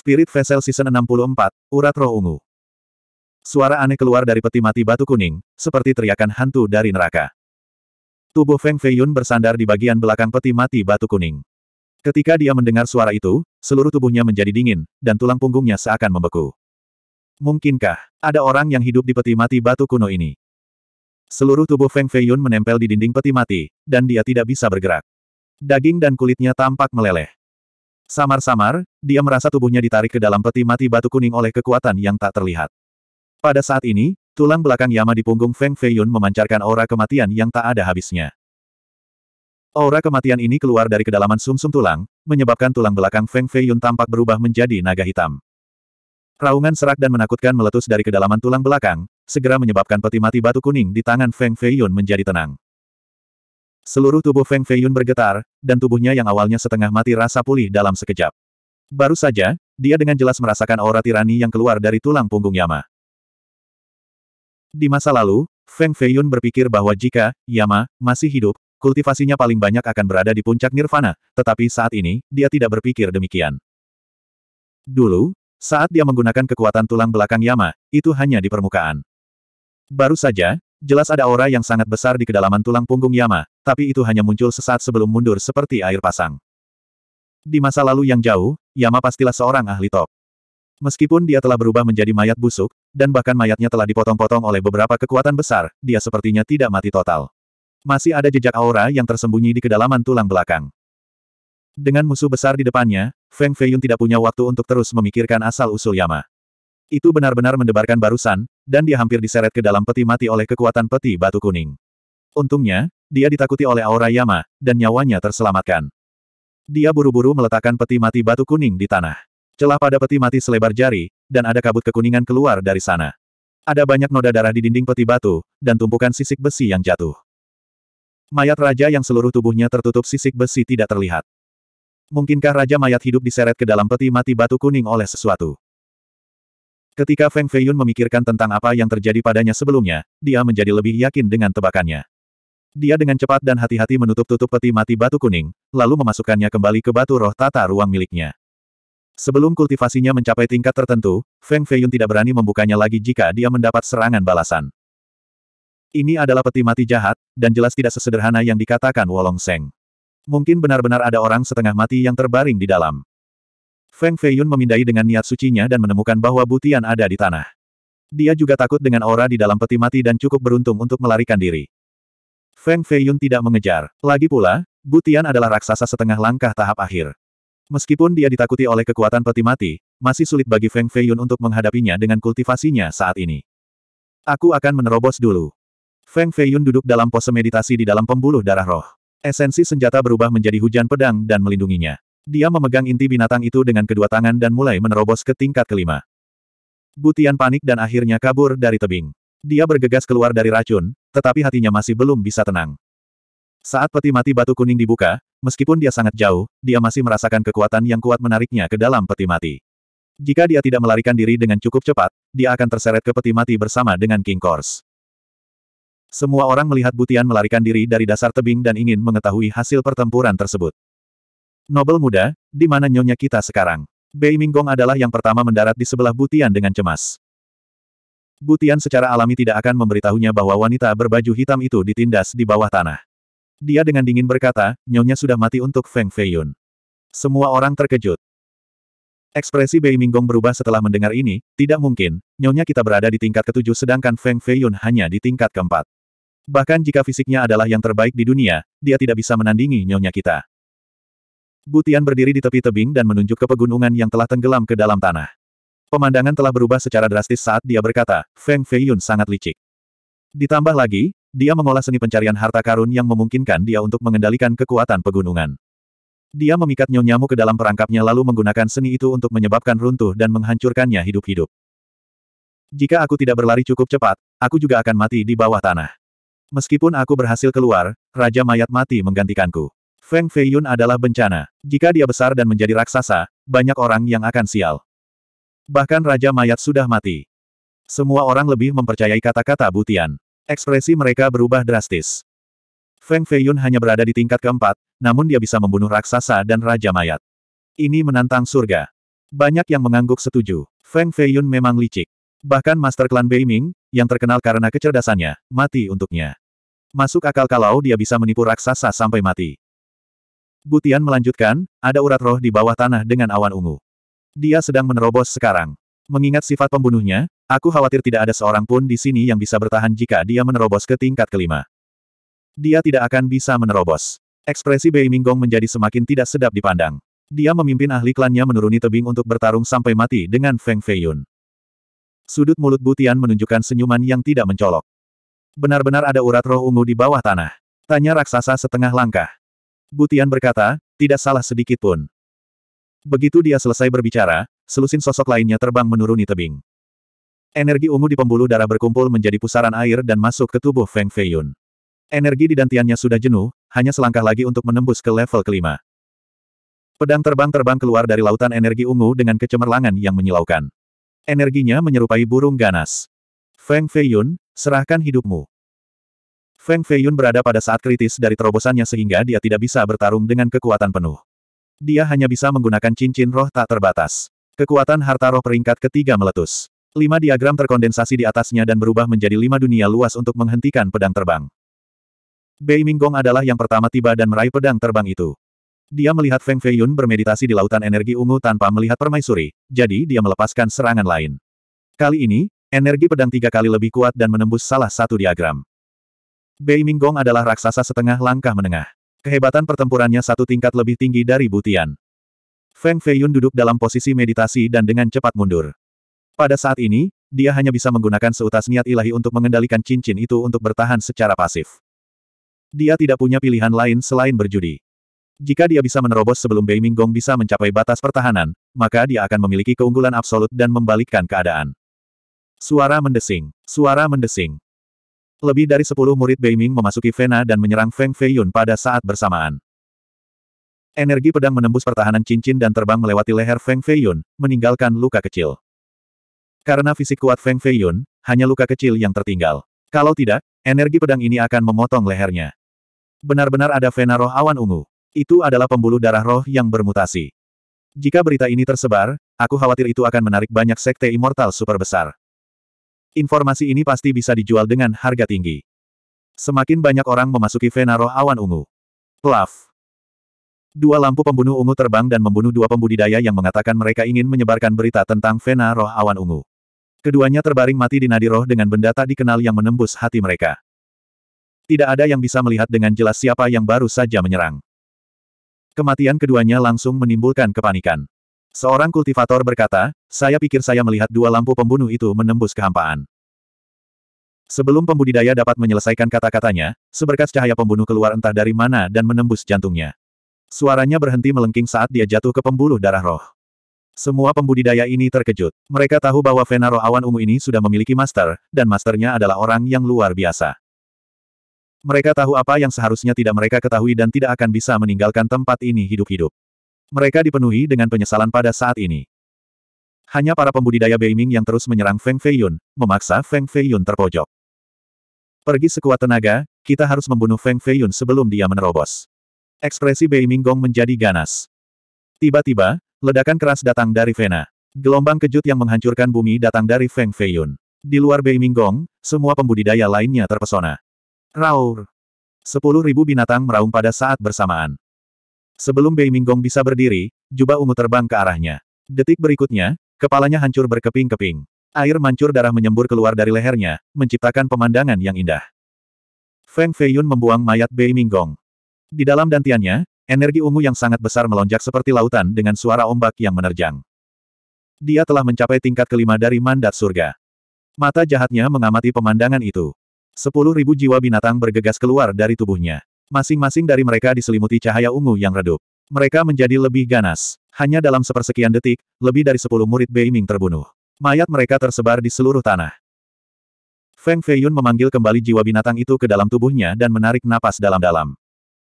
Spirit Vessel Season 64, Urat Roh Ungu. Suara aneh keluar dari peti mati batu kuning, seperti teriakan hantu dari neraka. Tubuh Feng Feiyun bersandar di bagian belakang peti mati batu kuning. Ketika dia mendengar suara itu, seluruh tubuhnya menjadi dingin, dan tulang punggungnya seakan membeku. Mungkinkah, ada orang yang hidup di peti mati batu kuno ini? Seluruh tubuh Feng Feiyun menempel di dinding peti mati, dan dia tidak bisa bergerak. Daging dan kulitnya tampak meleleh. Samar-samar, dia merasa tubuhnya ditarik ke dalam peti mati batu kuning oleh kekuatan yang tak terlihat. Pada saat ini, tulang belakang Yama di punggung Feng Feiyun memancarkan aura kematian yang tak ada habisnya. Aura kematian ini keluar dari kedalaman sumsum -sum tulang, menyebabkan tulang belakang Feng Feiyun tampak berubah menjadi naga hitam. Raungan serak dan menakutkan meletus dari kedalaman tulang belakang, segera menyebabkan peti mati batu kuning di tangan Feng Feiyun menjadi tenang. Seluruh tubuh Feng Feiyun bergetar, dan tubuhnya yang awalnya setengah mati rasa pulih dalam sekejap. Baru saja, dia dengan jelas merasakan aura tirani yang keluar dari tulang punggung Yama. Di masa lalu, Feng Feiyun berpikir bahwa jika Yama masih hidup, kultivasinya paling banyak akan berada di puncak nirvana, tetapi saat ini, dia tidak berpikir demikian. Dulu, saat dia menggunakan kekuatan tulang belakang Yama, itu hanya di permukaan. Baru saja, Jelas ada aura yang sangat besar di kedalaman tulang punggung Yama, tapi itu hanya muncul sesaat sebelum mundur seperti air pasang. Di masa lalu yang jauh, Yama pastilah seorang ahli top. Meskipun dia telah berubah menjadi mayat busuk, dan bahkan mayatnya telah dipotong-potong oleh beberapa kekuatan besar, dia sepertinya tidak mati total. Masih ada jejak aura yang tersembunyi di kedalaman tulang belakang. Dengan musuh besar di depannya, Feng Feiyun tidak punya waktu untuk terus memikirkan asal-usul Yama. Itu benar-benar mendebarkan barusan, dan dia hampir diseret ke dalam peti mati oleh kekuatan peti batu kuning. Untungnya, dia ditakuti oleh aura Yama, dan nyawanya terselamatkan. Dia buru-buru meletakkan peti mati batu kuning di tanah. Celah pada peti mati selebar jari, dan ada kabut kekuningan keluar dari sana. Ada banyak noda darah di dinding peti batu, dan tumpukan sisik besi yang jatuh. Mayat raja yang seluruh tubuhnya tertutup sisik besi tidak terlihat. Mungkinkah raja mayat hidup diseret ke dalam peti mati batu kuning oleh sesuatu? Ketika Feng Feiyun memikirkan tentang apa yang terjadi padanya sebelumnya, dia menjadi lebih yakin dengan tebakannya. Dia dengan cepat dan hati-hati menutup-tutup peti mati batu kuning, lalu memasukkannya kembali ke batu roh tata ruang miliknya. Sebelum kultivasinya mencapai tingkat tertentu, Feng Feiyun tidak berani membukanya lagi jika dia mendapat serangan balasan. Ini adalah peti mati jahat, dan jelas tidak sesederhana yang dikatakan Wolong Seng. Mungkin benar-benar ada orang setengah mati yang terbaring di dalam. Feng Feiyun memindai dengan niat sucinya dan menemukan bahwa butian ada di tanah. Dia juga takut dengan aura di dalam peti mati dan cukup beruntung untuk melarikan diri. Feng Feiyun tidak mengejar. Lagi pula, butian adalah raksasa setengah langkah tahap akhir. Meskipun dia ditakuti oleh kekuatan peti mati, masih sulit bagi Feng Feiyun untuk menghadapinya dengan kultivasinya saat ini. Aku akan menerobos dulu. Feng Feiyun duduk dalam pose meditasi di dalam pembuluh darah roh. Esensi senjata berubah menjadi hujan pedang dan melindunginya. Dia memegang inti binatang itu dengan kedua tangan dan mulai menerobos ke tingkat kelima. Butian panik dan akhirnya kabur dari tebing. Dia bergegas keluar dari racun, tetapi hatinya masih belum bisa tenang. Saat peti mati batu kuning dibuka, meskipun dia sangat jauh, dia masih merasakan kekuatan yang kuat menariknya ke dalam peti mati. Jika dia tidak melarikan diri dengan cukup cepat, dia akan terseret ke peti mati bersama dengan King Kors. Semua orang melihat Butian melarikan diri dari dasar tebing dan ingin mengetahui hasil pertempuran tersebut. Nobel muda, di mana nyonya kita sekarang? Bei Minggong adalah yang pertama mendarat di sebelah Butian dengan cemas. Butian secara alami tidak akan memberitahunya bahwa wanita berbaju hitam itu ditindas di bawah tanah. Dia dengan dingin berkata, nyonya sudah mati untuk Feng Feiyun. Semua orang terkejut. Ekspresi Bei Minggong berubah setelah mendengar ini, tidak mungkin, nyonya kita berada di tingkat ketujuh sedangkan Feng Feiyun hanya di tingkat keempat. Bahkan jika fisiknya adalah yang terbaik di dunia, dia tidak bisa menandingi nyonya kita. Butian berdiri di tepi tebing dan menunjuk ke pegunungan yang telah tenggelam ke dalam tanah. Pemandangan telah berubah secara drastis saat dia berkata, Feng Feiyun sangat licik. Ditambah lagi, dia mengolah seni pencarian harta karun yang memungkinkan dia untuk mengendalikan kekuatan pegunungan. Dia memikat nyonyamu ke dalam perangkapnya lalu menggunakan seni itu untuk menyebabkan runtuh dan menghancurkannya hidup-hidup. Jika aku tidak berlari cukup cepat, aku juga akan mati di bawah tanah. Meskipun aku berhasil keluar, Raja Mayat mati menggantikanku. Feng Feiyun adalah bencana. Jika dia besar dan menjadi raksasa, banyak orang yang akan sial. Bahkan Raja Mayat sudah mati. Semua orang lebih mempercayai kata-kata Butian. Ekspresi mereka berubah drastis. Feng Feiyun hanya berada di tingkat keempat, namun dia bisa membunuh raksasa dan Raja Mayat. Ini menantang surga. Banyak yang mengangguk setuju. Feng Feiyun memang licik. Bahkan Master Klan Beiming, yang terkenal karena kecerdasannya, mati untuknya. Masuk akal kalau dia bisa menipu raksasa sampai mati. Butian melanjutkan, ada urat roh di bawah tanah dengan awan ungu. Dia sedang menerobos sekarang. Mengingat sifat pembunuhnya, aku khawatir tidak ada seorang pun di sini yang bisa bertahan jika dia menerobos ke tingkat kelima. Dia tidak akan bisa menerobos. Ekspresi Bei Minggong menjadi semakin tidak sedap dipandang. Dia memimpin ahli klannya menuruni tebing untuk bertarung sampai mati dengan Feng Feiyun. Sudut mulut Butian menunjukkan senyuman yang tidak mencolok. Benar-benar ada urat roh ungu di bawah tanah. Tanya raksasa setengah langkah. Butian berkata, tidak salah sedikit pun. Begitu dia selesai berbicara, selusin sosok lainnya terbang menuruni tebing. Energi ungu di pembuluh darah berkumpul menjadi pusaran air dan masuk ke tubuh Feng Feiyun. Energi di dantiannya sudah jenuh, hanya selangkah lagi untuk menembus ke level kelima. Pedang terbang-terbang keluar dari lautan energi ungu dengan kecemerlangan yang menyilaukan. Energinya menyerupai burung ganas. Feng Feiyun, serahkan hidupmu. Feng Feiyun berada pada saat kritis dari terobosannya sehingga dia tidak bisa bertarung dengan kekuatan penuh. Dia hanya bisa menggunakan cincin roh tak terbatas. Kekuatan harta roh peringkat ketiga meletus. Lima diagram terkondensasi di atasnya dan berubah menjadi lima dunia luas untuk menghentikan pedang terbang. Bei Minggong adalah yang pertama tiba dan meraih pedang terbang itu. Dia melihat Feng Feiyun bermeditasi di lautan energi ungu tanpa melihat permaisuri, jadi dia melepaskan serangan lain. Kali ini, energi pedang tiga kali lebih kuat dan menembus salah satu diagram. Bei Minggong adalah raksasa setengah langkah menengah. Kehebatan pertempurannya satu tingkat lebih tinggi dari Butian. Feng Feiyun duduk dalam posisi meditasi dan dengan cepat mundur. Pada saat ini, dia hanya bisa menggunakan seutas niat ilahi untuk mengendalikan cincin itu untuk bertahan secara pasif. Dia tidak punya pilihan lain selain berjudi. Jika dia bisa menerobos sebelum Bei Minggong bisa mencapai batas pertahanan, maka dia akan memiliki keunggulan absolut dan membalikkan keadaan. Suara mendesing. Suara mendesing. Lebih dari sepuluh murid Beiming memasuki Vena dan menyerang Feng Feiyun pada saat bersamaan. Energi pedang menembus pertahanan cincin dan terbang melewati leher Feng Feiyun, meninggalkan luka kecil. Karena fisik kuat Feng Feiyun, hanya luka kecil yang tertinggal. Kalau tidak, energi pedang ini akan memotong lehernya. Benar-benar ada Vena roh awan ungu. Itu adalah pembuluh darah roh yang bermutasi. Jika berita ini tersebar, aku khawatir itu akan menarik banyak sekte immortal super besar. Informasi ini pasti bisa dijual dengan harga tinggi. Semakin banyak orang memasuki vena roh awan ungu. Plaf. Dua lampu pembunuh ungu terbang dan membunuh dua pembudidaya yang mengatakan mereka ingin menyebarkan berita tentang vena roh awan ungu. Keduanya terbaring mati di nadi roh dengan benda tak dikenal yang menembus hati mereka. Tidak ada yang bisa melihat dengan jelas siapa yang baru saja menyerang. Kematian keduanya langsung menimbulkan kepanikan. Seorang kultivator berkata, saya pikir saya melihat dua lampu pembunuh itu menembus kehampaan. Sebelum pembudidaya dapat menyelesaikan kata-katanya, seberkas cahaya pembunuh keluar entah dari mana dan menembus jantungnya. Suaranya berhenti melengking saat dia jatuh ke pembuluh darah roh. Semua pembudidaya ini terkejut. Mereka tahu bahwa Vena awan ungu ini sudah memiliki master, dan masternya adalah orang yang luar biasa. Mereka tahu apa yang seharusnya tidak mereka ketahui dan tidak akan bisa meninggalkan tempat ini hidup-hidup. Mereka dipenuhi dengan penyesalan pada saat ini. Hanya para pembudidaya Beiming yang terus menyerang Feng Feiyun, memaksa Feng Feiyun terpojok. Pergi sekuat tenaga, kita harus membunuh Feng Feiyun sebelum dia menerobos. Ekspresi Beiming Gong menjadi ganas. Tiba-tiba, ledakan keras datang dari Vena. Gelombang kejut yang menghancurkan bumi datang dari Feng Feiyun. Di luar Beiming Gong, semua pembudidaya lainnya terpesona. Raur. Sepuluh ribu binatang meraung pada saat bersamaan. Sebelum Bei Minggong bisa berdiri, jubah ungu terbang ke arahnya. Detik berikutnya, kepalanya hancur berkeping-keping. Air mancur darah menyembur keluar dari lehernya, menciptakan pemandangan yang indah. Feng Feiyun membuang mayat Bei Minggong. Di dalam dantiannya, energi ungu yang sangat besar melonjak seperti lautan dengan suara ombak yang menerjang. Dia telah mencapai tingkat kelima dari mandat surga. Mata jahatnya mengamati pemandangan itu. Sepuluh ribu jiwa binatang bergegas keluar dari tubuhnya. Masing-masing dari mereka diselimuti cahaya ungu yang redup. Mereka menjadi lebih ganas. Hanya dalam sepersekian detik, lebih dari sepuluh murid Beiming terbunuh. Mayat mereka tersebar di seluruh tanah. Feng Feiyun memanggil kembali jiwa binatang itu ke dalam tubuhnya dan menarik napas dalam-dalam.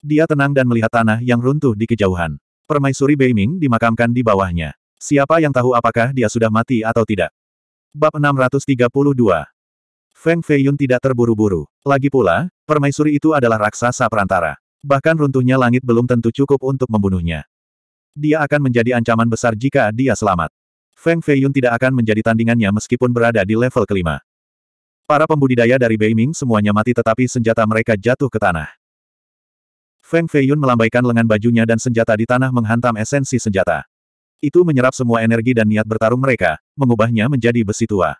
Dia tenang dan melihat tanah yang runtuh di kejauhan. Permaisuri Beiming dimakamkan di bawahnya. Siapa yang tahu apakah dia sudah mati atau tidak? Bab 632 Feng Feiyun tidak terburu-buru. Lagi pula, permaisuri itu adalah raksasa perantara. Bahkan runtuhnya langit belum tentu cukup untuk membunuhnya. Dia akan menjadi ancaman besar jika dia selamat. Feng Feiyun tidak akan menjadi tandingannya meskipun berada di level kelima. Para pembudidaya dari Beiming semuanya mati tetapi senjata mereka jatuh ke tanah. Feng Feiyun melambaikan lengan bajunya dan senjata di tanah menghantam esensi senjata. Itu menyerap semua energi dan niat bertarung mereka, mengubahnya menjadi besi tua.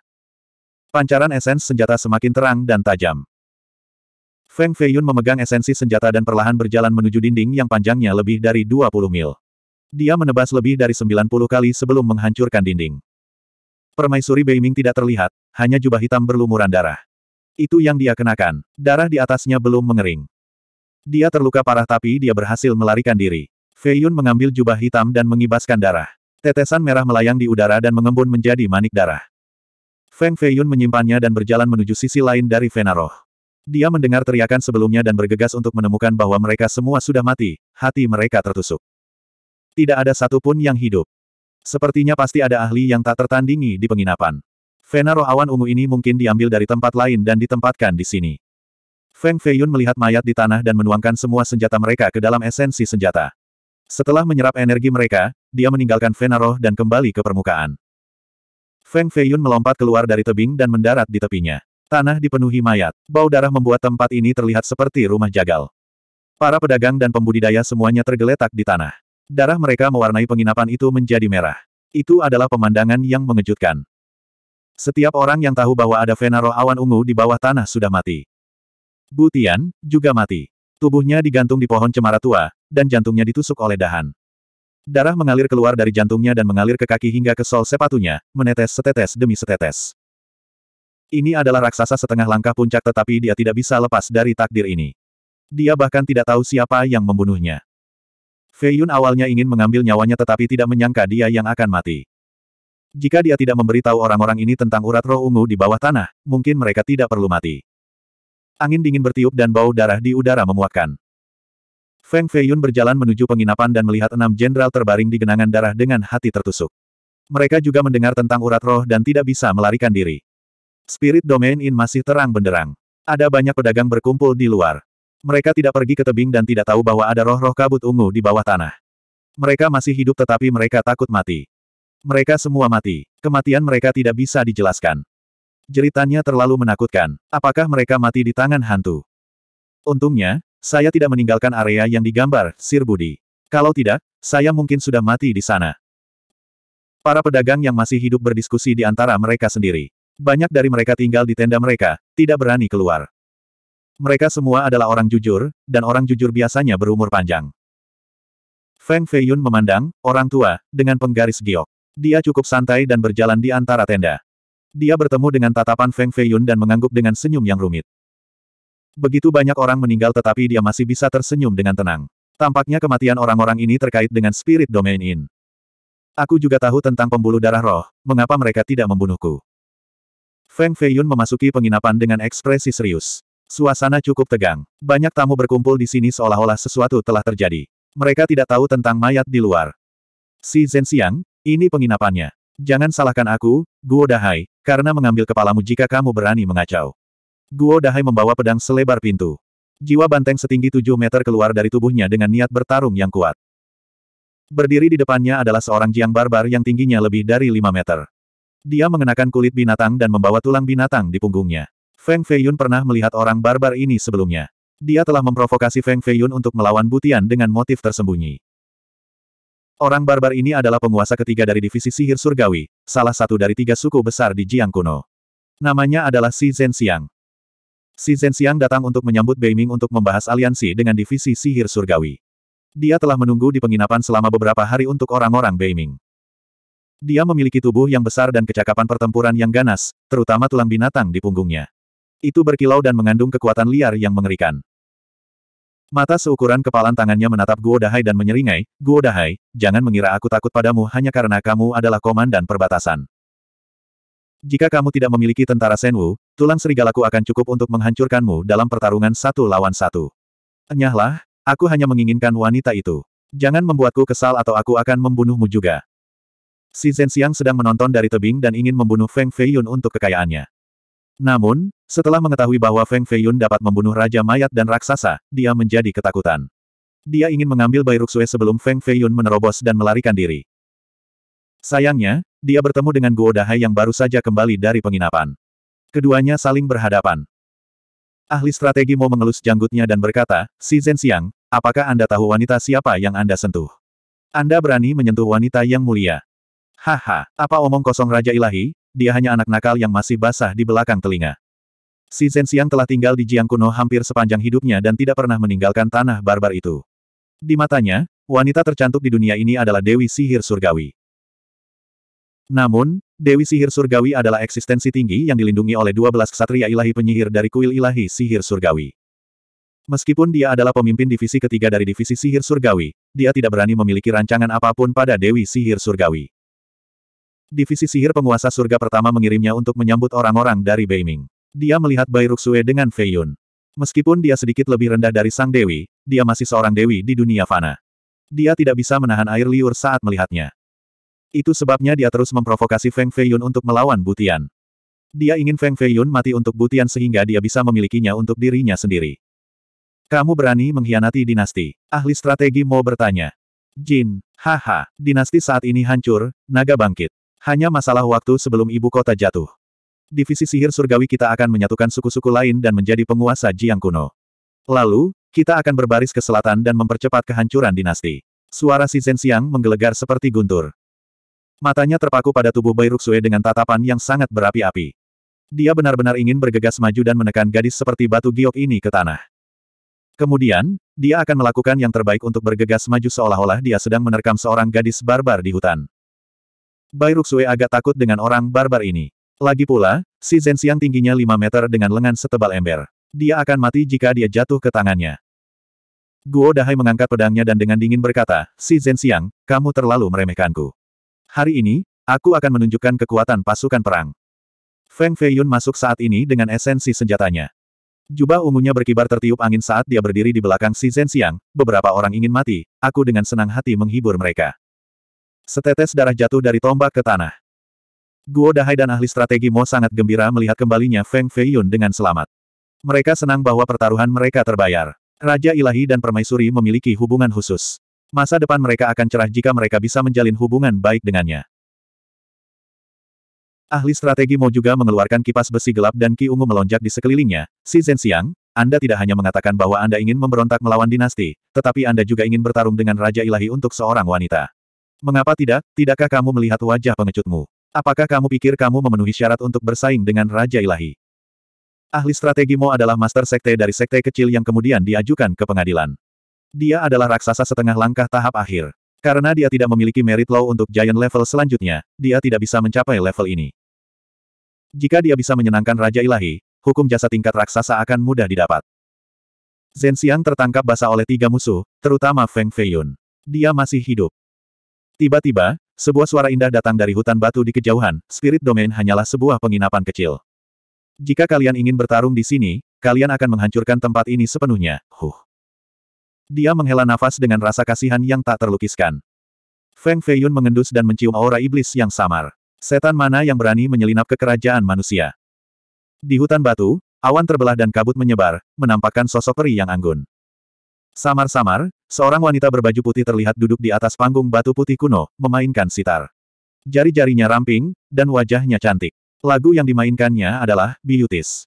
Pancaran esens senjata semakin terang dan tajam. Feng Feiyun memegang esensi senjata dan perlahan berjalan menuju dinding yang panjangnya lebih dari 20 mil. Dia menebas lebih dari 90 kali sebelum menghancurkan dinding. Permaisuri Beiming tidak terlihat, hanya jubah hitam berlumuran darah. Itu yang dia kenakan. Darah di atasnya belum mengering. Dia terluka parah tapi dia berhasil melarikan diri. Feiyun mengambil jubah hitam dan mengibaskan darah. Tetesan merah melayang di udara dan mengembun menjadi manik darah. Feng Feiyun menyimpannya dan berjalan menuju sisi lain dari Fenaroh. Dia mendengar teriakan sebelumnya dan bergegas untuk menemukan bahwa mereka semua sudah mati, hati mereka tertusuk. Tidak ada satupun yang hidup. Sepertinya pasti ada ahli yang tak tertandingi di penginapan. Fenaroh awan ungu ini mungkin diambil dari tempat lain dan ditempatkan di sini. Feng Feiyun melihat mayat di tanah dan menuangkan semua senjata mereka ke dalam esensi senjata. Setelah menyerap energi mereka, dia meninggalkan Fenaroh dan kembali ke permukaan. Feng Feiyun melompat keluar dari tebing dan mendarat di tepinya. Tanah dipenuhi mayat. Bau darah membuat tempat ini terlihat seperti rumah jagal. Para pedagang dan pembudidaya semuanya tergeletak di tanah. Darah mereka mewarnai penginapan itu menjadi merah. Itu adalah pemandangan yang mengejutkan. Setiap orang yang tahu bahwa ada Venaro awan ungu di bawah tanah sudah mati. Butian, juga mati. Tubuhnya digantung di pohon cemara tua, dan jantungnya ditusuk oleh dahan. Darah mengalir keluar dari jantungnya dan mengalir ke kaki hingga ke sol sepatunya, menetes setetes demi setetes. Ini adalah raksasa setengah langkah puncak tetapi dia tidak bisa lepas dari takdir ini. Dia bahkan tidak tahu siapa yang membunuhnya. Fei Yun awalnya ingin mengambil nyawanya tetapi tidak menyangka dia yang akan mati. Jika dia tidak memberitahu orang-orang ini tentang urat roh ungu di bawah tanah, mungkin mereka tidak perlu mati. Angin dingin bertiup dan bau darah di udara memuakkan. Feng Feiyun berjalan menuju penginapan dan melihat enam jenderal terbaring di genangan darah dengan hati tertusuk. Mereka juga mendengar tentang urat roh dan tidak bisa melarikan diri. Spirit Domain In masih terang benderang. Ada banyak pedagang berkumpul di luar. Mereka tidak pergi ke tebing dan tidak tahu bahwa ada roh-roh kabut ungu di bawah tanah. Mereka masih hidup tetapi mereka takut mati. Mereka semua mati. Kematian mereka tidak bisa dijelaskan. Jeritannya terlalu menakutkan. Apakah mereka mati di tangan hantu? Untungnya, saya tidak meninggalkan area yang digambar, Sir Budi. Kalau tidak, saya mungkin sudah mati di sana. Para pedagang yang masih hidup berdiskusi di antara mereka sendiri. Banyak dari mereka tinggal di tenda mereka, tidak berani keluar. Mereka semua adalah orang jujur, dan orang jujur biasanya berumur panjang. Feng Feiyun memandang, orang tua, dengan penggaris giok. Dia cukup santai dan berjalan di antara tenda. Dia bertemu dengan tatapan Feng Feiyun dan mengangguk dengan senyum yang rumit. Begitu banyak orang meninggal tetapi dia masih bisa tersenyum dengan tenang. Tampaknya kematian orang-orang ini terkait dengan spirit domain in. Aku juga tahu tentang pembuluh darah roh, mengapa mereka tidak membunuhku. Feng Feiyun memasuki penginapan dengan ekspresi serius. Suasana cukup tegang. Banyak tamu berkumpul di sini seolah-olah sesuatu telah terjadi. Mereka tidak tahu tentang mayat di luar. Si Zhenxiang, ini penginapannya. Jangan salahkan aku, Guo Dahai, karena mengambil kepalamu jika kamu berani mengacau. Guo Dahai membawa pedang selebar pintu. Jiwa banteng setinggi 7 meter keluar dari tubuhnya dengan niat bertarung yang kuat. Berdiri di depannya adalah seorang jiang barbar yang tingginya lebih dari 5 meter. Dia mengenakan kulit binatang dan membawa tulang binatang di punggungnya. Feng Feiyun pernah melihat orang barbar ini sebelumnya. Dia telah memprovokasi Feng Feiyun untuk melawan Butian dengan motif tersembunyi. Orang barbar ini adalah penguasa ketiga dari divisi sihir surgawi, salah satu dari tiga suku besar di Jiang kuno. Namanya adalah Si Zhen Xiang. Si Zhenxiang datang untuk menyambut Beiming untuk membahas aliansi dengan divisi sihir surgawi. Dia telah menunggu di penginapan selama beberapa hari untuk orang-orang Beiming. Dia memiliki tubuh yang besar dan kecakapan pertempuran yang ganas, terutama tulang binatang di punggungnya. Itu berkilau dan mengandung kekuatan liar yang mengerikan. Mata seukuran kepalan tangannya menatap Guo Dahai dan menyeringai, Guo Dahai, jangan mengira aku takut padamu hanya karena kamu adalah komandan perbatasan. Jika kamu tidak memiliki tentara Senwu, tulang serigalaku akan cukup untuk menghancurkanmu dalam pertarungan satu lawan satu. Enyahlah, aku hanya menginginkan wanita itu. Jangan membuatku kesal atau aku akan membunuhmu juga. Si Zhenxiang sedang menonton dari tebing dan ingin membunuh Feng Feiyun untuk kekayaannya. Namun, setelah mengetahui bahwa Feng Feiyun dapat membunuh Raja Mayat dan Raksasa, dia menjadi ketakutan. Dia ingin mengambil Bai Ruxue sebelum Feng Feiyun menerobos dan melarikan diri. Sayangnya, dia bertemu dengan Guo Dahai yang baru saja kembali dari penginapan. Keduanya saling berhadapan. Ahli strategi mau mengelus janggutnya dan berkata, Si Zhen Xiang, apakah Anda tahu wanita siapa yang Anda sentuh? Anda berani menyentuh wanita yang mulia. Haha, apa omong kosong Raja Ilahi, dia hanya anak nakal yang masih basah di belakang telinga. Si Zhen Xiang telah tinggal di Jiang Kuno hampir sepanjang hidupnya dan tidak pernah meninggalkan tanah barbar itu. Di matanya, wanita tercantik di dunia ini adalah Dewi Sihir Surgawi. Namun, Dewi Sihir Surgawi adalah eksistensi tinggi yang dilindungi oleh 12 ksatria ilahi penyihir dari kuil ilahi Sihir Surgawi. Meskipun dia adalah pemimpin divisi ketiga dari divisi Sihir Surgawi, dia tidak berani memiliki rancangan apapun pada Dewi Sihir Surgawi. Divisi Sihir Penguasa Surga pertama mengirimnya untuk menyambut orang-orang dari Beiming. Dia melihat Bai Ruxue dengan Fei Meskipun dia sedikit lebih rendah dari Sang Dewi, dia masih seorang Dewi di dunia fana. Dia tidak bisa menahan air liur saat melihatnya. Itu sebabnya dia terus memprovokasi Feng Feiyun untuk melawan Butian. Dia ingin Feng Feiyun mati untuk Butian sehingga dia bisa memilikinya untuk dirinya sendiri. Kamu berani mengkhianati dinasti. Ahli strategi Mo bertanya. Jin, haha, dinasti saat ini hancur, naga bangkit. Hanya masalah waktu sebelum ibu kota jatuh. Divisi sihir surgawi kita akan menyatukan suku-suku lain dan menjadi penguasa Jiang kuno. Lalu, kita akan berbaris ke selatan dan mempercepat kehancuran dinasti. Suara si Zhen Xiang menggelegar seperti guntur. Matanya terpaku pada tubuh Bai Ruxue dengan tatapan yang sangat berapi-api. Dia benar-benar ingin bergegas maju dan menekan gadis seperti batu giok ini ke tanah. Kemudian, dia akan melakukan yang terbaik untuk bergegas maju seolah-olah dia sedang menerkam seorang gadis barbar di hutan. Bai Ruxue agak takut dengan orang barbar ini. Lagi pula, si Zhenxiang tingginya 5 meter dengan lengan setebal ember. Dia akan mati jika dia jatuh ke tangannya. Guo Dahai mengangkat pedangnya dan dengan dingin berkata, Si Zhenxiang, kamu terlalu meremehkanku. Hari ini, aku akan menunjukkan kekuatan pasukan perang. Feng Feiyun masuk saat ini dengan esensi senjatanya. Jubah ungunya berkibar tertiup angin saat dia berdiri di belakang si Zhenxiang. beberapa orang ingin mati, aku dengan senang hati menghibur mereka. Setetes darah jatuh dari tombak ke tanah. Guo Dahai dan ahli strategi Mo sangat gembira melihat kembalinya Feng Feiyun dengan selamat. Mereka senang bahwa pertaruhan mereka terbayar. Raja Ilahi dan Permaisuri memiliki hubungan khusus. Masa depan mereka akan cerah jika mereka bisa menjalin hubungan baik dengannya. Ahli strategi Mo juga mengeluarkan kipas besi gelap dan Ki Ungu melonjak di sekelilingnya. Si Zhenxiang, Anda tidak hanya mengatakan bahwa Anda ingin memberontak melawan dinasti, tetapi Anda juga ingin bertarung dengan Raja Ilahi untuk seorang wanita. Mengapa tidak? Tidakkah kamu melihat wajah pengecutmu? Apakah kamu pikir kamu memenuhi syarat untuk bersaing dengan Raja Ilahi? Ahli strategi Mo adalah master sekte dari sekte kecil yang kemudian diajukan ke pengadilan. Dia adalah raksasa setengah langkah tahap akhir. Karena dia tidak memiliki merit law untuk giant level selanjutnya, dia tidak bisa mencapai level ini. Jika dia bisa menyenangkan Raja Ilahi, hukum jasa tingkat raksasa akan mudah didapat. Zhen Xiang tertangkap basah oleh tiga musuh, terutama Feng Feiyun. Dia masih hidup. Tiba-tiba, sebuah suara indah datang dari hutan batu di kejauhan, spirit domain hanyalah sebuah penginapan kecil. Jika kalian ingin bertarung di sini, kalian akan menghancurkan tempat ini sepenuhnya. Huh. Dia menghela nafas dengan rasa kasihan yang tak terlukiskan. Feng Feiyun mengendus dan mencium aura iblis yang samar. Setan mana yang berani menyelinap ke kerajaan manusia? Di hutan batu, awan terbelah dan kabut menyebar, menampakkan sosok peri yang anggun. Samar-samar, seorang wanita berbaju putih terlihat duduk di atas panggung batu putih kuno, memainkan sitar. Jari-jarinya ramping, dan wajahnya cantik. Lagu yang dimainkannya adalah Beauties.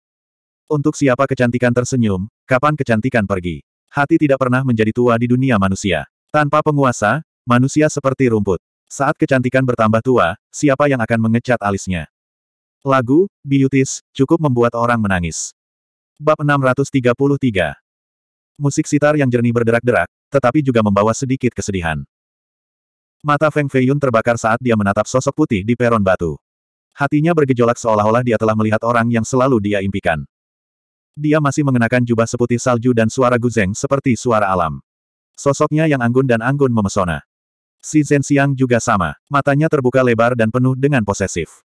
Untuk siapa kecantikan tersenyum, kapan kecantikan pergi? Hati tidak pernah menjadi tua di dunia manusia. Tanpa penguasa, manusia seperti rumput. Saat kecantikan bertambah tua, siapa yang akan mengecat alisnya? Lagu, Beauties, cukup membuat orang menangis. Bab 633 Musik sitar yang jernih berderak-derak, tetapi juga membawa sedikit kesedihan. Mata Feng Feiyun terbakar saat dia menatap sosok putih di peron batu. Hatinya bergejolak seolah-olah dia telah melihat orang yang selalu dia impikan. Dia masih mengenakan jubah seputih salju dan suara guzeng seperti suara alam. Sosoknya yang anggun dan anggun memesona. Si Zhenxiang juga sama, matanya terbuka lebar dan penuh dengan posesif.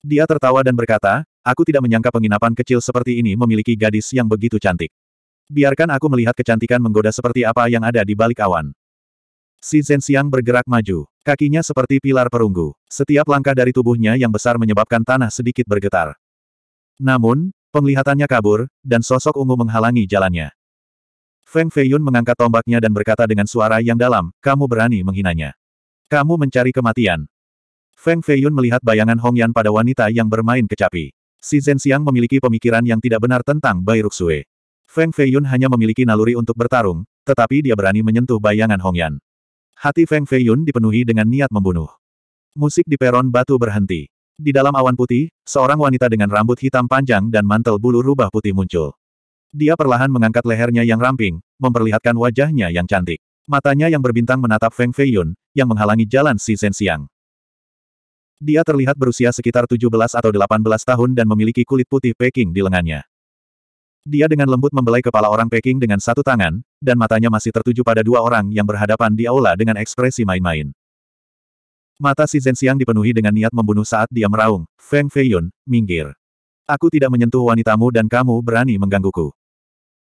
Dia tertawa dan berkata, aku tidak menyangka penginapan kecil seperti ini memiliki gadis yang begitu cantik. Biarkan aku melihat kecantikan menggoda seperti apa yang ada di balik awan. Si Zhenxiang bergerak maju, kakinya seperti pilar perunggu. Setiap langkah dari tubuhnya yang besar menyebabkan tanah sedikit bergetar. Namun, Penglihatannya kabur, dan sosok ungu menghalangi jalannya. Feng Feiyun mengangkat tombaknya dan berkata dengan suara yang dalam, kamu berani menghinanya. Kamu mencari kematian. Feng Feiyun melihat bayangan Hong Yan pada wanita yang bermain kecapi. Si Zhen Xiang memiliki pemikiran yang tidak benar tentang Bai Ruxue. Feng Feiyun hanya memiliki naluri untuk bertarung, tetapi dia berani menyentuh bayangan Hong Yan. Hati Feng Feiyun dipenuhi dengan niat membunuh. Musik di peron batu berhenti. Di dalam awan putih, seorang wanita dengan rambut hitam panjang dan mantel bulu rubah putih muncul. Dia perlahan mengangkat lehernya yang ramping, memperlihatkan wajahnya yang cantik. Matanya yang berbintang menatap Feng Feiyun, yang menghalangi jalan Si Zhenxiang. Dia terlihat berusia sekitar 17 atau 18 tahun dan memiliki kulit putih Peking di lengannya. Dia dengan lembut membelai kepala orang Peking dengan satu tangan, dan matanya masih tertuju pada dua orang yang berhadapan di aula dengan ekspresi main-main. Mata si Zhenxiang dipenuhi dengan niat membunuh saat dia meraung, Feng Feiyun, minggir. Aku tidak menyentuh wanitamu dan kamu berani menggangguku.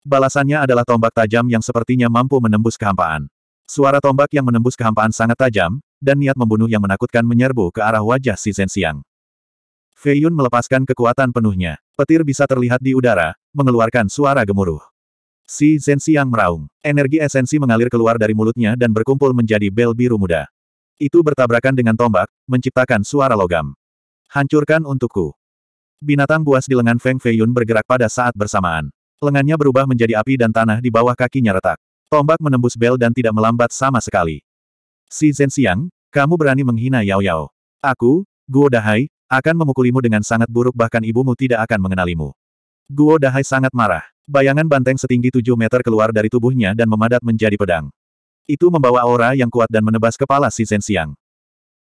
Balasannya adalah tombak tajam yang sepertinya mampu menembus kehampaan. Suara tombak yang menembus kehampaan sangat tajam, dan niat membunuh yang menakutkan menyerbu ke arah wajah si Zhenxiang. Feiyun melepaskan kekuatan penuhnya. Petir bisa terlihat di udara, mengeluarkan suara gemuruh. Si Zhenxiang meraung. Energi esensi mengalir keluar dari mulutnya dan berkumpul menjadi bel biru muda. Itu bertabrakan dengan tombak, menciptakan suara logam. Hancurkan untukku. Binatang buas di lengan Feng Feiyun bergerak pada saat bersamaan. Lengannya berubah menjadi api dan tanah di bawah kakinya retak. Tombak menembus bel dan tidak melambat sama sekali. Si Zhenxiang, kamu berani menghina Yao Yao. Aku, Guo Dahai, akan memukulimu dengan sangat buruk bahkan ibumu tidak akan mengenalimu. Guo Dahai sangat marah. Bayangan banteng setinggi 7 meter keluar dari tubuhnya dan memadat menjadi pedang. Itu membawa aura yang kuat dan menebas kepala si Zhenxiang.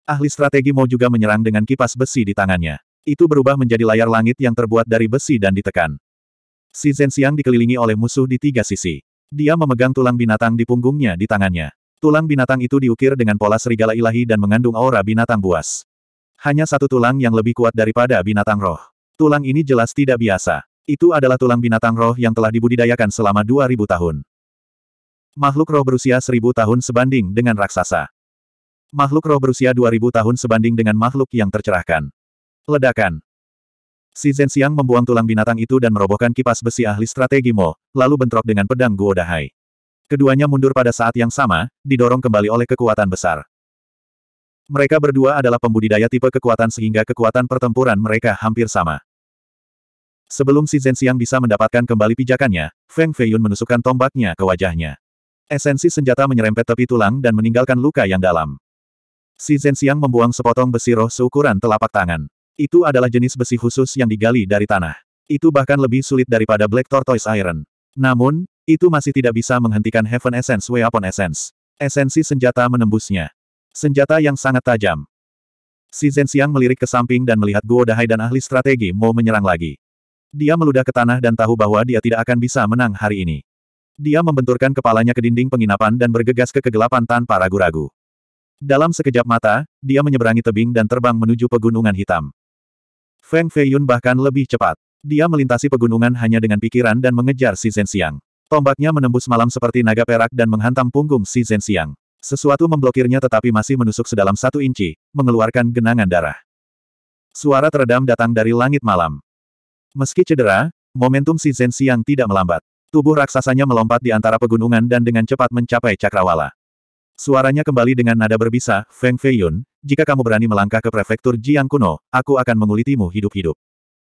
Ahli strategi Mo juga menyerang dengan kipas besi di tangannya. Itu berubah menjadi layar langit yang terbuat dari besi dan ditekan. Si Zhenxiang dikelilingi oleh musuh di tiga sisi. Dia memegang tulang binatang di punggungnya di tangannya. Tulang binatang itu diukir dengan pola serigala ilahi dan mengandung aura binatang buas. Hanya satu tulang yang lebih kuat daripada binatang roh. Tulang ini jelas tidak biasa. Itu adalah tulang binatang roh yang telah dibudidayakan selama 2000 tahun. Makhluk roh berusia seribu tahun sebanding dengan raksasa. Makhluk roh berusia dua ribu tahun sebanding dengan makhluk yang tercerahkan. Ledakan. Si Zhenxiang membuang tulang binatang itu dan merobohkan kipas besi ahli strategi Mo, lalu bentrok dengan pedang Guo Dahai. Keduanya mundur pada saat yang sama, didorong kembali oleh kekuatan besar. Mereka berdua adalah pembudidaya tipe kekuatan sehingga kekuatan pertempuran mereka hampir sama. Sebelum si Zhenxiang bisa mendapatkan kembali pijakannya, Feng Feiyun menusukkan tombaknya ke wajahnya. Esensi senjata menyerempet tepi tulang dan meninggalkan luka yang dalam. Si Zhenxiang membuang sepotong besi roh seukuran telapak tangan. Itu adalah jenis besi khusus yang digali dari tanah. Itu bahkan lebih sulit daripada Black Tortoise Iron. Namun, itu masih tidak bisa menghentikan Heaven Essence Weapon Essence. Esensi senjata menembusnya. Senjata yang sangat tajam. Si Zhenxiang melirik ke samping dan melihat Guo Dahai dan ahli strategi mau menyerang lagi. Dia meludah ke tanah dan tahu bahwa dia tidak akan bisa menang hari ini. Dia membenturkan kepalanya ke dinding penginapan dan bergegas ke kegelapan tanpa ragu-ragu. Dalam sekejap mata, dia menyeberangi tebing dan terbang menuju pegunungan hitam. Feng Feiyun bahkan lebih cepat. Dia melintasi pegunungan hanya dengan pikiran dan mengejar si Zhenxiang. Tombaknya menembus malam seperti naga perak dan menghantam punggung si Zhenxiang. Sesuatu memblokirnya tetapi masih menusuk sedalam satu inci, mengeluarkan genangan darah. Suara teredam datang dari langit malam. Meski cedera, momentum si Zhenxiang tidak melambat. Tubuh raksasanya melompat di antara pegunungan dan dengan cepat mencapai cakrawala. Suaranya kembali dengan nada berbisa, Feng Feiyun, jika kamu berani melangkah ke prefektur Jiang Kuno, aku akan mengulitimu hidup-hidup.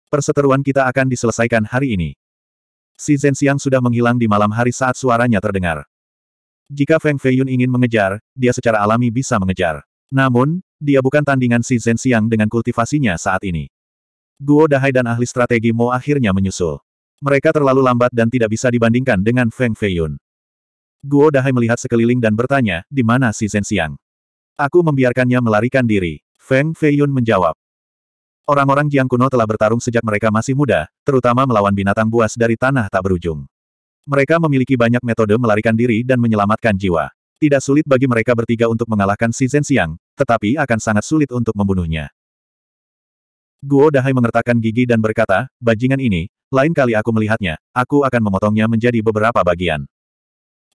Perseteruan kita akan diselesaikan hari ini. Si Zhenxiang sudah menghilang di malam hari saat suaranya terdengar. Jika Feng Feiyun ingin mengejar, dia secara alami bisa mengejar. Namun, dia bukan tandingan si Zhenxiang dengan kultivasinya saat ini. Guo Dahai dan ahli strategi Mo akhirnya menyusul. Mereka terlalu lambat dan tidak bisa dibandingkan dengan Feng Feiyun. Guo Dahai melihat sekeliling dan bertanya, di mana si Zhen Aku membiarkannya melarikan diri. Feng Feiyun menjawab. Orang-orang Jiang kuno telah bertarung sejak mereka masih muda, terutama melawan binatang buas dari tanah tak berujung. Mereka memiliki banyak metode melarikan diri dan menyelamatkan jiwa. Tidak sulit bagi mereka bertiga untuk mengalahkan si Zhen tetapi akan sangat sulit untuk membunuhnya. Guo Dahai mengertakkan gigi dan berkata, bajingan ini, lain kali aku melihatnya, aku akan memotongnya menjadi beberapa bagian.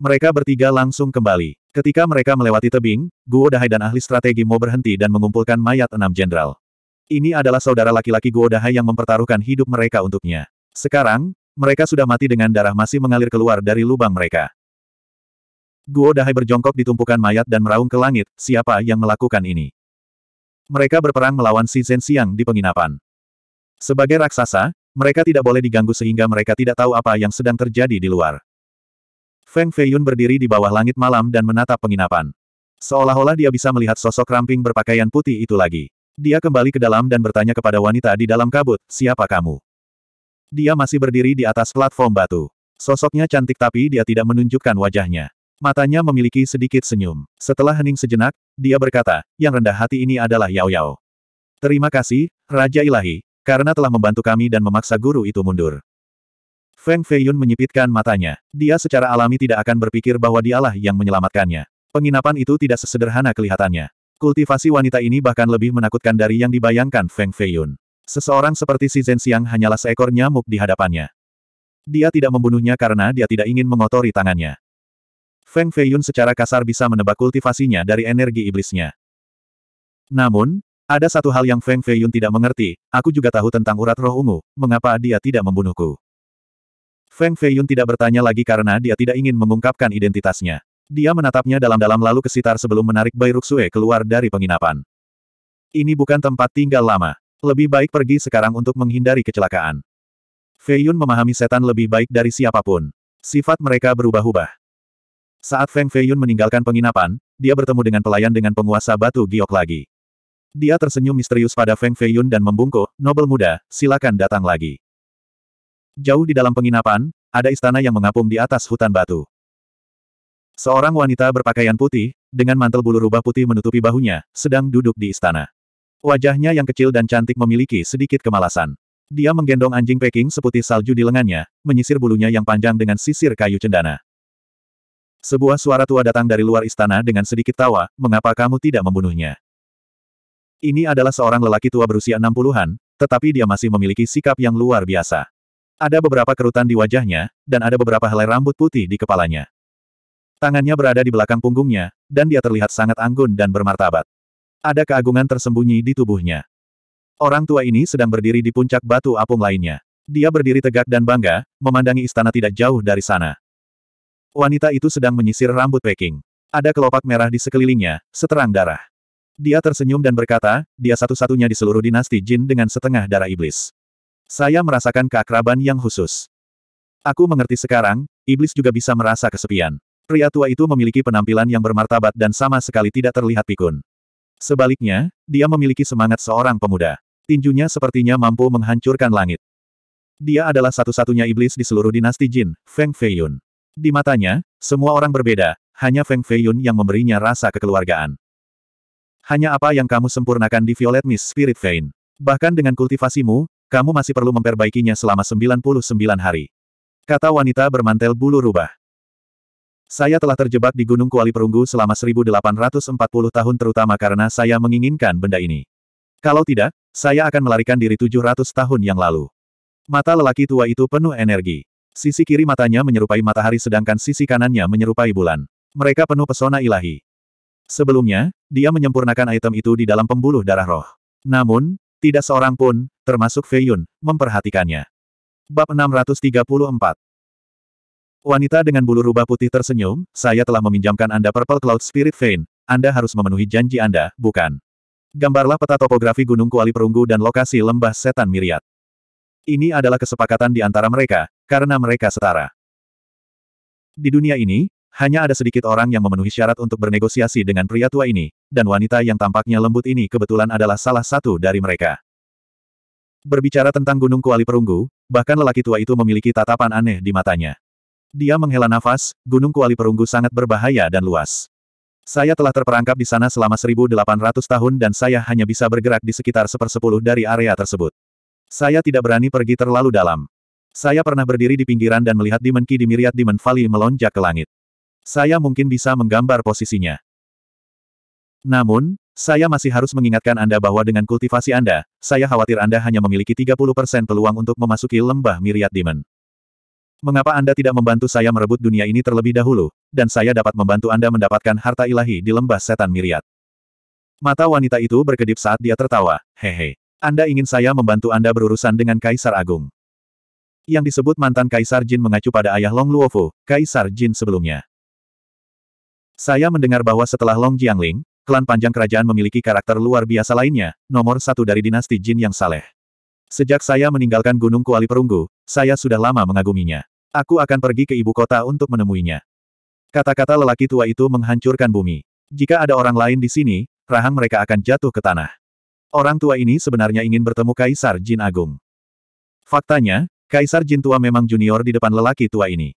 Mereka bertiga langsung kembali. Ketika mereka melewati tebing, Guo Dahai dan ahli strategi mau berhenti dan mengumpulkan mayat enam jenderal. Ini adalah saudara laki-laki Guo Dahai yang mempertaruhkan hidup mereka untuknya. Sekarang, mereka sudah mati dengan darah masih mengalir keluar dari lubang mereka. Guo Dahai berjongkok di tumpukan mayat dan meraung ke langit, siapa yang melakukan ini? Mereka berperang melawan si Zhen di penginapan. Sebagai raksasa, mereka tidak boleh diganggu sehingga mereka tidak tahu apa yang sedang terjadi di luar. Feng Feiyun berdiri di bawah langit malam dan menatap penginapan. Seolah-olah dia bisa melihat sosok ramping berpakaian putih itu lagi. Dia kembali ke dalam dan bertanya kepada wanita di dalam kabut, siapa kamu? Dia masih berdiri di atas platform batu. Sosoknya cantik tapi dia tidak menunjukkan wajahnya. Matanya memiliki sedikit senyum. Setelah hening sejenak, dia berkata, yang rendah hati ini adalah Yao Yao. Terima kasih, Raja Ilahi, karena telah membantu kami dan memaksa guru itu mundur. Feng Feiyun menyipitkan matanya. Dia secara alami tidak akan berpikir bahwa dialah yang menyelamatkannya. Penginapan itu tidak sesederhana kelihatannya. Kultivasi wanita ini bahkan lebih menakutkan dari yang dibayangkan Feng Feiyun. Seseorang seperti si Zhenxiang hanyalah seekor nyamuk di hadapannya. Dia tidak membunuhnya karena dia tidak ingin mengotori tangannya. Feng Feiyun secara kasar bisa menebak kultivasinya dari energi iblisnya. Namun, ada satu hal yang Feng Feiyun tidak mengerti, aku juga tahu tentang urat roh ungu, mengapa dia tidak membunuhku. Feng Feiyun tidak bertanya lagi karena dia tidak ingin mengungkapkan identitasnya. Dia menatapnya dalam-dalam lalu ke sitar sebelum menarik Bai Ruxue keluar dari penginapan. Ini bukan tempat tinggal lama. Lebih baik pergi sekarang untuk menghindari kecelakaan. Feiyun memahami setan lebih baik dari siapapun. Sifat mereka berubah-ubah. Saat Feng Feiyun meninggalkan penginapan, dia bertemu dengan pelayan dengan penguasa batu giok lagi. Dia tersenyum misterius pada Feng Feiyun dan membungkuk, Nobel muda, silakan datang lagi. Jauh di dalam penginapan, ada istana yang mengapung di atas hutan batu. Seorang wanita berpakaian putih, dengan mantel bulu rubah putih menutupi bahunya, sedang duduk di istana. Wajahnya yang kecil dan cantik memiliki sedikit kemalasan. Dia menggendong anjing Peking seputih salju di lengannya, menyisir bulunya yang panjang dengan sisir kayu cendana. Sebuah suara tua datang dari luar istana dengan sedikit tawa, mengapa kamu tidak membunuhnya? Ini adalah seorang lelaki tua berusia 60-an, tetapi dia masih memiliki sikap yang luar biasa. Ada beberapa kerutan di wajahnya, dan ada beberapa helai rambut putih di kepalanya. Tangannya berada di belakang punggungnya, dan dia terlihat sangat anggun dan bermartabat. Ada keagungan tersembunyi di tubuhnya. Orang tua ini sedang berdiri di puncak batu apung lainnya. Dia berdiri tegak dan bangga, memandangi istana tidak jauh dari sana. Wanita itu sedang menyisir rambut Peking. Ada kelopak merah di sekelilingnya, seterang darah. Dia tersenyum dan berkata, dia satu-satunya di seluruh dinasti Jin dengan setengah darah iblis. Saya merasakan keakraban yang khusus. Aku mengerti sekarang, iblis juga bisa merasa kesepian. Pria tua itu memiliki penampilan yang bermartabat dan sama sekali tidak terlihat pikun. Sebaliknya, dia memiliki semangat seorang pemuda. Tinjunya sepertinya mampu menghancurkan langit. Dia adalah satu-satunya iblis di seluruh dinasti Jin, Feng Feiyun. Di matanya, semua orang berbeda, hanya Feng Feiyun yang memberinya rasa kekeluargaan. Hanya apa yang kamu sempurnakan di Violet Miss Spirit Vein. Bahkan dengan kultivasimu, kamu masih perlu memperbaikinya selama 99 hari. Kata wanita bermantel bulu rubah. Saya telah terjebak di Gunung Kuali Perunggu selama 1840 tahun terutama karena saya menginginkan benda ini. Kalau tidak, saya akan melarikan diri 700 tahun yang lalu. Mata lelaki tua itu penuh energi. Sisi kiri matanya menyerupai matahari sedangkan sisi kanannya menyerupai bulan. Mereka penuh pesona ilahi. Sebelumnya, dia menyempurnakan item itu di dalam pembuluh darah roh. Namun, tidak seorang pun, termasuk Feiyun, memperhatikannya. Bab 634 Wanita dengan bulu rubah putih tersenyum, saya telah meminjamkan Anda Purple Cloud Spirit Vein, Anda harus memenuhi janji Anda, bukan? Gambarlah peta topografi Gunung Kuali Perunggu dan lokasi lembah setan Miriat. Ini adalah kesepakatan di antara mereka, karena mereka setara. Di dunia ini, hanya ada sedikit orang yang memenuhi syarat untuk bernegosiasi dengan pria tua ini, dan wanita yang tampaknya lembut ini kebetulan adalah salah satu dari mereka. Berbicara tentang Gunung Kuali Perunggu, bahkan lelaki tua itu memiliki tatapan aneh di matanya. Dia menghela nafas, Gunung Kuali Perunggu sangat berbahaya dan luas. Saya telah terperangkap di sana selama 1800 tahun dan saya hanya bisa bergerak di sekitar sepersepuluh dari area tersebut. Saya tidak berani pergi terlalu dalam. Saya pernah berdiri di pinggiran dan melihat Demon Ki di Miriat Demon Valley melonjak ke langit. Saya mungkin bisa menggambar posisinya. Namun, saya masih harus mengingatkan Anda bahwa dengan kultivasi Anda, saya khawatir Anda hanya memiliki 30% peluang untuk memasuki lembah Miriat Demon. Mengapa Anda tidak membantu saya merebut dunia ini terlebih dahulu, dan saya dapat membantu Anda mendapatkan harta ilahi di lembah setan Miriat? Mata wanita itu berkedip saat dia tertawa, hehe. Anda ingin saya membantu Anda berurusan dengan Kaisar Agung. Yang disebut mantan Kaisar Jin mengacu pada ayah Long Luofu, Kaisar Jin sebelumnya. Saya mendengar bahwa setelah Long Jiangling, klan panjang kerajaan memiliki karakter luar biasa lainnya, nomor satu dari dinasti Jin yang saleh. Sejak saya meninggalkan Gunung Kuali Perunggu, saya sudah lama mengaguminya. Aku akan pergi ke ibu kota untuk menemuinya. Kata-kata lelaki tua itu menghancurkan bumi. Jika ada orang lain di sini, rahang mereka akan jatuh ke tanah. Orang tua ini sebenarnya ingin bertemu Kaisar Jin Agung. Faktanya, Kaisar Jin tua memang junior di depan lelaki tua ini.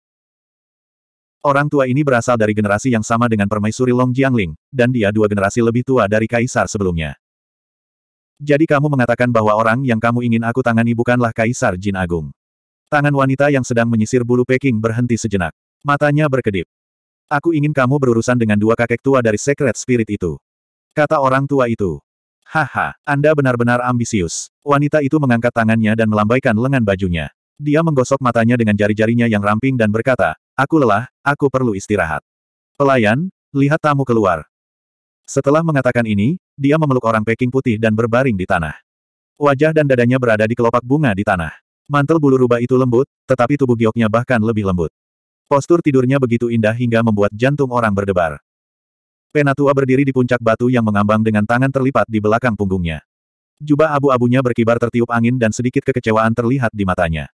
Orang tua ini berasal dari generasi yang sama dengan permaisuri Long Jiangling, dan dia dua generasi lebih tua dari kaisar sebelumnya. Jadi kamu mengatakan bahwa orang yang kamu ingin aku tangani bukanlah kaisar Jin Agung. Tangan wanita yang sedang menyisir bulu Peking berhenti sejenak. Matanya berkedip. Aku ingin kamu berurusan dengan dua kakek tua dari Secret Spirit itu. Kata orang tua itu. Haha, Anda benar-benar ambisius. Wanita itu mengangkat tangannya dan melambaikan lengan bajunya. Dia menggosok matanya dengan jari-jarinya yang ramping dan berkata, Aku lelah, aku perlu istirahat. Pelayan, lihat tamu keluar. Setelah mengatakan ini, dia memeluk orang Peking putih dan berbaring di tanah. Wajah dan dadanya berada di kelopak bunga di tanah. Mantel bulu rubah itu lembut, tetapi tubuh gioknya bahkan lebih lembut. Postur tidurnya begitu indah hingga membuat jantung orang berdebar. Penatua berdiri di puncak batu yang mengambang dengan tangan terlipat di belakang punggungnya. Jubah abu-abunya berkibar tertiup angin dan sedikit kekecewaan terlihat di matanya.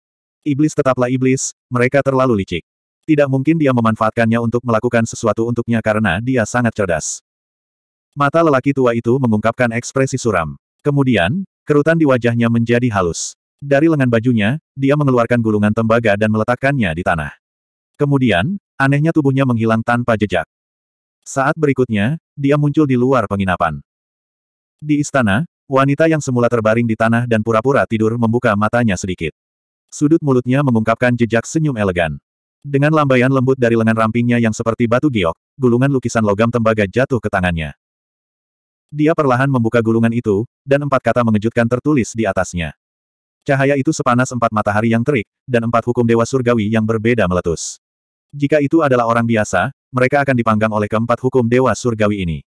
Iblis tetaplah iblis, mereka terlalu licik. Tidak mungkin dia memanfaatkannya untuk melakukan sesuatu untuknya karena dia sangat cerdas. Mata lelaki tua itu mengungkapkan ekspresi suram. Kemudian, kerutan di wajahnya menjadi halus. Dari lengan bajunya, dia mengeluarkan gulungan tembaga dan meletakkannya di tanah. Kemudian, anehnya tubuhnya menghilang tanpa jejak. Saat berikutnya, dia muncul di luar penginapan. Di istana, wanita yang semula terbaring di tanah dan pura-pura tidur membuka matanya sedikit. Sudut mulutnya mengungkapkan jejak senyum elegan. Dengan lambaian lembut dari lengan rampingnya yang seperti batu giok, gulungan lukisan logam tembaga jatuh ke tangannya. Dia perlahan membuka gulungan itu, dan empat kata mengejutkan tertulis di atasnya. Cahaya itu sepanas empat matahari yang terik, dan empat hukum dewa surgawi yang berbeda meletus. Jika itu adalah orang biasa, mereka akan dipanggang oleh keempat hukum dewa surgawi ini.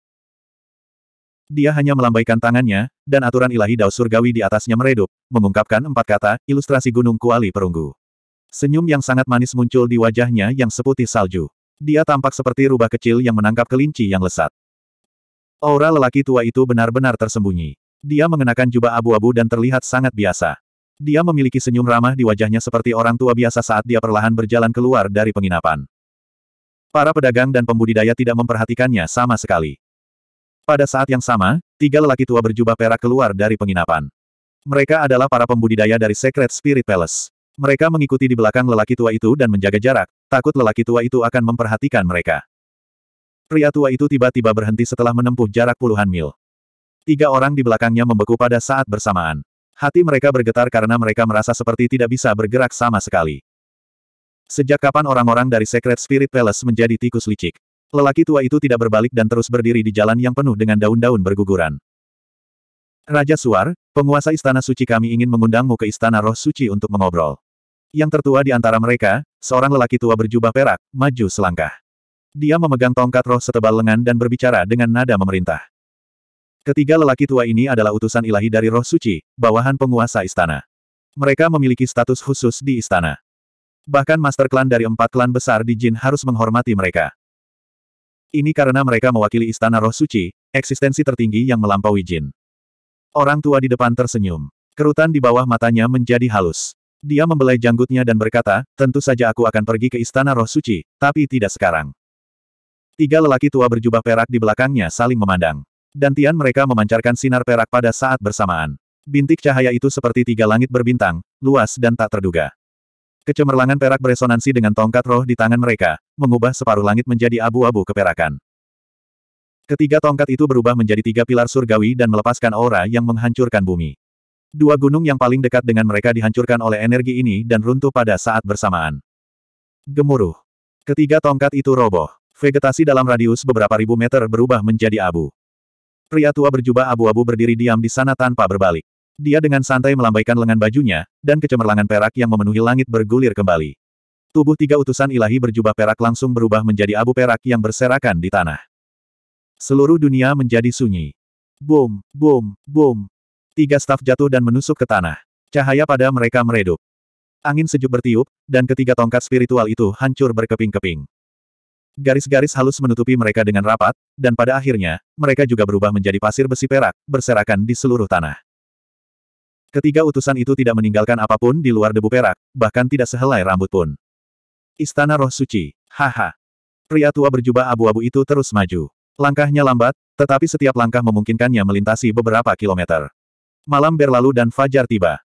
Dia hanya melambaikan tangannya, dan aturan ilahi dao surgawi di atasnya meredup, mengungkapkan empat kata, ilustrasi gunung kuali perunggu. Senyum yang sangat manis muncul di wajahnya yang seputih salju. Dia tampak seperti rubah kecil yang menangkap kelinci yang lesat. Aura lelaki tua itu benar-benar tersembunyi. Dia mengenakan jubah abu-abu dan terlihat sangat biasa. Dia memiliki senyum ramah di wajahnya seperti orang tua biasa saat dia perlahan berjalan keluar dari penginapan. Para pedagang dan pembudidaya tidak memperhatikannya sama sekali. Pada saat yang sama, tiga lelaki tua berjubah perak keluar dari penginapan. Mereka adalah para pembudidaya dari Secret Spirit Palace. Mereka mengikuti di belakang lelaki tua itu dan menjaga jarak, takut lelaki tua itu akan memperhatikan mereka. Pria tua itu tiba-tiba berhenti setelah menempuh jarak puluhan mil. Tiga orang di belakangnya membeku pada saat bersamaan. Hati mereka bergetar karena mereka merasa seperti tidak bisa bergerak sama sekali. Sejak kapan orang-orang dari Secret Spirit Palace menjadi tikus licik? Lelaki tua itu tidak berbalik dan terus berdiri di jalan yang penuh dengan daun-daun berguguran. Raja Suar, penguasa istana suci kami ingin mengundangmu ke istana roh suci untuk mengobrol. Yang tertua di antara mereka, seorang lelaki tua berjubah perak, maju selangkah. Dia memegang tongkat roh setebal lengan dan berbicara dengan nada memerintah. Ketiga lelaki tua ini adalah utusan ilahi dari roh suci, bawahan penguasa istana. Mereka memiliki status khusus di istana. Bahkan master klan dari empat klan besar di Jin harus menghormati mereka. Ini karena mereka mewakili istana roh suci, eksistensi tertinggi yang melampaui jin. Orang tua di depan tersenyum. Kerutan di bawah matanya menjadi halus. Dia membelai janggutnya dan berkata, tentu saja aku akan pergi ke istana roh suci, tapi tidak sekarang. Tiga lelaki tua berjubah perak di belakangnya saling memandang. dan tian mereka memancarkan sinar perak pada saat bersamaan. Bintik cahaya itu seperti tiga langit berbintang, luas dan tak terduga. Kecemerlangan perak beresonansi dengan tongkat roh di tangan mereka, mengubah separuh langit menjadi abu-abu keperakan. Ketiga tongkat itu berubah menjadi tiga pilar surgawi dan melepaskan aura yang menghancurkan bumi. Dua gunung yang paling dekat dengan mereka dihancurkan oleh energi ini dan runtuh pada saat bersamaan. Gemuruh. Ketiga tongkat itu roboh. Vegetasi dalam radius beberapa ribu meter berubah menjadi abu. Pria tua berjubah abu-abu berdiri diam di sana tanpa berbalik. Dia dengan santai melambaikan lengan bajunya, dan kecemerlangan perak yang memenuhi langit bergulir kembali. Tubuh tiga utusan ilahi berjubah perak langsung berubah menjadi abu perak yang berserakan di tanah. Seluruh dunia menjadi sunyi. Boom, boom, boom. Tiga staf jatuh dan menusuk ke tanah. Cahaya pada mereka meredup. Angin sejuk bertiup, dan ketiga tongkat spiritual itu hancur berkeping-keping. Garis-garis halus menutupi mereka dengan rapat, dan pada akhirnya, mereka juga berubah menjadi pasir besi perak, berserakan di seluruh tanah. Ketiga utusan itu tidak meninggalkan apapun di luar debu perak, bahkan tidak sehelai rambut pun. Istana Roh Suci. Haha. Pria tua berjubah abu-abu itu terus maju. Langkahnya lambat, tetapi setiap langkah memungkinkannya melintasi beberapa kilometer. Malam berlalu dan fajar tiba.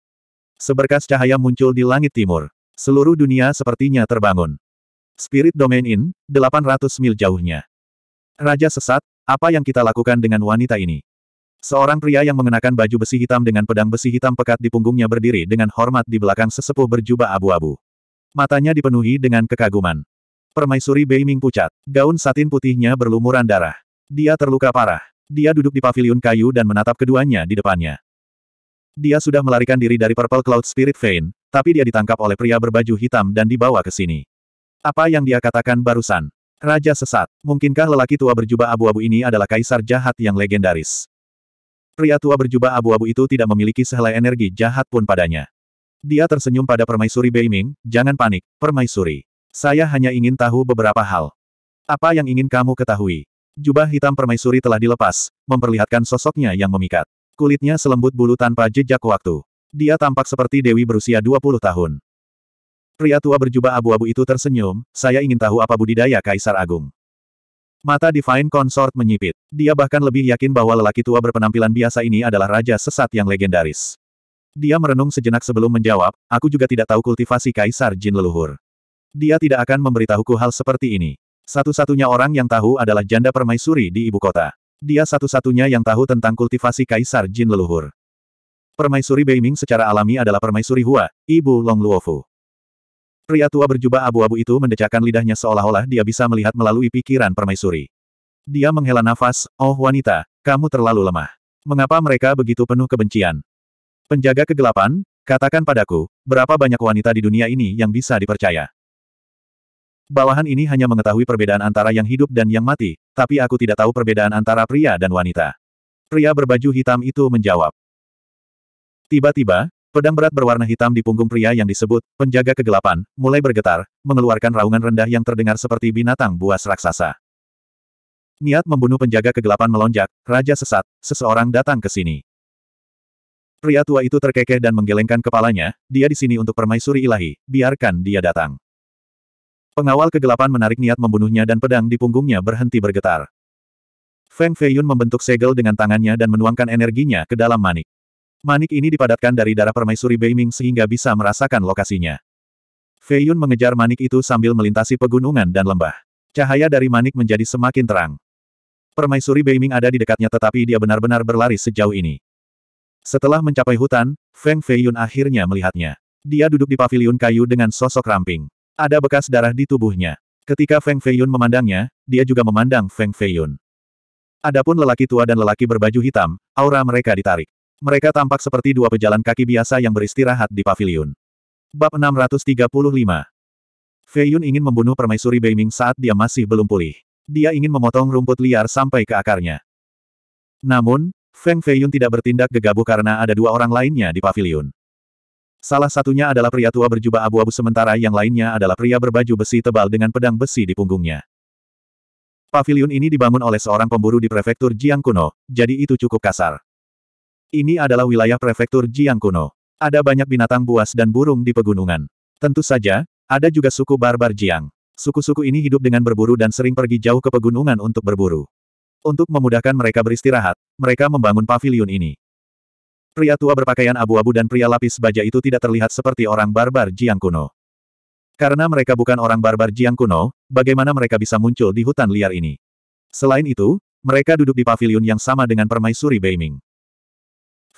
Seberkas cahaya muncul di langit timur. Seluruh dunia sepertinya terbangun. Spirit Domain In, 800 mil jauhnya. Raja sesat, apa yang kita lakukan dengan wanita ini? Seorang pria yang mengenakan baju besi hitam dengan pedang besi hitam pekat di punggungnya berdiri dengan hormat di belakang sesepuh berjubah abu-abu. Matanya dipenuhi dengan kekaguman. Permaisuri Beiming pucat. Gaun satin putihnya berlumuran darah. Dia terluka parah. Dia duduk di paviliun kayu dan menatap keduanya di depannya. Dia sudah melarikan diri dari Purple Cloud Spirit Vein, tapi dia ditangkap oleh pria berbaju hitam dan dibawa ke sini. Apa yang dia katakan barusan? Raja sesat. Mungkinkah lelaki tua berjubah abu-abu ini adalah kaisar jahat yang legendaris? Pria tua berjubah abu-abu itu tidak memiliki sehelai energi jahat pun padanya. Dia tersenyum pada permaisuri Beiming, jangan panik, permaisuri. Saya hanya ingin tahu beberapa hal. Apa yang ingin kamu ketahui? Jubah hitam permaisuri telah dilepas, memperlihatkan sosoknya yang memikat. Kulitnya selembut bulu tanpa jejak waktu. Dia tampak seperti dewi berusia 20 tahun. Pria tua berjubah abu-abu itu tersenyum, saya ingin tahu apa budidaya Kaisar Agung. Mata Divine Consort menyipit. Dia bahkan lebih yakin bahwa lelaki tua berpenampilan biasa ini adalah raja sesat yang legendaris. Dia merenung sejenak sebelum menjawab, aku juga tidak tahu kultivasi kaisar jin leluhur. Dia tidak akan memberitahuku hal seperti ini. Satu-satunya orang yang tahu adalah janda permaisuri di ibu kota. Dia satu-satunya yang tahu tentang kultivasi kaisar jin leluhur. Permaisuri Beiming secara alami adalah permaisuri Hua, ibu Long Luofu. Pria tua berjubah abu-abu itu mendecakkan lidahnya seolah-olah dia bisa melihat melalui pikiran permaisuri. Dia menghela nafas, oh wanita, kamu terlalu lemah. Mengapa mereka begitu penuh kebencian? Penjaga kegelapan, katakan padaku, berapa banyak wanita di dunia ini yang bisa dipercaya? Bawahan ini hanya mengetahui perbedaan antara yang hidup dan yang mati, tapi aku tidak tahu perbedaan antara pria dan wanita. Pria berbaju hitam itu menjawab. Tiba-tiba, Pedang berat berwarna hitam di punggung pria yang disebut penjaga kegelapan, mulai bergetar, mengeluarkan raungan rendah yang terdengar seperti binatang buas raksasa. Niat membunuh penjaga kegelapan melonjak, raja sesat, seseorang datang ke sini. Pria tua itu terkekeh dan menggelengkan kepalanya, dia di sini untuk permaisuri ilahi, biarkan dia datang. Pengawal kegelapan menarik niat membunuhnya dan pedang di punggungnya berhenti bergetar. Feng Feiyun membentuk segel dengan tangannya dan menuangkan energinya ke dalam manik. Manik ini dipadatkan dari darah permaisuri Beiming sehingga bisa merasakan lokasinya. Fei Yun mengejar manik itu sambil melintasi pegunungan dan lembah. Cahaya dari manik menjadi semakin terang. Permaisuri Beiming ada di dekatnya tetapi dia benar-benar berlari sejauh ini. Setelah mencapai hutan, Feng Fei Yun akhirnya melihatnya. Dia duduk di paviliun kayu dengan sosok ramping. Ada bekas darah di tubuhnya. Ketika Feng Fei Yun memandangnya, dia juga memandang Feng Fei Yun. Adapun lelaki tua dan lelaki berbaju hitam, aura mereka ditarik. Mereka tampak seperti dua pejalan kaki biasa yang beristirahat di pavilion. Bab 635 Fei Yun ingin membunuh permaisuri Beiming saat dia masih belum pulih. Dia ingin memotong rumput liar sampai ke akarnya. Namun, Feng Fei Yun tidak bertindak gegabah karena ada dua orang lainnya di pavilion. Salah satunya adalah pria tua berjubah abu-abu sementara yang lainnya adalah pria berbaju besi tebal dengan pedang besi di punggungnya. Pavilion ini dibangun oleh seorang pemburu di prefektur Jiang kuno, jadi itu cukup kasar. Ini adalah wilayah prefektur Jiang kuno. Ada banyak binatang buas dan burung di pegunungan. Tentu saja, ada juga suku barbar Jiang. Suku-suku ini hidup dengan berburu dan sering pergi jauh ke pegunungan untuk berburu. Untuk memudahkan mereka beristirahat, mereka membangun pavilion ini. Pria tua berpakaian abu-abu dan pria lapis baja itu tidak terlihat seperti orang barbar Jiang kuno. Karena mereka bukan orang barbar Jiang kuno, bagaimana mereka bisa muncul di hutan liar ini? Selain itu, mereka duduk di pavilion yang sama dengan permaisuri Beiming.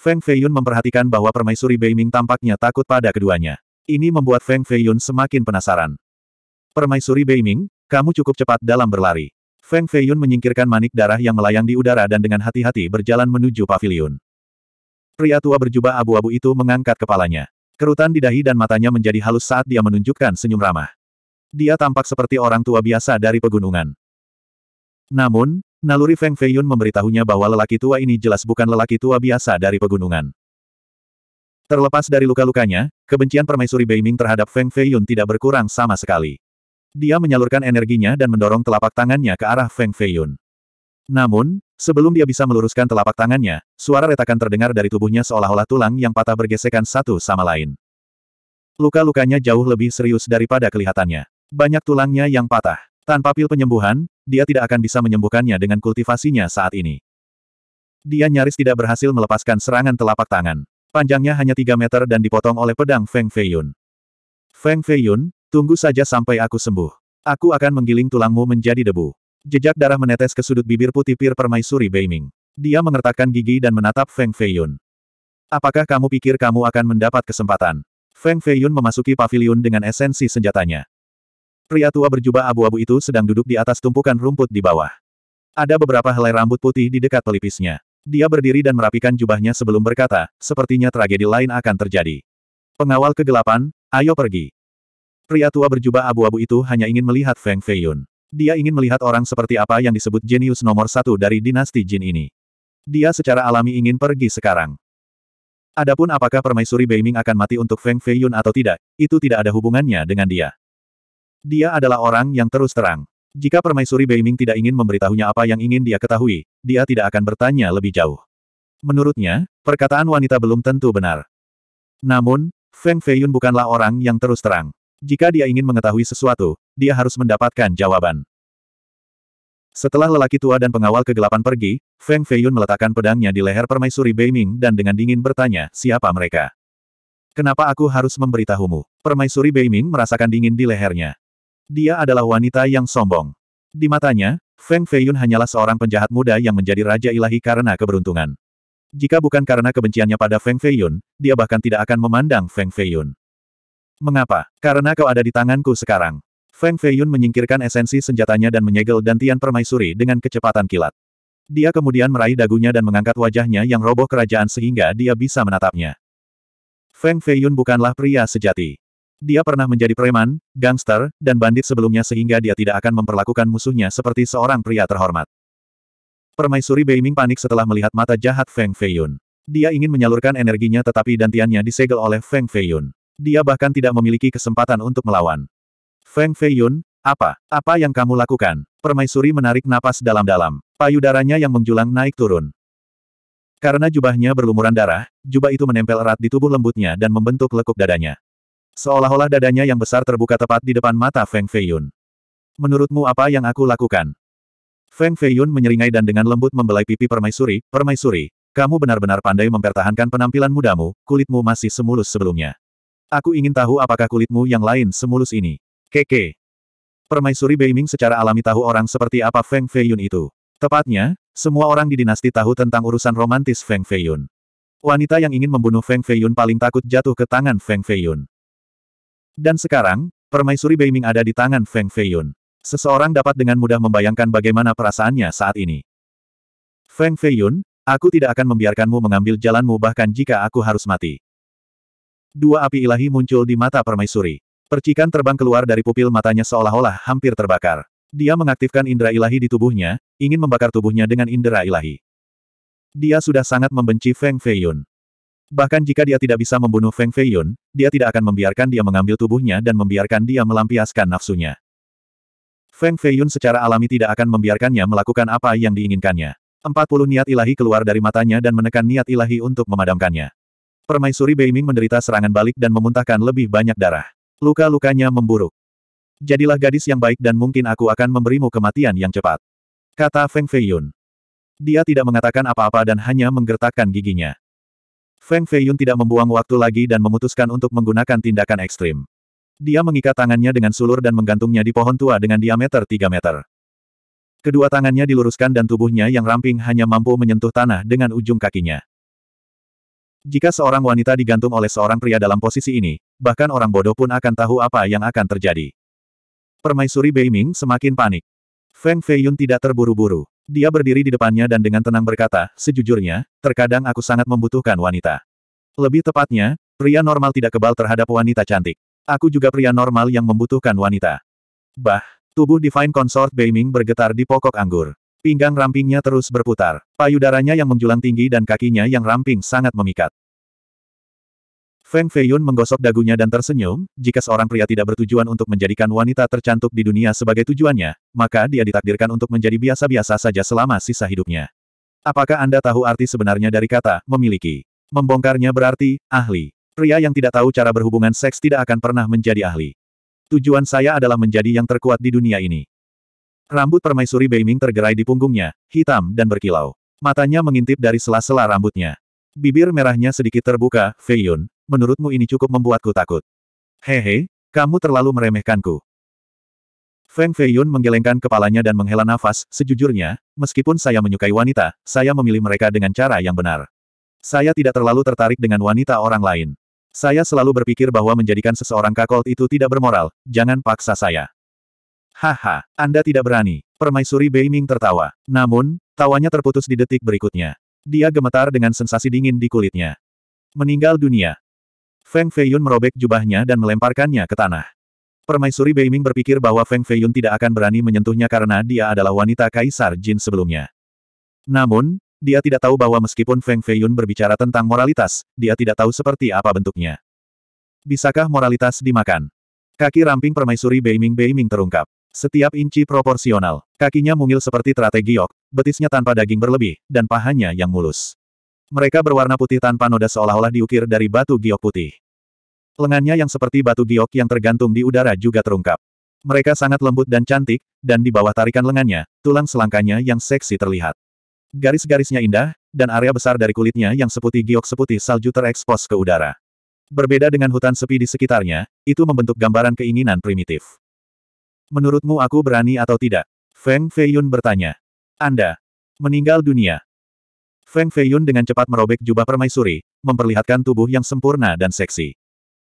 Feng Feiyun memperhatikan bahwa permaisuri Beiming tampaknya takut pada keduanya. Ini membuat Feng Feiyun semakin penasaran. Permaisuri Beiming, kamu cukup cepat dalam berlari. Feng Feiyun menyingkirkan manik darah yang melayang di udara dan dengan hati-hati berjalan menuju pavilion. Pria tua berjubah abu-abu itu mengangkat kepalanya. Kerutan di dahi dan matanya menjadi halus saat dia menunjukkan senyum ramah. Dia tampak seperti orang tua biasa dari pegunungan. Namun, Naluri Feng Feiyun memberitahunya bahwa lelaki tua ini jelas bukan lelaki tua biasa dari pegunungan. Terlepas dari luka-lukanya, kebencian permaisuri Beiming terhadap Feng Feiyun tidak berkurang sama sekali. Dia menyalurkan energinya dan mendorong telapak tangannya ke arah Feng Feiyun. Namun, sebelum dia bisa meluruskan telapak tangannya, suara retakan terdengar dari tubuhnya seolah-olah tulang yang patah bergesekan satu sama lain. Luka-lukanya jauh lebih serius daripada kelihatannya. Banyak tulangnya yang patah. Tanpa pil penyembuhan, dia tidak akan bisa menyembuhkannya dengan kultivasinya saat ini. Dia nyaris tidak berhasil melepaskan serangan telapak tangan. Panjangnya hanya 3 meter dan dipotong oleh pedang Feng Feiyun. Feng Feiyun, tunggu saja sampai aku sembuh. Aku akan menggiling tulangmu menjadi debu. Jejak darah menetes ke sudut bibir putih pir permaisuri Beiming. Dia mengertakkan gigi dan menatap Feng Feiyun. Apakah kamu pikir kamu akan mendapat kesempatan? Feng Feiyun memasuki paviliun dengan esensi senjatanya. Pria tua berjubah abu-abu itu sedang duduk di atas tumpukan rumput di bawah. Ada beberapa helai rambut putih di dekat pelipisnya. Dia berdiri dan merapikan jubahnya sebelum berkata, sepertinya tragedi lain akan terjadi. Pengawal kegelapan, ayo pergi. Pria tua berjubah abu-abu itu hanya ingin melihat Feng Feiyun. Dia ingin melihat orang seperti apa yang disebut jenius nomor satu dari dinasti Jin ini. Dia secara alami ingin pergi sekarang. Adapun apakah permaisuri Beiming akan mati untuk Feng Feiyun atau tidak, itu tidak ada hubungannya dengan dia. Dia adalah orang yang terus terang. Jika permaisuri Beiming tidak ingin memberitahunya apa yang ingin dia ketahui, dia tidak akan bertanya lebih jauh. Menurutnya, perkataan wanita belum tentu benar. Namun, Feng Feiyun bukanlah orang yang terus terang. Jika dia ingin mengetahui sesuatu, dia harus mendapatkan jawaban. Setelah lelaki tua dan pengawal kegelapan pergi, Feng Feiyun meletakkan pedangnya di leher permaisuri Beiming dan dengan dingin bertanya, siapa mereka? Kenapa aku harus memberitahumu? Permaisuri Beiming merasakan dingin di lehernya. Dia adalah wanita yang sombong. Di matanya, Feng Feiyun hanyalah seorang penjahat muda yang menjadi raja ilahi karena keberuntungan. Jika bukan karena kebenciannya pada Feng Feiyun, dia bahkan tidak akan memandang Feng Feiyun. Mengapa? Karena kau ada di tanganku sekarang. Feng Feiyun menyingkirkan esensi senjatanya dan menyegel dantian permaisuri dengan kecepatan kilat. Dia kemudian meraih dagunya dan mengangkat wajahnya yang roboh kerajaan sehingga dia bisa menatapnya. Feng Feiyun bukanlah pria sejati. Dia pernah menjadi preman, gangster, dan bandit sebelumnya sehingga dia tidak akan memperlakukan musuhnya seperti seorang pria terhormat. Permaisuri Beiming panik setelah melihat mata jahat Feng Feiyun. Dia ingin menyalurkan energinya tetapi dantiannya disegel oleh Feng Feiyun. Dia bahkan tidak memiliki kesempatan untuk melawan. Feng Feiyun, apa? Apa yang kamu lakukan? Permaisuri menarik napas dalam-dalam. Payudaranya yang menjulang naik turun. Karena jubahnya berlumuran darah, jubah itu menempel erat di tubuh lembutnya dan membentuk lekuk dadanya. Seolah-olah dadanya yang besar terbuka tepat di depan mata Feng Feiyun. Menurutmu apa yang aku lakukan? Feng Feiyun menyeringai dan dengan lembut membelai pipi permaisuri, permaisuri, kamu benar-benar pandai mempertahankan penampilan mudamu, kulitmu masih semulus sebelumnya. Aku ingin tahu apakah kulitmu yang lain semulus ini. Keke. Permaisuri Beiming secara alami tahu orang seperti apa Feng Feiyun itu. Tepatnya, semua orang di dinasti tahu tentang urusan romantis Feng Feiyun. Wanita yang ingin membunuh Feng Feiyun paling takut jatuh ke tangan Feng Feiyun. Dan sekarang, permaisuri Beiming ada di tangan Feng Feiyun. Seseorang dapat dengan mudah membayangkan bagaimana perasaannya saat ini. Feng Feiyun, aku tidak akan membiarkanmu mengambil jalanmu bahkan jika aku harus mati. Dua api ilahi muncul di mata permaisuri. Percikan terbang keluar dari pupil matanya seolah-olah hampir terbakar. Dia mengaktifkan indera ilahi di tubuhnya, ingin membakar tubuhnya dengan indera ilahi. Dia sudah sangat membenci Feng Feiyun. Bahkan jika dia tidak bisa membunuh Feng Feiyun, dia tidak akan membiarkan dia mengambil tubuhnya dan membiarkan dia melampiaskan nafsunya. Feng Feiyun secara alami tidak akan membiarkannya melakukan apa yang diinginkannya. Empat puluh niat ilahi keluar dari matanya dan menekan niat ilahi untuk memadamkannya. Permaisuri Beiming menderita serangan balik dan memuntahkan lebih banyak darah. Luka-lukanya memburuk. Jadilah gadis yang baik dan mungkin aku akan memberimu kematian yang cepat. Kata Feng Feiyun. Dia tidak mengatakan apa-apa dan hanya menggertakkan giginya. Feng Feiyun tidak membuang waktu lagi dan memutuskan untuk menggunakan tindakan ekstrim. Dia mengikat tangannya dengan sulur dan menggantungnya di pohon tua dengan diameter 3 meter. Kedua tangannya diluruskan dan tubuhnya yang ramping hanya mampu menyentuh tanah dengan ujung kakinya. Jika seorang wanita digantung oleh seorang pria dalam posisi ini, bahkan orang bodoh pun akan tahu apa yang akan terjadi. Permaisuri Beiming semakin panik. Feng Feiyun tidak terburu-buru. Dia berdiri di depannya dan dengan tenang berkata, sejujurnya, terkadang aku sangat membutuhkan wanita. Lebih tepatnya, pria normal tidak kebal terhadap wanita cantik. Aku juga pria normal yang membutuhkan wanita. Bah, tubuh Divine Consort Beiming bergetar di pokok anggur. Pinggang rampingnya terus berputar. Payudaranya yang menjulang tinggi dan kakinya yang ramping sangat memikat. Feng Feiyun menggosok dagunya dan tersenyum, jika seorang pria tidak bertujuan untuk menjadikan wanita tercantik di dunia sebagai tujuannya, maka dia ditakdirkan untuk menjadi biasa-biasa saja selama sisa hidupnya. Apakah Anda tahu arti sebenarnya dari kata memiliki? Membongkarnya berarti ahli. Pria yang tidak tahu cara berhubungan seks tidak akan pernah menjadi ahli. Tujuan saya adalah menjadi yang terkuat di dunia ini. Rambut permaisuri Beiming tergerai di punggungnya, hitam dan berkilau. Matanya mengintip dari sela-sela rambutnya. Bibir merahnya sedikit terbuka, Fei Yun, menurutmu ini cukup membuatku takut. Hehe, kamu terlalu meremehkanku. Feng Feiyun menggelengkan kepalanya dan menghela nafas, sejujurnya, meskipun saya menyukai wanita, saya memilih mereka dengan cara yang benar. Saya tidak terlalu tertarik dengan wanita orang lain. Saya selalu berpikir bahwa menjadikan seseorang kakolt itu tidak bermoral, jangan paksa saya. Haha, Anda tidak berani. Permaisuri Beiming tertawa. Namun, tawanya terputus di detik berikutnya. Dia gemetar dengan sensasi dingin di kulitnya. Meninggal dunia. Feng Feiyun merobek jubahnya dan melemparkannya ke tanah. Permaisuri Beiming berpikir bahwa Feng Feiyun tidak akan berani menyentuhnya karena dia adalah wanita kaisar Jin sebelumnya. Namun, dia tidak tahu bahwa meskipun Feng Feiyun berbicara tentang moralitas, dia tidak tahu seperti apa bentuknya. Bisakah moralitas dimakan? Kaki ramping permaisuri Beiming Beiming terungkap. Setiap inci proporsional, kakinya mungil seperti teratai giok, betisnya tanpa daging berlebih, dan pahanya yang mulus. Mereka berwarna putih tanpa noda seolah-olah diukir dari batu giok putih. Lengannya yang seperti batu giok yang tergantung di udara juga terungkap. Mereka sangat lembut dan cantik, dan di bawah tarikan lengannya, tulang selangkanya yang seksi terlihat. Garis-garisnya indah, dan area besar dari kulitnya yang seputih giok seputih salju terekspos ke udara. Berbeda dengan hutan sepi di sekitarnya, itu membentuk gambaran keinginan primitif. Menurutmu aku berani atau tidak? Feng Feiyun bertanya. Anda. Meninggal dunia. Feng Feiyun dengan cepat merobek jubah permaisuri, memperlihatkan tubuh yang sempurna dan seksi.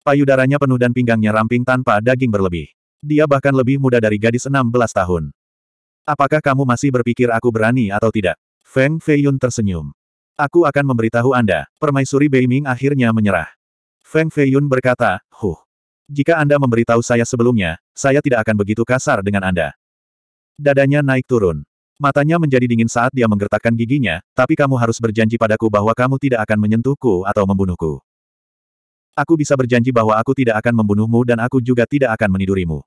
Payudaranya penuh dan pinggangnya ramping tanpa daging berlebih. Dia bahkan lebih muda dari gadis 16 tahun. Apakah kamu masih berpikir aku berani atau tidak? Feng Feiyun tersenyum. Aku akan memberitahu Anda. Permaisuri Beiming akhirnya menyerah. Feng Feiyun berkata, Huh. Jika Anda memberitahu saya sebelumnya, saya tidak akan begitu kasar dengan Anda. Dadanya naik turun. Matanya menjadi dingin saat dia menggertakkan giginya, tapi kamu harus berjanji padaku bahwa kamu tidak akan menyentuhku atau membunuhku. Aku bisa berjanji bahwa aku tidak akan membunuhmu dan aku juga tidak akan menidurimu.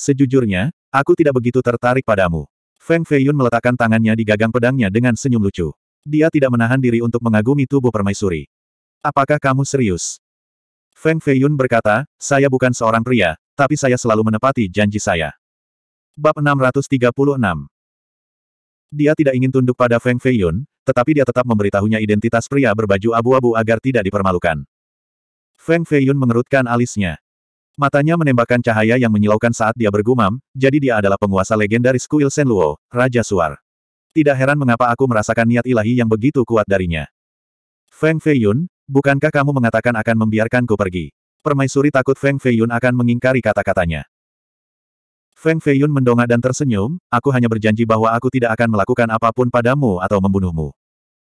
Sejujurnya, aku tidak begitu tertarik padamu. Feng Feiyun meletakkan tangannya di gagang pedangnya dengan senyum lucu. Dia tidak menahan diri untuk mengagumi tubuh permaisuri. Apakah kamu serius? Feng Feiyun berkata, saya bukan seorang pria, tapi saya selalu menepati janji saya. Bab 636 Dia tidak ingin tunduk pada Feng Feiyun, tetapi dia tetap memberitahunya identitas pria berbaju abu-abu agar tidak dipermalukan. Feng Feiyun mengerutkan alisnya. Matanya menembakkan cahaya yang menyilaukan saat dia bergumam, jadi dia adalah penguasa legendaris Kuil Senluo, Raja Suar. Tidak heran mengapa aku merasakan niat ilahi yang begitu kuat darinya. Feng Feiyun, Bukankah kamu mengatakan akan membiarkanku pergi? Permaisuri takut Feng Feiyun akan mengingkari kata-katanya. Feng Feiyun mendongak dan tersenyum, aku hanya berjanji bahwa aku tidak akan melakukan apapun padamu atau membunuhmu.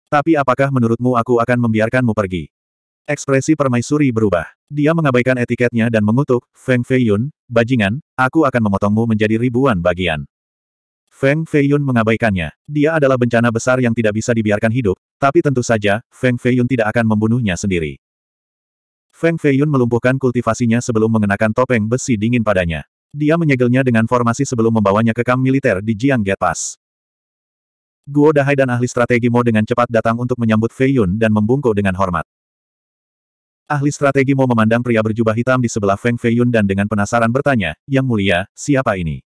Tapi apakah menurutmu aku akan membiarkanmu pergi? Ekspresi permaisuri berubah. Dia mengabaikan etiketnya dan mengutuk, Feng Feiyun, bajingan, aku akan memotongmu menjadi ribuan bagian. Feng Feiyun mengabaikannya. Dia adalah bencana besar yang tidak bisa dibiarkan hidup, tapi tentu saja, Feng Feiyun tidak akan membunuhnya sendiri. Feng Feiyun melumpuhkan kultivasinya sebelum mengenakan topeng besi dingin padanya. Dia menyegelnya dengan formasi sebelum membawanya ke kamp militer di Jiang Gate Pass. Guo Dahai dan ahli strategi Mo dengan cepat datang untuk menyambut Feiyun dan membungkuk dengan hormat. Ahli strategi Mo memandang pria berjubah hitam di sebelah Feng Feiyun dan dengan penasaran bertanya, Yang mulia, siapa ini?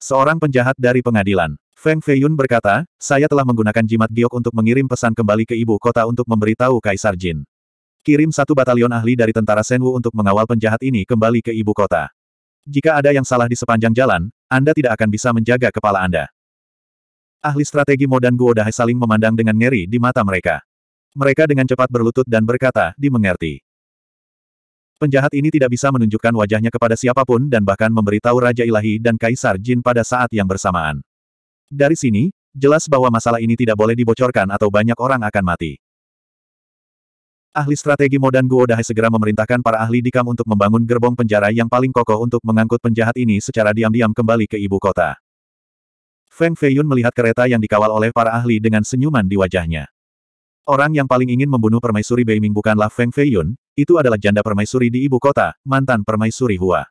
Seorang penjahat dari pengadilan. Feng Feiyun berkata, saya telah menggunakan jimat giok untuk mengirim pesan kembali ke ibu kota untuk memberitahu Kaisar Jin. Kirim satu batalion ahli dari tentara Senwu untuk mengawal penjahat ini kembali ke ibu kota. Jika ada yang salah di sepanjang jalan, Anda tidak akan bisa menjaga kepala Anda. Ahli strategi Mo dan Guo Dahai saling memandang dengan ngeri di mata mereka. Mereka dengan cepat berlutut dan berkata, dimengerti. Penjahat ini tidak bisa menunjukkan wajahnya kepada siapapun dan bahkan memberitahu Raja Ilahi dan Kaisar Jin pada saat yang bersamaan. Dari sini, jelas bahwa masalah ini tidak boleh dibocorkan atau banyak orang akan mati. Ahli strategi Modan Guo Dahai segera memerintahkan para ahli dikam untuk membangun gerbong penjara yang paling kokoh untuk mengangkut penjahat ini secara diam-diam kembali ke ibu kota. Feng Feiyun melihat kereta yang dikawal oleh para ahli dengan senyuman di wajahnya. Orang yang paling ingin membunuh permaisuri Beiming bukanlah Feng Feiyun, itu adalah janda permaisuri di ibu kota, mantan permaisuri Hua.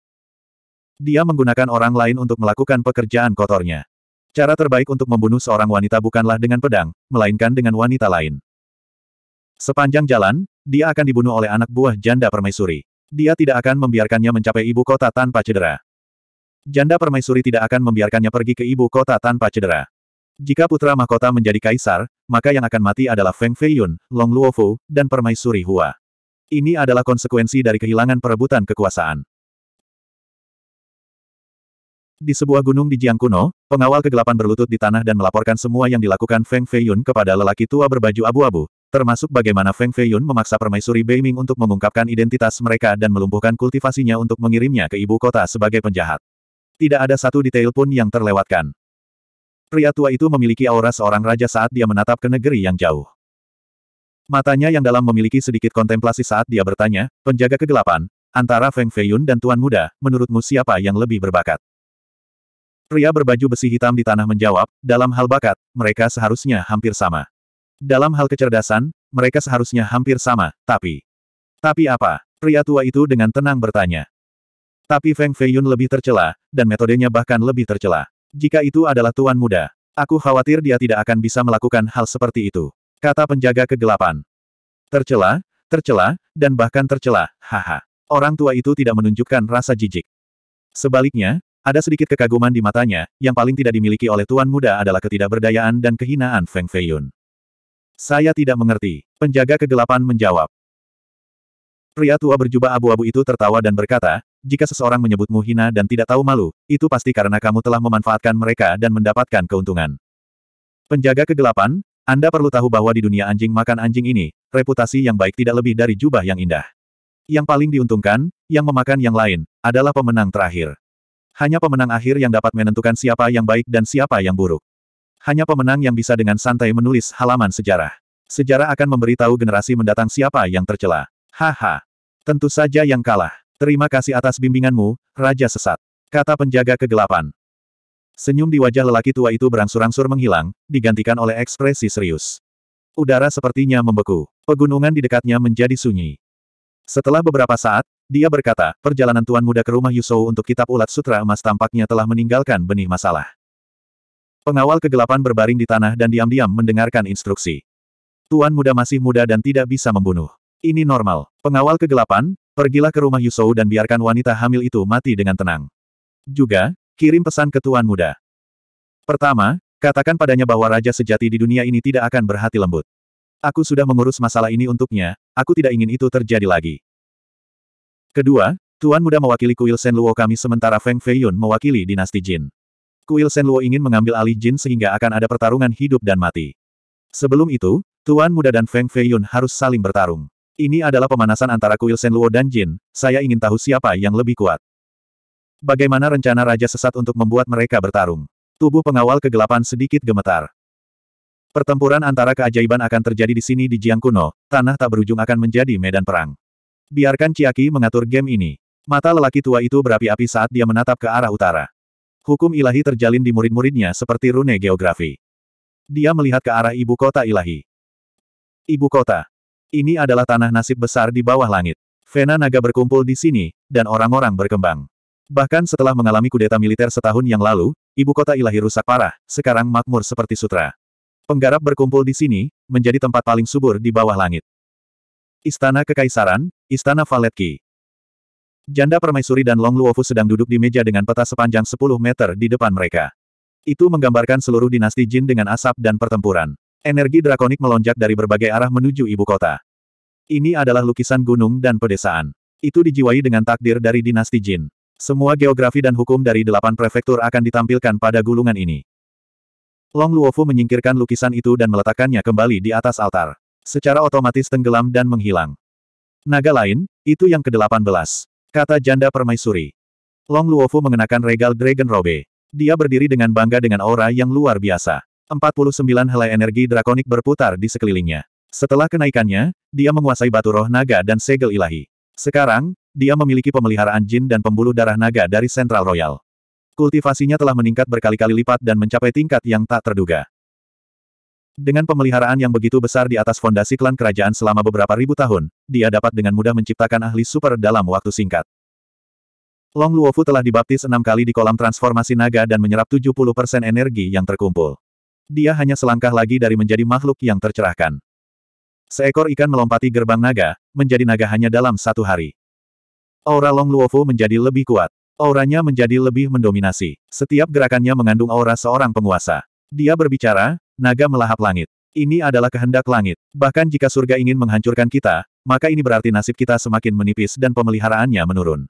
Dia menggunakan orang lain untuk melakukan pekerjaan kotornya. Cara terbaik untuk membunuh seorang wanita bukanlah dengan pedang, melainkan dengan wanita lain. Sepanjang jalan, dia akan dibunuh oleh anak buah janda permaisuri. Dia tidak akan membiarkannya mencapai ibu kota tanpa cedera. Janda permaisuri tidak akan membiarkannya pergi ke ibu kota tanpa cedera. Jika putra mahkota menjadi kaisar, maka yang akan mati adalah Feng Feiyun, Long Luofu, dan Permaisuri Hua. Ini adalah konsekuensi dari kehilangan perebutan kekuasaan. Di sebuah gunung di Jiang kuno, pengawal kegelapan berlutut di tanah dan melaporkan semua yang dilakukan Feng Feiyun kepada lelaki tua berbaju abu-abu, termasuk bagaimana Feng Feiyun memaksa permaisuri Beiming untuk mengungkapkan identitas mereka dan melumpuhkan kultivasinya untuk mengirimnya ke ibu kota sebagai penjahat. Tidak ada satu detail pun yang terlewatkan. Pria tua itu memiliki aura seorang raja saat dia menatap ke negeri yang jauh. Matanya yang dalam memiliki sedikit kontemplasi saat dia bertanya, penjaga kegelapan, antara Feng Feiyun dan Tuan Muda, menurutmu siapa yang lebih berbakat? Pria berbaju besi hitam di tanah menjawab, dalam hal bakat, mereka seharusnya hampir sama. Dalam hal kecerdasan, mereka seharusnya hampir sama, tapi... Tapi apa? Pria tua itu dengan tenang bertanya. Tapi Feng Feiyun lebih tercela, dan metodenya bahkan lebih tercela. Jika itu adalah tuan muda, aku khawatir dia tidak akan bisa melakukan hal seperti itu. Kata penjaga kegelapan. Tercela, tercela, dan bahkan tercela, haha. Orang tua itu tidak menunjukkan rasa jijik. Sebaliknya, ada sedikit kekaguman di matanya, yang paling tidak dimiliki oleh tuan muda adalah ketidakberdayaan dan kehinaan Feng Feiyun. Saya tidak mengerti. Penjaga kegelapan menjawab. Pria tua berjubah abu-abu itu tertawa dan berkata, jika seseorang menyebutmu hina dan tidak tahu malu, itu pasti karena kamu telah memanfaatkan mereka dan mendapatkan keuntungan. Penjaga kegelapan, Anda perlu tahu bahwa di dunia anjing makan anjing ini, reputasi yang baik tidak lebih dari jubah yang indah. Yang paling diuntungkan, yang memakan yang lain, adalah pemenang terakhir. Hanya pemenang akhir yang dapat menentukan siapa yang baik dan siapa yang buruk. Hanya pemenang yang bisa dengan santai menulis halaman sejarah. Sejarah akan memberitahu generasi mendatang siapa yang tercela. Haha. Tentu saja yang kalah. Terima kasih atas bimbinganmu, Raja Sesat. Kata penjaga kegelapan. Senyum di wajah lelaki tua itu berangsur-angsur menghilang, digantikan oleh ekspresi serius. Udara sepertinya membeku. Pegunungan di dekatnya menjadi sunyi. Setelah beberapa saat, dia berkata, perjalanan Tuan Muda ke rumah Yusou untuk kitab ulat sutra emas tampaknya telah meninggalkan benih masalah. Pengawal kegelapan berbaring di tanah dan diam-diam mendengarkan instruksi. Tuan Muda masih muda dan tidak bisa membunuh. Ini normal. Pengawal kegelapan, Pergilah ke rumah Yusou dan biarkan wanita hamil itu mati dengan tenang. Juga, kirim pesan ke Tuan Muda. Pertama, katakan padanya bahwa raja sejati di dunia ini tidak akan berhati lembut. Aku sudah mengurus masalah ini untuknya, aku tidak ingin itu terjadi lagi. Kedua, Tuan Muda mewakili Kuil Luo kami sementara Feng Feiyun mewakili dinasti Jin. Kuil Luo ingin mengambil alih Jin sehingga akan ada pertarungan hidup dan mati. Sebelum itu, Tuan Muda dan Feng Feiyun harus saling bertarung. Ini adalah pemanasan antara kuil Senluo dan Jin, saya ingin tahu siapa yang lebih kuat. Bagaimana rencana Raja Sesat untuk membuat mereka bertarung? Tubuh pengawal kegelapan sedikit gemetar. Pertempuran antara keajaiban akan terjadi di sini di Jiang Kuno, tanah tak berujung akan menjadi medan perang. Biarkan Ciaki mengatur game ini. Mata lelaki tua itu berapi-api saat dia menatap ke arah utara. Hukum ilahi terjalin di murid-muridnya seperti rune geografi. Dia melihat ke arah ibu kota ilahi. Ibu kota. Ini adalah tanah nasib besar di bawah langit. Vena naga berkumpul di sini, dan orang-orang berkembang. Bahkan setelah mengalami kudeta militer setahun yang lalu, ibu kota ilahi rusak parah, sekarang makmur seperti sutra. Penggarap berkumpul di sini, menjadi tempat paling subur di bawah langit. Istana Kekaisaran, Istana Valetki. Janda Permaisuri dan Long Luofu sedang duduk di meja dengan peta sepanjang 10 meter di depan mereka. Itu menggambarkan seluruh dinasti Jin dengan asap dan pertempuran. Energi drakonik melonjak dari berbagai arah menuju ibu kota. Ini adalah lukisan gunung dan pedesaan. Itu dijiwai dengan takdir dari dinasti Jin. Semua geografi dan hukum dari delapan prefektur akan ditampilkan pada gulungan ini. Long Luofu menyingkirkan lukisan itu dan meletakkannya kembali di atas altar. Secara otomatis tenggelam dan menghilang. Naga lain, itu yang ke-18. Kata janda permaisuri. Long Luofu mengenakan regal Dragon Robe. Dia berdiri dengan bangga dengan aura yang luar biasa. 49 helai energi drakonik berputar di sekelilingnya. Setelah kenaikannya, dia menguasai batu roh naga dan segel ilahi. Sekarang, dia memiliki pemeliharaan jin dan pembuluh darah naga dari Central Royal. Kultivasinya telah meningkat berkali-kali lipat dan mencapai tingkat yang tak terduga. Dengan pemeliharaan yang begitu besar di atas fondasi klan kerajaan selama beberapa ribu tahun, dia dapat dengan mudah menciptakan ahli super dalam waktu singkat. Long Luofu telah dibaptis enam kali di kolam transformasi naga dan menyerap 70% energi yang terkumpul. Dia hanya selangkah lagi dari menjadi makhluk yang tercerahkan. Seekor ikan melompati gerbang naga, menjadi naga hanya dalam satu hari. Aura Long Luofu menjadi lebih kuat. Auranya menjadi lebih mendominasi. Setiap gerakannya mengandung aura seorang penguasa. Dia berbicara, naga melahap langit. Ini adalah kehendak langit. Bahkan jika surga ingin menghancurkan kita, maka ini berarti nasib kita semakin menipis dan pemeliharaannya menurun.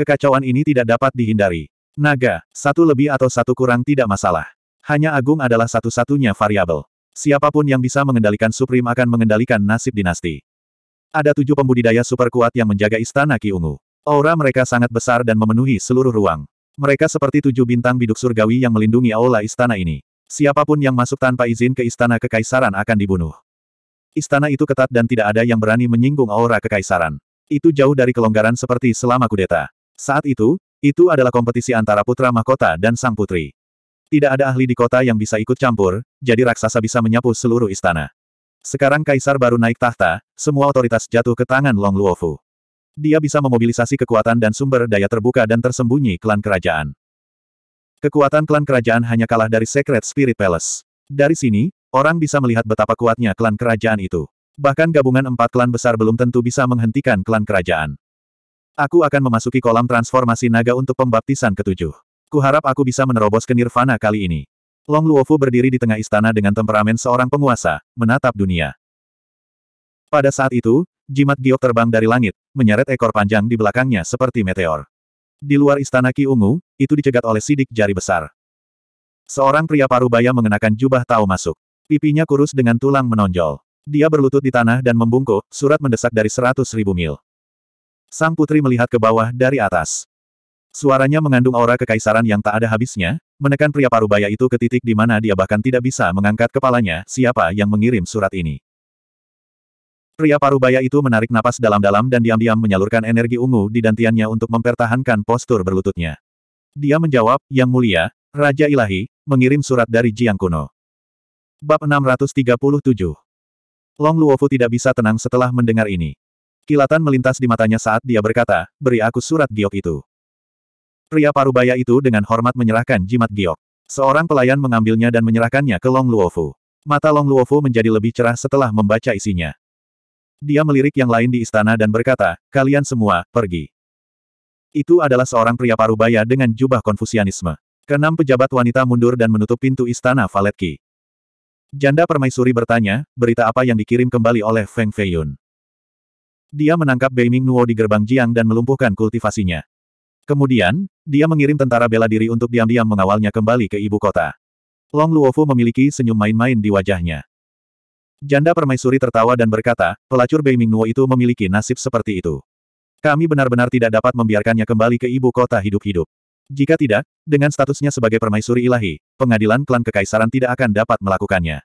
Kekacauan ini tidak dapat dihindari. Naga, satu lebih atau satu kurang tidak masalah. Hanya Agung adalah satu-satunya variabel. Siapapun yang bisa mengendalikan Supreme akan mengendalikan nasib dinasti. Ada tujuh pembudidaya super kuat yang menjaga istana Ki Ungu. Aura mereka sangat besar dan memenuhi seluruh ruang. Mereka seperti tujuh bintang biduk surgawi yang melindungi aula istana ini. Siapapun yang masuk tanpa izin ke istana kekaisaran akan dibunuh. Istana itu ketat dan tidak ada yang berani menyinggung aura kekaisaran. Itu jauh dari kelonggaran seperti selama kudeta. Saat itu, itu adalah kompetisi antara putra mahkota dan sang putri. Tidak ada ahli di kota yang bisa ikut campur, jadi raksasa bisa menyapu seluruh istana. Sekarang kaisar baru naik tahta, semua otoritas jatuh ke tangan Long Luofu. Dia bisa memobilisasi kekuatan dan sumber daya terbuka dan tersembunyi klan kerajaan. Kekuatan klan kerajaan hanya kalah dari Secret Spirit Palace. Dari sini, orang bisa melihat betapa kuatnya klan kerajaan itu. Bahkan gabungan empat klan besar belum tentu bisa menghentikan klan kerajaan. Aku akan memasuki kolam transformasi naga untuk pembaptisan ketujuh. Kuharap aku bisa menerobos ke nirvana kali ini. Long Luofu berdiri di tengah istana dengan temperamen seorang penguasa, menatap dunia. Pada saat itu, jimat giok terbang dari langit, menyeret ekor panjang di belakangnya seperti meteor. Di luar istana Ki Ungu, itu dicegat oleh sidik jari besar. Seorang pria parubaya mengenakan jubah tahu masuk. Pipinya kurus dengan tulang menonjol. Dia berlutut di tanah dan membungkuk, surat mendesak dari seratus ribu mil. Sang putri melihat ke bawah dari atas. Suaranya mengandung aura kekaisaran yang tak ada habisnya, menekan pria parubaya itu ke titik di mana dia bahkan tidak bisa mengangkat kepalanya siapa yang mengirim surat ini. Pria parubaya itu menarik napas dalam-dalam dan diam-diam menyalurkan energi ungu di dantiannya untuk mempertahankan postur berlututnya. Dia menjawab, Yang Mulia, Raja Ilahi, mengirim surat dari Jiang Kuno. Bab 637 Long Luofu tidak bisa tenang setelah mendengar ini. Kilatan melintas di matanya saat dia berkata, beri aku surat giok itu. Pria parubaya itu dengan hormat menyerahkan jimat giok. Seorang pelayan mengambilnya dan menyerahkannya ke Long Luofu. Mata Long Luofu menjadi lebih cerah setelah membaca isinya. Dia melirik yang lain di istana dan berkata, kalian semua, pergi. Itu adalah seorang pria parubaya dengan jubah konfusianisme. Kenam pejabat wanita mundur dan menutup pintu istana Valetki. Janda permaisuri bertanya, berita apa yang dikirim kembali oleh Feng Feiyun. Dia menangkap Beiming Nuo di gerbang Jiang dan melumpuhkan kultivasinya. Kemudian, dia mengirim tentara bela diri untuk diam-diam mengawalnya kembali ke ibu kota. Long Luofu memiliki senyum main-main di wajahnya. Janda permaisuri tertawa dan berkata, pelacur Bei Mingnuo itu memiliki nasib seperti itu. Kami benar-benar tidak dapat membiarkannya kembali ke ibu kota hidup-hidup. Jika tidak, dengan statusnya sebagai permaisuri ilahi, pengadilan klan kekaisaran tidak akan dapat melakukannya.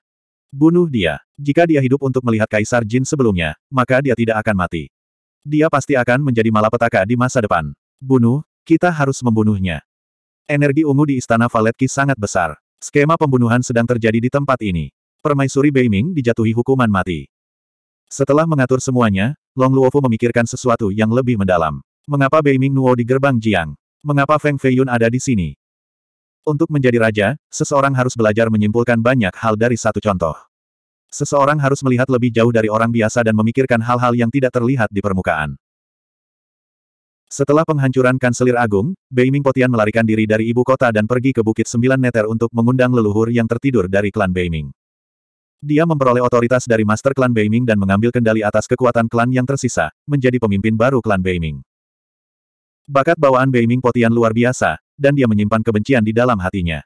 Bunuh dia. Jika dia hidup untuk melihat kaisar jin sebelumnya, maka dia tidak akan mati. Dia pasti akan menjadi malapetaka di masa depan. Bunuh, kita harus membunuhnya. Energi ungu di Istana Valetki sangat besar. Skema pembunuhan sedang terjadi di tempat ini. Permaisuri Beiming dijatuhi hukuman mati. Setelah mengatur semuanya, Long Luofu memikirkan sesuatu yang lebih mendalam. Mengapa Beiming Nuo di gerbang Jiang? Mengapa Feng Feiyun ada di sini? Untuk menjadi raja, seseorang harus belajar menyimpulkan banyak hal dari satu contoh. Seseorang harus melihat lebih jauh dari orang biasa dan memikirkan hal-hal yang tidak terlihat di permukaan. Setelah penghancuran Kanselir Agung, Beiming Potian melarikan diri dari ibu kota dan pergi ke Bukit Sembilan Neter untuk mengundang leluhur yang tertidur dari klan Beiming. Dia memperoleh otoritas dari Master Klan Beiming dan mengambil kendali atas kekuatan klan yang tersisa, menjadi pemimpin baru klan Beiming. Bakat bawaan Beiming Potian luar biasa, dan dia menyimpan kebencian di dalam hatinya.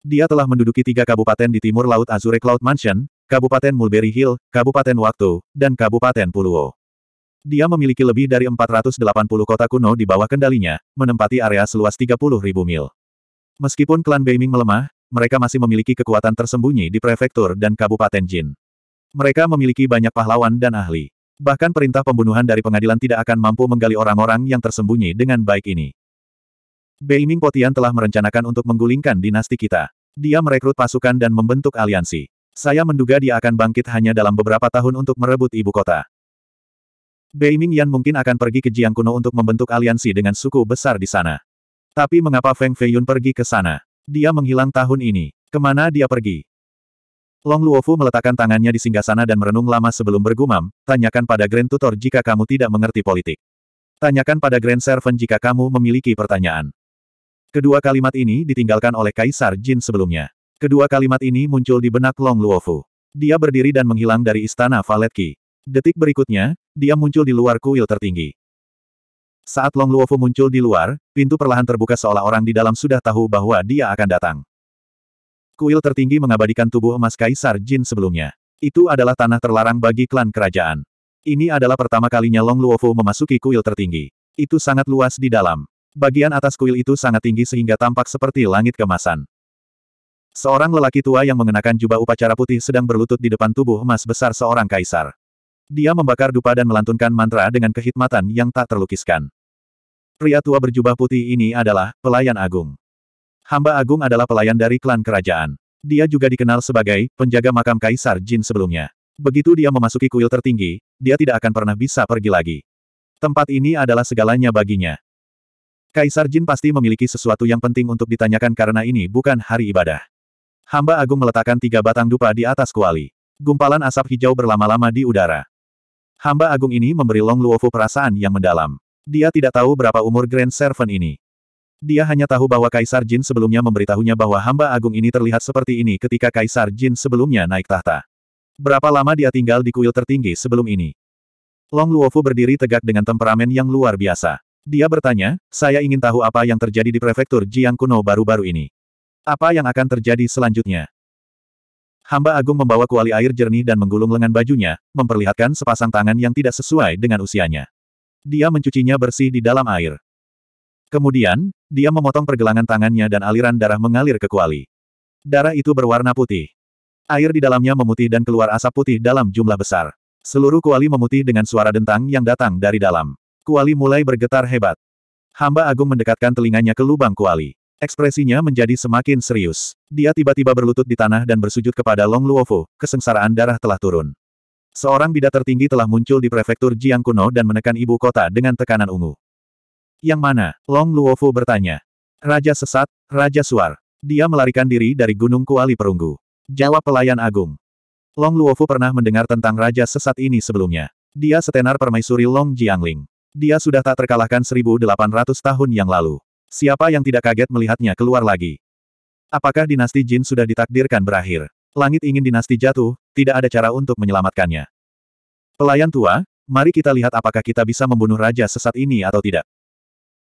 Dia telah menduduki tiga kabupaten di timur Laut Azure Cloud Mansion, Kabupaten Mulberry Hill, Kabupaten Waktu, dan Kabupaten Puluo. Dia memiliki lebih dari 480 kota kuno di bawah kendalinya, menempati area seluas ribu mil. Meskipun klan Beiming melemah, mereka masih memiliki kekuatan tersembunyi di prefektur dan kabupaten Jin. Mereka memiliki banyak pahlawan dan ahli. Bahkan perintah pembunuhan dari pengadilan tidak akan mampu menggali orang-orang yang tersembunyi dengan baik ini. Beiming Potian telah merencanakan untuk menggulingkan dinasti kita. Dia merekrut pasukan dan membentuk aliansi. Saya menduga dia akan bangkit hanya dalam beberapa tahun untuk merebut ibu kota. Beiming Yan mungkin akan pergi ke Jiang Kuno untuk membentuk aliansi dengan suku besar di sana. Tapi mengapa Feng Feiyun pergi ke sana? Dia menghilang tahun ini. Kemana dia pergi? Long Luofu meletakkan tangannya di singgah sana dan merenung lama sebelum bergumam, tanyakan pada Grand Tutor jika kamu tidak mengerti politik. Tanyakan pada Grand Servant jika kamu memiliki pertanyaan. Kedua kalimat ini ditinggalkan oleh Kaisar Jin sebelumnya. Kedua kalimat ini muncul di benak Long Luofu. Dia berdiri dan menghilang dari istana Valetki. Detik berikutnya, dia muncul di luar kuil tertinggi. Saat Long Luofu muncul di luar, pintu perlahan terbuka seolah orang di dalam sudah tahu bahwa dia akan datang. Kuil tertinggi mengabadikan tubuh emas Kaisar Jin sebelumnya. Itu adalah tanah terlarang bagi klan kerajaan. Ini adalah pertama kalinya Long Luofu memasuki kuil tertinggi. Itu sangat luas di dalam. Bagian atas kuil itu sangat tinggi sehingga tampak seperti langit kemasan. Seorang lelaki tua yang mengenakan jubah upacara putih sedang berlutut di depan tubuh emas besar seorang kaisar. Dia membakar dupa dan melantunkan mantra dengan kehikmatan yang tak terlukiskan. Pria tua berjubah putih ini adalah pelayan agung. Hamba agung adalah pelayan dari klan kerajaan. Dia juga dikenal sebagai penjaga makam Kaisar Jin sebelumnya. Begitu dia memasuki kuil tertinggi, dia tidak akan pernah bisa pergi lagi. Tempat ini adalah segalanya baginya. Kaisar Jin pasti memiliki sesuatu yang penting untuk ditanyakan karena ini bukan hari ibadah. Hamba Agung meletakkan tiga batang dupa di atas kuali. Gumpalan asap hijau berlama-lama di udara. Hamba agung ini memberi Long Luofu perasaan yang mendalam. Dia tidak tahu berapa umur Grand Servant ini. Dia hanya tahu bahwa Kaisar Jin sebelumnya memberitahunya bahwa hamba agung ini terlihat seperti ini ketika Kaisar Jin sebelumnya naik tahta. Berapa lama dia tinggal di kuil tertinggi sebelum ini? Long Luofu berdiri tegak dengan temperamen yang luar biasa. Dia bertanya, saya ingin tahu apa yang terjadi di prefektur Jiang kuno baru-baru ini. Apa yang akan terjadi selanjutnya? Hamba Agung membawa kuali air jernih dan menggulung lengan bajunya, memperlihatkan sepasang tangan yang tidak sesuai dengan usianya. Dia mencucinya bersih di dalam air. Kemudian, dia memotong pergelangan tangannya dan aliran darah mengalir ke kuali. Darah itu berwarna putih. Air di dalamnya memutih dan keluar asap putih dalam jumlah besar. Seluruh kuali memutih dengan suara dentang yang datang dari dalam. Kuali mulai bergetar hebat. Hamba Agung mendekatkan telinganya ke lubang kuali. Ekspresinya menjadi semakin serius. Dia tiba-tiba berlutut di tanah dan bersujud kepada Long Luofu, kesengsaraan darah telah turun. Seorang bidat tertinggi telah muncul di prefektur Jiang kuno dan menekan ibu kota dengan tekanan ungu. Yang mana? Long Luofu bertanya. Raja sesat, Raja Suar. Dia melarikan diri dari Gunung Kuali Perunggu. Jawab pelayan agung. Long Luofu pernah mendengar tentang Raja sesat ini sebelumnya. Dia setenar permaisuri Long Jiangling. Dia sudah tak terkalahkan 1800 tahun yang lalu. Siapa yang tidak kaget melihatnya keluar lagi? Apakah dinasti Jin sudah ditakdirkan berakhir? Langit ingin dinasti jatuh, tidak ada cara untuk menyelamatkannya. Pelayan tua, mari kita lihat apakah kita bisa membunuh raja sesat ini atau tidak.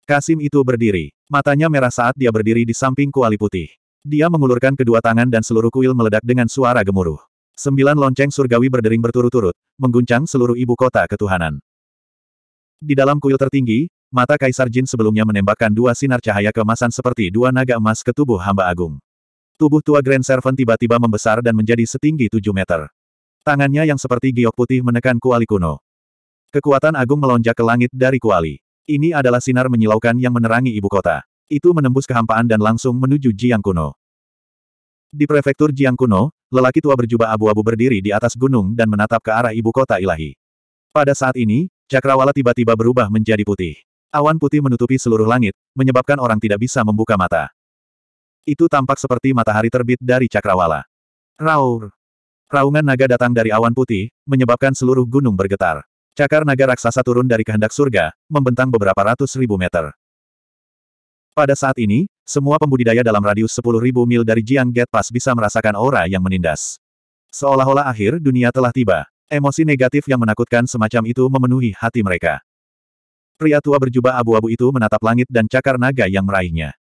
Kasim itu berdiri. Matanya merah saat dia berdiri di samping kuali putih. Dia mengulurkan kedua tangan dan seluruh kuil meledak dengan suara gemuruh. Sembilan lonceng surgawi berdering berturut-turut, mengguncang seluruh ibu kota ketuhanan. Di dalam kuil tertinggi, Mata Kaisar Jin sebelumnya menembakkan dua sinar cahaya kemasan seperti dua naga emas ke tubuh hamba agung. Tubuh tua Grand Servant tiba-tiba membesar dan menjadi setinggi tujuh meter. Tangannya yang seperti giok putih menekan kuali kuno. Kekuatan agung melonjak ke langit dari kuali. Ini adalah sinar menyilaukan yang menerangi ibu kota. Itu menembus kehampaan dan langsung menuju Jiang kuno. Di prefektur Jiang kuno, lelaki tua berjubah abu-abu berdiri di atas gunung dan menatap ke arah ibu kota ilahi. Pada saat ini, cakrawala tiba-tiba berubah menjadi putih. Awan putih menutupi seluruh langit, menyebabkan orang tidak bisa membuka mata. Itu tampak seperti matahari terbit dari cakrawala. Raur. Raungan naga datang dari awan putih, menyebabkan seluruh gunung bergetar. Cakar naga raksasa turun dari kehendak surga, membentang beberapa ratus ribu meter. Pada saat ini, semua pembudidaya dalam radius 10.000 mil dari Jiang Get Pass bisa merasakan aura yang menindas. Seolah-olah akhir dunia telah tiba. Emosi negatif yang menakutkan semacam itu memenuhi hati mereka. Pria tua berjubah abu-abu itu menatap langit dan cakar naga yang meraihnya.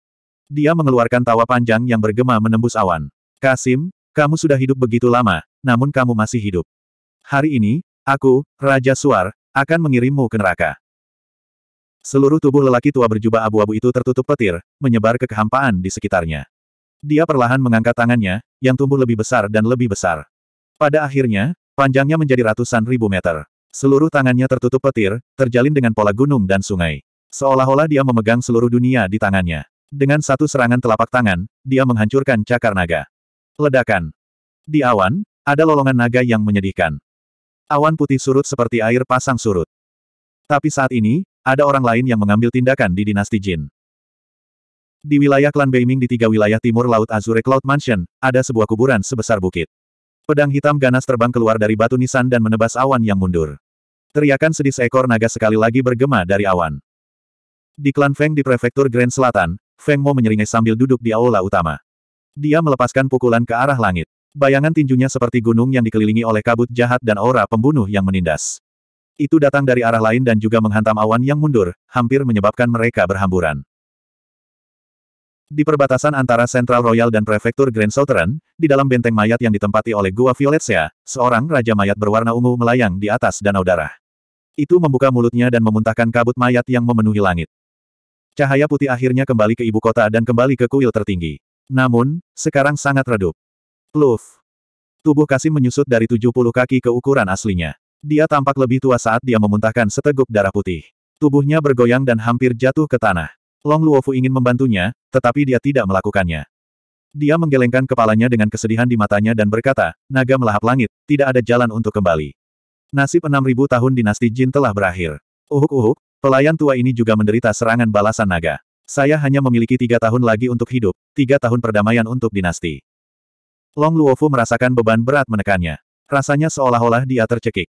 Dia mengeluarkan tawa panjang yang bergema menembus awan. Kasim, kamu sudah hidup begitu lama, namun kamu masih hidup. Hari ini, aku, Raja Suar, akan mengirimmu ke neraka. Seluruh tubuh lelaki tua berjubah abu-abu itu tertutup petir, menyebar ke kehampaan di sekitarnya. Dia perlahan mengangkat tangannya, yang tumbuh lebih besar dan lebih besar. Pada akhirnya, panjangnya menjadi ratusan ribu meter. Seluruh tangannya tertutup petir, terjalin dengan pola gunung dan sungai. Seolah-olah dia memegang seluruh dunia di tangannya. Dengan satu serangan telapak tangan, dia menghancurkan cakar naga. Ledakan. Di awan, ada lolongan naga yang menyedihkan. Awan putih surut seperti air pasang surut. Tapi saat ini, ada orang lain yang mengambil tindakan di dinasti Jin. Di wilayah klan Beiming di tiga wilayah timur Laut Azure Cloud Mansion, ada sebuah kuburan sebesar bukit. Pedang hitam ganas terbang keluar dari batu nisan dan menebas awan yang mundur. Teriakan sedih seekor naga sekali lagi bergema dari awan. Di klan Feng di prefektur Grand Selatan, Feng Mo menyeringai sambil duduk di aula utama. Dia melepaskan pukulan ke arah langit. Bayangan tinjunya seperti gunung yang dikelilingi oleh kabut jahat dan aura pembunuh yang menindas. Itu datang dari arah lain dan juga menghantam awan yang mundur, hampir menyebabkan mereka berhamburan. Di perbatasan antara Central Royal dan Prefektur Grand Southern, di dalam benteng mayat yang ditempati oleh Gua Violetsea, seorang raja mayat berwarna ungu melayang di atas danau darah. Itu membuka mulutnya dan memuntahkan kabut mayat yang memenuhi langit. Cahaya putih akhirnya kembali ke ibu kota dan kembali ke kuil tertinggi. Namun, sekarang sangat redup. Pluf. Tubuh Kasim menyusut dari 70 kaki ke ukuran aslinya. Dia tampak lebih tua saat dia memuntahkan seteguk darah putih. Tubuhnya bergoyang dan hampir jatuh ke tanah. Long Luofu ingin membantunya, tetapi dia tidak melakukannya. Dia menggelengkan kepalanya dengan kesedihan di matanya dan berkata, naga melahap langit, tidak ada jalan untuk kembali. Nasib 6.000 tahun dinasti Jin telah berakhir. Uhuk-uhuk, pelayan tua ini juga menderita serangan balasan naga. Saya hanya memiliki tiga tahun lagi untuk hidup, tiga tahun perdamaian untuk dinasti. Long Luofu merasakan beban berat menekannya. Rasanya seolah-olah dia tercekik.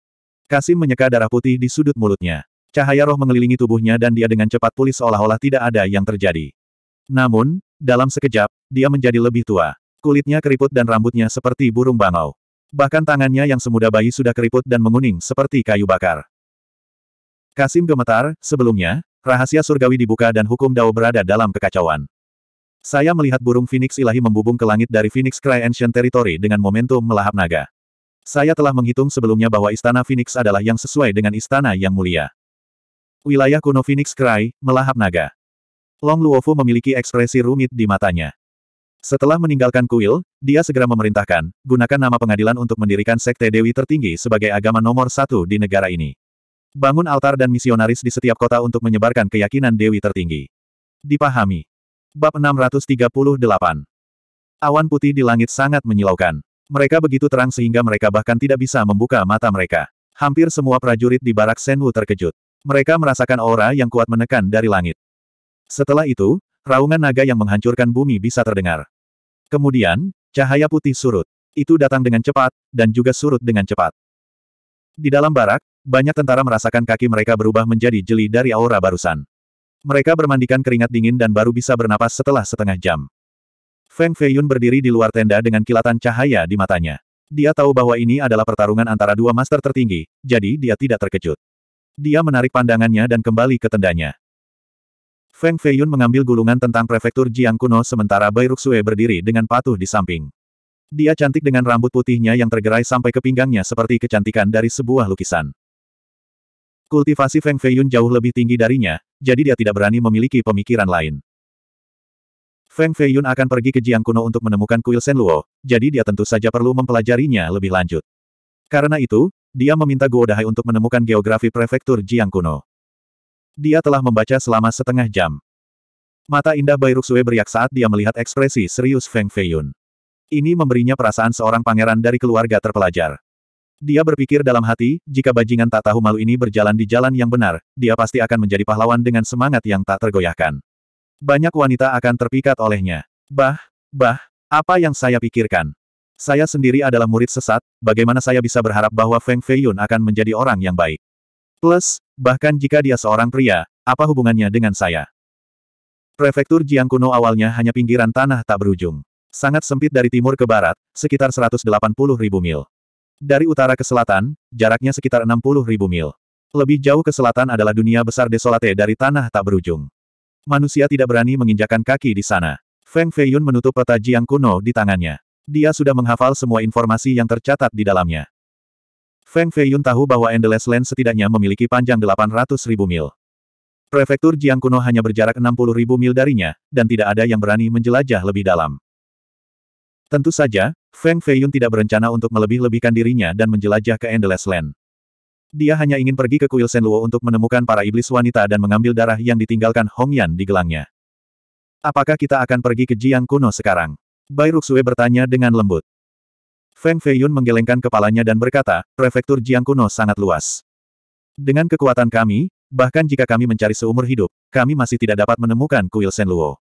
Kasim menyeka darah putih di sudut mulutnya. Cahaya roh mengelilingi tubuhnya dan dia dengan cepat pulih seolah-olah tidak ada yang terjadi. Namun, dalam sekejap, dia menjadi lebih tua. Kulitnya keriput dan rambutnya seperti burung bangau. Bahkan tangannya yang semuda bayi sudah keriput dan menguning seperti kayu bakar. Kasim gemetar, sebelumnya, rahasia surgawi dibuka dan hukum Dao berada dalam kekacauan. Saya melihat burung Phoenix ilahi membubung ke langit dari Phoenix Cry Ancient Territory dengan momentum melahap naga. Saya telah menghitung sebelumnya bahwa istana Phoenix adalah yang sesuai dengan istana yang mulia. Wilayah kuno Phoenix Cry, melahap naga. Long Luofu memiliki ekspresi rumit di matanya. Setelah meninggalkan kuil, dia segera memerintahkan, gunakan nama pengadilan untuk mendirikan Sekte Dewi Tertinggi sebagai agama nomor satu di negara ini. Bangun altar dan misionaris di setiap kota untuk menyebarkan keyakinan Dewi Tertinggi. Dipahami. Bab 638 Awan putih di langit sangat menyilaukan. Mereka begitu terang sehingga mereka bahkan tidak bisa membuka mata mereka. Hampir semua prajurit di barak Senwu terkejut. Mereka merasakan aura yang kuat menekan dari langit. Setelah itu, raungan naga yang menghancurkan bumi bisa terdengar. Kemudian, cahaya putih surut. Itu datang dengan cepat, dan juga surut dengan cepat. Di dalam barak, banyak tentara merasakan kaki mereka berubah menjadi jeli dari aura barusan. Mereka bermandikan keringat dingin dan baru bisa bernapas setelah setengah jam. Feng Feiyun berdiri di luar tenda dengan kilatan cahaya di matanya. Dia tahu bahwa ini adalah pertarungan antara dua master tertinggi, jadi dia tidak terkejut. Dia menarik pandangannya dan kembali ke tendanya. Feng Feiyun mengambil gulungan tentang prefektur Jiang kuno sementara Bai Ruxue berdiri dengan patuh di samping. Dia cantik dengan rambut putihnya yang tergerai sampai ke pinggangnya seperti kecantikan dari sebuah lukisan. Kultivasi Feng Feiyun jauh lebih tinggi darinya, jadi dia tidak berani memiliki pemikiran lain. Feng Feiyun akan pergi ke Jiang kuno untuk menemukan kuil Senluo, jadi dia tentu saja perlu mempelajarinya lebih lanjut. Karena itu, dia meminta Guo Dahai untuk menemukan geografi prefektur Jiang kuno. Dia telah membaca selama setengah jam. Mata indah Bai Ruxue beriak saat dia melihat ekspresi serius Feng Feiyun. Ini memberinya perasaan seorang pangeran dari keluarga terpelajar. Dia berpikir dalam hati, jika bajingan tak tahu malu ini berjalan di jalan yang benar, dia pasti akan menjadi pahlawan dengan semangat yang tak tergoyahkan. Banyak wanita akan terpikat olehnya. Bah, bah, apa yang saya pikirkan? Saya sendiri adalah murid sesat, bagaimana saya bisa berharap bahwa Feng Feiyun akan menjadi orang yang baik? Plus, bahkan jika dia seorang pria, apa hubungannya dengan saya? Prefektur Jiang kuno awalnya hanya pinggiran tanah tak berujung. Sangat sempit dari timur ke barat, sekitar 180 ribu mil. Dari utara ke selatan, jaraknya sekitar 60 ribu mil. Lebih jauh ke selatan adalah dunia besar desolate dari tanah tak berujung. Manusia tidak berani menginjakan kaki di sana. Feng Feiyun menutup peta Jiang kuno di tangannya. Dia sudah menghafal semua informasi yang tercatat di dalamnya. Feng Feiyun tahu bahwa Endless Land setidaknya memiliki panjang 800 ribu mil. Prefektur Jiang Kuno hanya berjarak 60 ribu mil darinya, dan tidak ada yang berani menjelajah lebih dalam. Tentu saja, Feng Feiyun tidak berencana untuk melebih-lebihkan dirinya dan menjelajah ke Endless Land. Dia hanya ingin pergi ke kuil Senluo untuk menemukan para iblis wanita dan mengambil darah yang ditinggalkan Hong Yan di gelangnya. Apakah kita akan pergi ke Jiang Kuno sekarang? Bai Ruxue bertanya dengan lembut. Feng Feiyun menggelengkan kepalanya dan berkata, prefektur Jiang kuno sangat luas. Dengan kekuatan kami, bahkan jika kami mencari seumur hidup, kami masih tidak dapat menemukan kuil Senluo.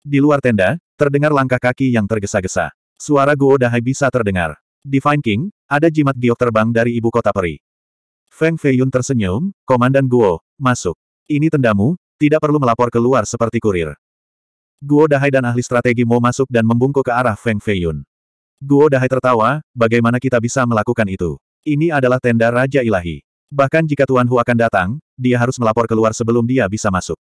Di luar tenda, terdengar langkah kaki yang tergesa-gesa. Suara Guo Dahai bisa terdengar. Divine King, ada jimat giok terbang dari ibu kota peri. Feng Feiyun tersenyum, Komandan Guo, masuk. Ini tendamu, tidak perlu melapor keluar seperti kurir. Guo Dahai dan ahli strategi mau masuk dan membungkuk ke arah Feng Feiyun. Guo Dahai tertawa, bagaimana kita bisa melakukan itu? Ini adalah tenda Raja Ilahi. Bahkan jika Tuan Hu akan datang, dia harus melapor keluar sebelum dia bisa masuk.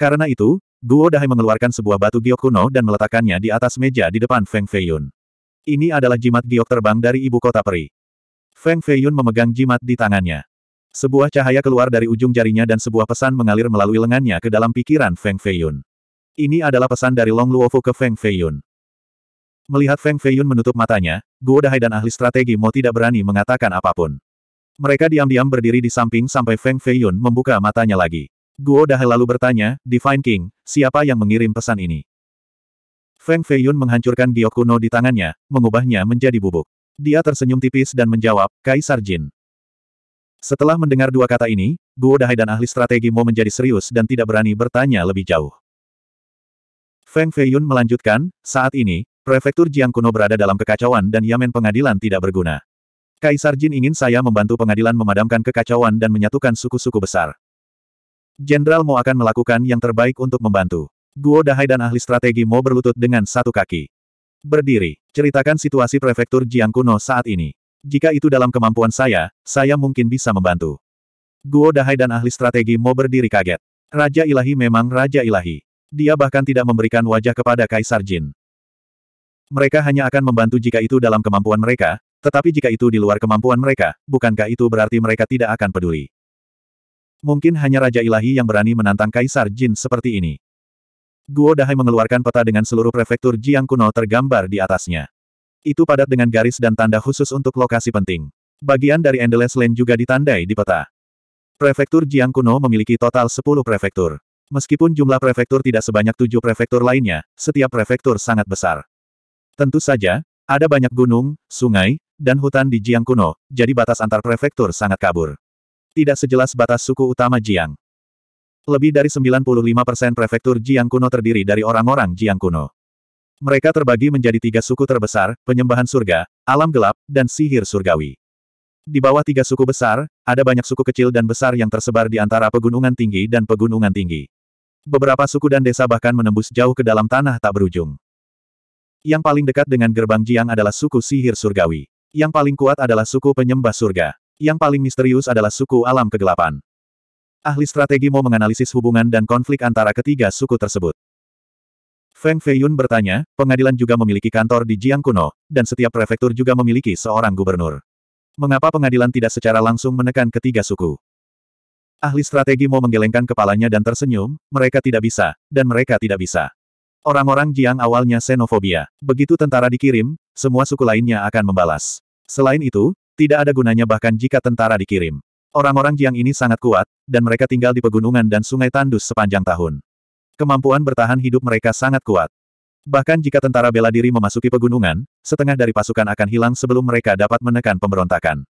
Karena itu, Guo Dahai mengeluarkan sebuah batu giok kuno dan meletakkannya di atas meja di depan Feng Feiyun. Ini adalah jimat giok terbang dari ibu kota peri. Feng Feiyun memegang jimat di tangannya. Sebuah cahaya keluar dari ujung jarinya dan sebuah pesan mengalir melalui lengannya ke dalam pikiran Feng Feiyun. Ini adalah pesan dari Long Luofu ke Feng Feiyun. Melihat Feng Feiyun menutup matanya, Guo Dahai dan ahli strategi Mo tidak berani mengatakan apapun. Mereka diam-diam berdiri di samping sampai Feng Feiyun membuka matanya lagi. Guo Dahai lalu bertanya, Divine King, siapa yang mengirim pesan ini? Feng Feiyun menghancurkan giok kuno di tangannya, mengubahnya menjadi bubuk. Dia tersenyum tipis dan menjawab, Kaisar Jin. Setelah mendengar dua kata ini, Guo Dahai dan ahli strategi Mo menjadi serius dan tidak berani bertanya lebih jauh. Feng Feiyun melanjutkan, saat ini, prefektur Jiang Kuno berada dalam kekacauan dan Yamen pengadilan tidak berguna. Kaisar Jin ingin saya membantu pengadilan memadamkan kekacauan dan menyatukan suku-suku besar. Jenderal Mo akan melakukan yang terbaik untuk membantu. Guo Dahai dan ahli strategi Mo berlutut dengan satu kaki. Berdiri, ceritakan situasi prefektur Jiang Kuno saat ini. Jika itu dalam kemampuan saya, saya mungkin bisa membantu. Guo Dahai dan ahli strategi Mo berdiri kaget. Raja ilahi memang raja ilahi. Dia bahkan tidak memberikan wajah kepada Kaisar Jin. Mereka hanya akan membantu jika itu dalam kemampuan mereka, tetapi jika itu di luar kemampuan mereka, bukankah itu berarti mereka tidak akan peduli? Mungkin hanya Raja Ilahi yang berani menantang Kaisar Jin seperti ini. Guo Dahai mengeluarkan peta dengan seluruh prefektur Jiang kuno tergambar di atasnya. Itu padat dengan garis dan tanda khusus untuk lokasi penting. Bagian dari Endless Lane juga ditandai di peta. Prefektur Jiang kuno memiliki total 10 prefektur. Meskipun jumlah prefektur tidak sebanyak tujuh prefektur lainnya, setiap prefektur sangat besar. Tentu saja, ada banyak gunung, sungai, dan hutan di Jiang kuno, jadi batas antar prefektur sangat kabur. Tidak sejelas batas suku utama Jiang. Lebih dari 95% prefektur Jiang kuno terdiri dari orang-orang Jiang kuno. Mereka terbagi menjadi tiga suku terbesar, penyembahan surga, alam gelap, dan sihir surgawi. Di bawah tiga suku besar, ada banyak suku kecil dan besar yang tersebar di antara pegunungan tinggi dan pegunungan tinggi. Beberapa suku dan desa bahkan menembus jauh ke dalam tanah tak berujung. Yang paling dekat dengan gerbang Jiang adalah suku sihir surgawi. Yang paling kuat adalah suku penyembah surga. Yang paling misterius adalah suku alam kegelapan. Ahli strategi mau menganalisis hubungan dan konflik antara ketiga suku tersebut. Feng Feiyun bertanya, pengadilan juga memiliki kantor di Jiang kuno, dan setiap prefektur juga memiliki seorang gubernur. Mengapa pengadilan tidak secara langsung menekan ketiga suku? Ahli strategi mau menggelengkan kepalanya dan tersenyum, mereka tidak bisa, dan mereka tidak bisa. Orang-orang Jiang awalnya xenofobia. Begitu tentara dikirim, semua suku lainnya akan membalas. Selain itu, tidak ada gunanya bahkan jika tentara dikirim. Orang-orang Jiang ini sangat kuat, dan mereka tinggal di pegunungan dan sungai tandus sepanjang tahun. Kemampuan bertahan hidup mereka sangat kuat. Bahkan jika tentara bela diri memasuki pegunungan, setengah dari pasukan akan hilang sebelum mereka dapat menekan pemberontakan.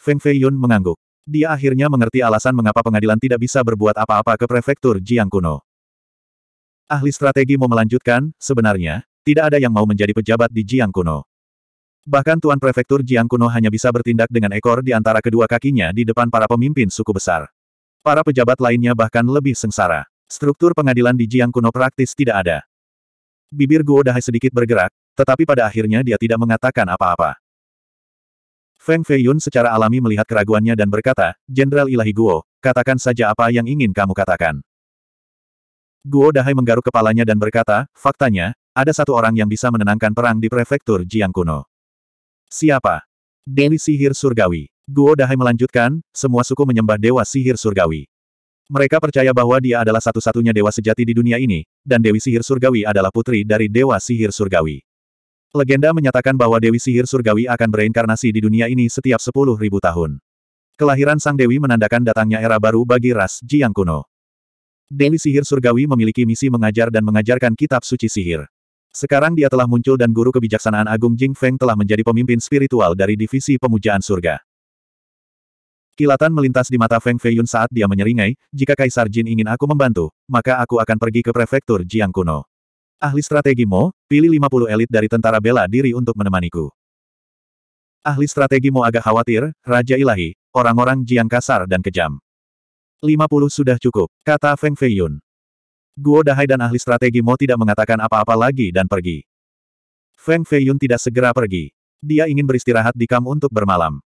Feng Feiyun mengangguk. Dia akhirnya mengerti alasan mengapa pengadilan tidak bisa berbuat apa-apa ke prefektur Jiang kuno. Ahli strategi mau melanjutkan, sebenarnya, tidak ada yang mau menjadi pejabat di Jiang kuno. Bahkan Tuan Prefektur Jiang kuno hanya bisa bertindak dengan ekor di antara kedua kakinya di depan para pemimpin suku besar. Para pejabat lainnya bahkan lebih sengsara. Struktur pengadilan di Jiang kuno praktis tidak ada. Bibir Guo Dahai sedikit bergerak, tetapi pada akhirnya dia tidak mengatakan apa-apa. Feng Feiyun secara alami melihat keraguannya dan berkata, Jenderal Ilahi Guo, katakan saja apa yang ingin kamu katakan. Guo Dahai menggaruk kepalanya dan berkata, faktanya, ada satu orang yang bisa menenangkan perang di prefektur Jiang kuno. Siapa? Dewi Sihir Surgawi. Guo Dahai melanjutkan, semua suku menyembah Dewa Sihir Surgawi. Mereka percaya bahwa dia adalah satu-satunya dewa sejati di dunia ini, dan Dewi Sihir Surgawi adalah putri dari Dewa Sihir Surgawi. Legenda menyatakan bahwa Dewi Sihir Surgawi akan bereinkarnasi di dunia ini setiap 10.000 tahun. Kelahiran Sang Dewi menandakan datangnya era baru bagi ras Jiang kuno. Dewi Sihir Surgawi memiliki misi mengajar dan mengajarkan kitab suci sihir. Sekarang dia telah muncul dan guru kebijaksanaan agung Jing Feng telah menjadi pemimpin spiritual dari divisi pemujaan surga. Kilatan melintas di mata Feng Feiyun saat dia menyeringai, jika Kaisar Jin ingin aku membantu, maka aku akan pergi ke prefektur Jiang kuno. Ahli strategi Mo, pilih 50 elit dari tentara bela diri untuk menemaniku. Ahli strategi Mo agak khawatir, Raja Ilahi, orang-orang Jiang kasar dan kejam. 50 sudah cukup, kata Feng Feiyun. Guo Dahai dan ahli strategi Mo tidak mengatakan apa-apa lagi dan pergi. Feng Feiyun tidak segera pergi. Dia ingin beristirahat di kam untuk bermalam.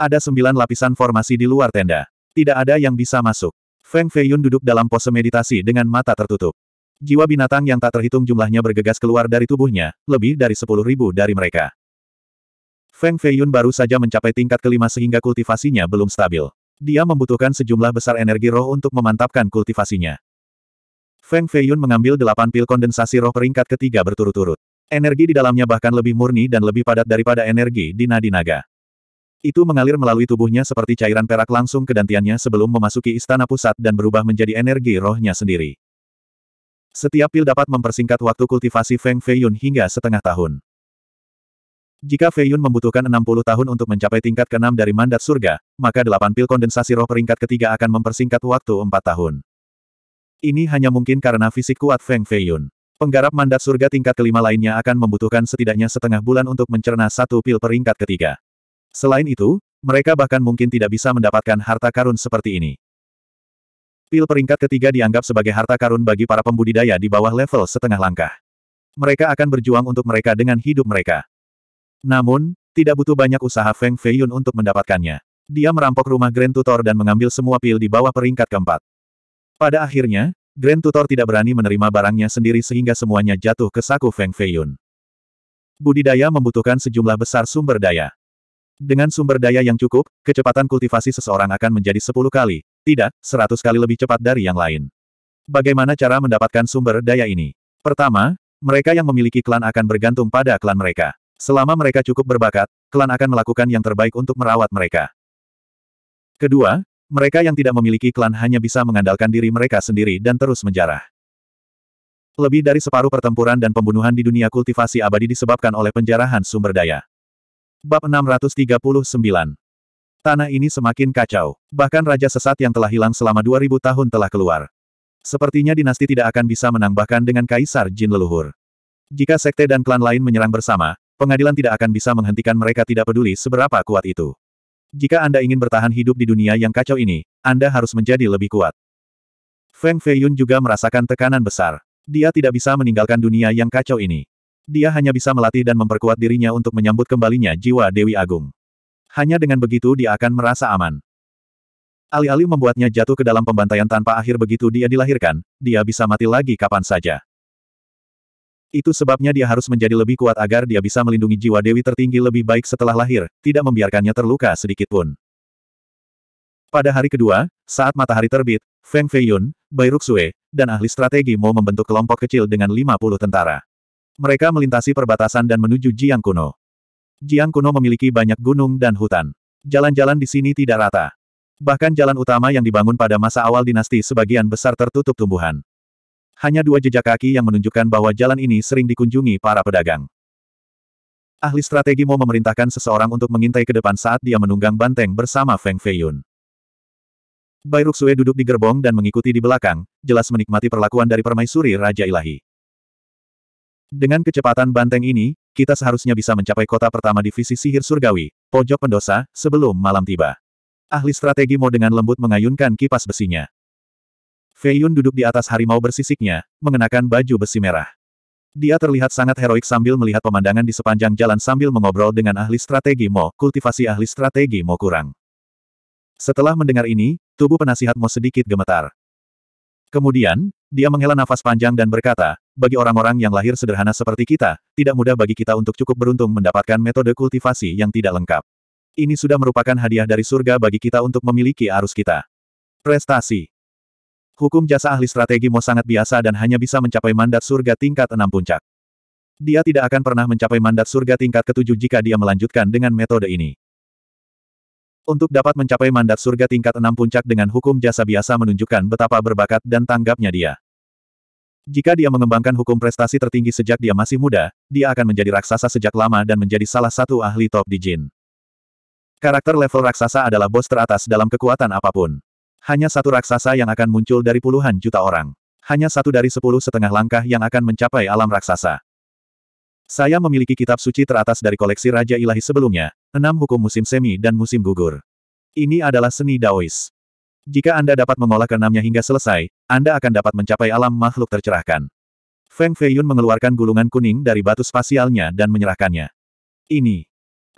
Ada sembilan lapisan formasi di luar tenda. Tidak ada yang bisa masuk. Feng Feiyun duduk dalam pose meditasi dengan mata tertutup. Jiwa binatang yang tak terhitung jumlahnya bergegas keluar dari tubuhnya, lebih dari sepuluh ribu dari mereka. Feng Feiyun baru saja mencapai tingkat kelima sehingga kultivasinya belum stabil. Dia membutuhkan sejumlah besar energi roh untuk memantapkan kultivasinya. Feng Feiyun mengambil delapan pil kondensasi roh peringkat ketiga berturut-turut. Energi di dalamnya bahkan lebih murni dan lebih padat daripada energi di nadi naga. Itu mengalir melalui tubuhnya seperti cairan perak langsung ke dantiannya sebelum memasuki istana pusat dan berubah menjadi energi rohnya sendiri. Setiap pil dapat mempersingkat waktu kultivasi Feng Feiyun hingga setengah tahun. Jika Feiyun membutuhkan 60 tahun untuk mencapai tingkat ke-6 dari mandat surga, maka 8 pil kondensasi roh peringkat ketiga akan mempersingkat waktu 4 tahun. Ini hanya mungkin karena fisik kuat Feng Feiyun. Penggarap mandat surga tingkat kelima lainnya akan membutuhkan setidaknya setengah bulan untuk mencerna satu pil peringkat ketiga. Selain itu, mereka bahkan mungkin tidak bisa mendapatkan harta karun seperti ini. Pil peringkat ketiga dianggap sebagai harta karun bagi para pembudidaya di bawah level setengah langkah. Mereka akan berjuang untuk mereka dengan hidup mereka. Namun, tidak butuh banyak usaha Feng Feiyun untuk mendapatkannya. Dia merampok rumah Grand Tutor dan mengambil semua pil di bawah peringkat keempat. Pada akhirnya, Grand Tutor tidak berani menerima barangnya sendiri sehingga semuanya jatuh ke saku Feng Feiyun. Budidaya membutuhkan sejumlah besar sumber daya. Dengan sumber daya yang cukup, kecepatan kultivasi seseorang akan menjadi 10 kali, tidak, seratus kali lebih cepat dari yang lain. Bagaimana cara mendapatkan sumber daya ini? Pertama, mereka yang memiliki klan akan bergantung pada klan mereka. Selama mereka cukup berbakat, klan akan melakukan yang terbaik untuk merawat mereka. Kedua, mereka yang tidak memiliki klan hanya bisa mengandalkan diri mereka sendiri dan terus menjarah. Lebih dari separuh pertempuran dan pembunuhan di dunia kultivasi abadi disebabkan oleh penjarahan sumber daya. Bab 639 Tanah ini semakin kacau. Bahkan Raja Sesat yang telah hilang selama 2000 tahun telah keluar. Sepertinya dinasti tidak akan bisa menang bahkan dengan Kaisar Jin Leluhur. Jika sekte dan klan lain menyerang bersama, pengadilan tidak akan bisa menghentikan mereka tidak peduli seberapa kuat itu. Jika Anda ingin bertahan hidup di dunia yang kacau ini, Anda harus menjadi lebih kuat. Feng Feiyun juga merasakan tekanan besar. Dia tidak bisa meninggalkan dunia yang kacau ini. Dia hanya bisa melatih dan memperkuat dirinya untuk menyambut kembalinya jiwa Dewi Agung. Hanya dengan begitu dia akan merasa aman. Alih-alih membuatnya jatuh ke dalam pembantaian tanpa akhir begitu dia dilahirkan, dia bisa mati lagi kapan saja. Itu sebabnya dia harus menjadi lebih kuat agar dia bisa melindungi jiwa Dewi tertinggi lebih baik setelah lahir, tidak membiarkannya terluka sedikitpun. Pada hari kedua, saat matahari terbit, Feng Feiyun, Bai Ruxue, dan ahli strategi Mo membentuk kelompok kecil dengan 50 tentara. Mereka melintasi perbatasan dan menuju Jiang Kuno. Jiang kuno memiliki banyak gunung dan hutan. Jalan-jalan di sini tidak rata. Bahkan jalan utama yang dibangun pada masa awal dinasti sebagian besar tertutup tumbuhan. Hanya dua jejak kaki yang menunjukkan bahwa jalan ini sering dikunjungi para pedagang. Ahli strategi mau memerintahkan seseorang untuk mengintai ke depan saat dia menunggang banteng bersama Feng Feiyun. Bai Ruxue duduk di gerbong dan mengikuti di belakang, jelas menikmati perlakuan dari permaisuri Raja Ilahi. Dengan kecepatan banteng ini, kita seharusnya bisa mencapai kota pertama divisi sihir surgawi, pojok pendosa, sebelum malam tiba. Ahli strategi Mo dengan lembut mengayunkan kipas besinya. Fei Yun duduk di atas harimau bersisiknya, mengenakan baju besi merah. Dia terlihat sangat heroik sambil melihat pemandangan di sepanjang jalan sambil mengobrol dengan ahli strategi Mo, kultivasi ahli strategi Mo kurang. Setelah mendengar ini, tubuh penasihat Mo sedikit gemetar. Kemudian, dia menghela nafas panjang dan berkata, bagi orang-orang yang lahir sederhana seperti kita, tidak mudah bagi kita untuk cukup beruntung mendapatkan metode kultivasi yang tidak lengkap. Ini sudah merupakan hadiah dari surga bagi kita untuk memiliki arus kita. Prestasi Hukum jasa ahli strategi Mo sangat biasa dan hanya bisa mencapai mandat surga tingkat enam puncak. Dia tidak akan pernah mencapai mandat surga tingkat ketujuh jika dia melanjutkan dengan metode ini. Untuk dapat mencapai mandat surga tingkat enam puncak dengan hukum jasa biasa menunjukkan betapa berbakat dan tanggapnya dia. Jika dia mengembangkan hukum prestasi tertinggi sejak dia masih muda, dia akan menjadi raksasa sejak lama dan menjadi salah satu ahli top di Jin. Karakter level raksasa adalah bos teratas dalam kekuatan apapun. Hanya satu raksasa yang akan muncul dari puluhan juta orang. Hanya satu dari sepuluh setengah langkah yang akan mencapai alam raksasa. Saya memiliki kitab suci teratas dari koleksi Raja Ilahi sebelumnya, enam hukum musim semi dan musim gugur. Ini adalah seni Daois. Jika Anda dapat mengolah keenamnya hingga selesai, Anda akan dapat mencapai alam makhluk tercerahkan. Feng Feiyun mengeluarkan gulungan kuning dari batu spasialnya dan menyerahkannya. Ini.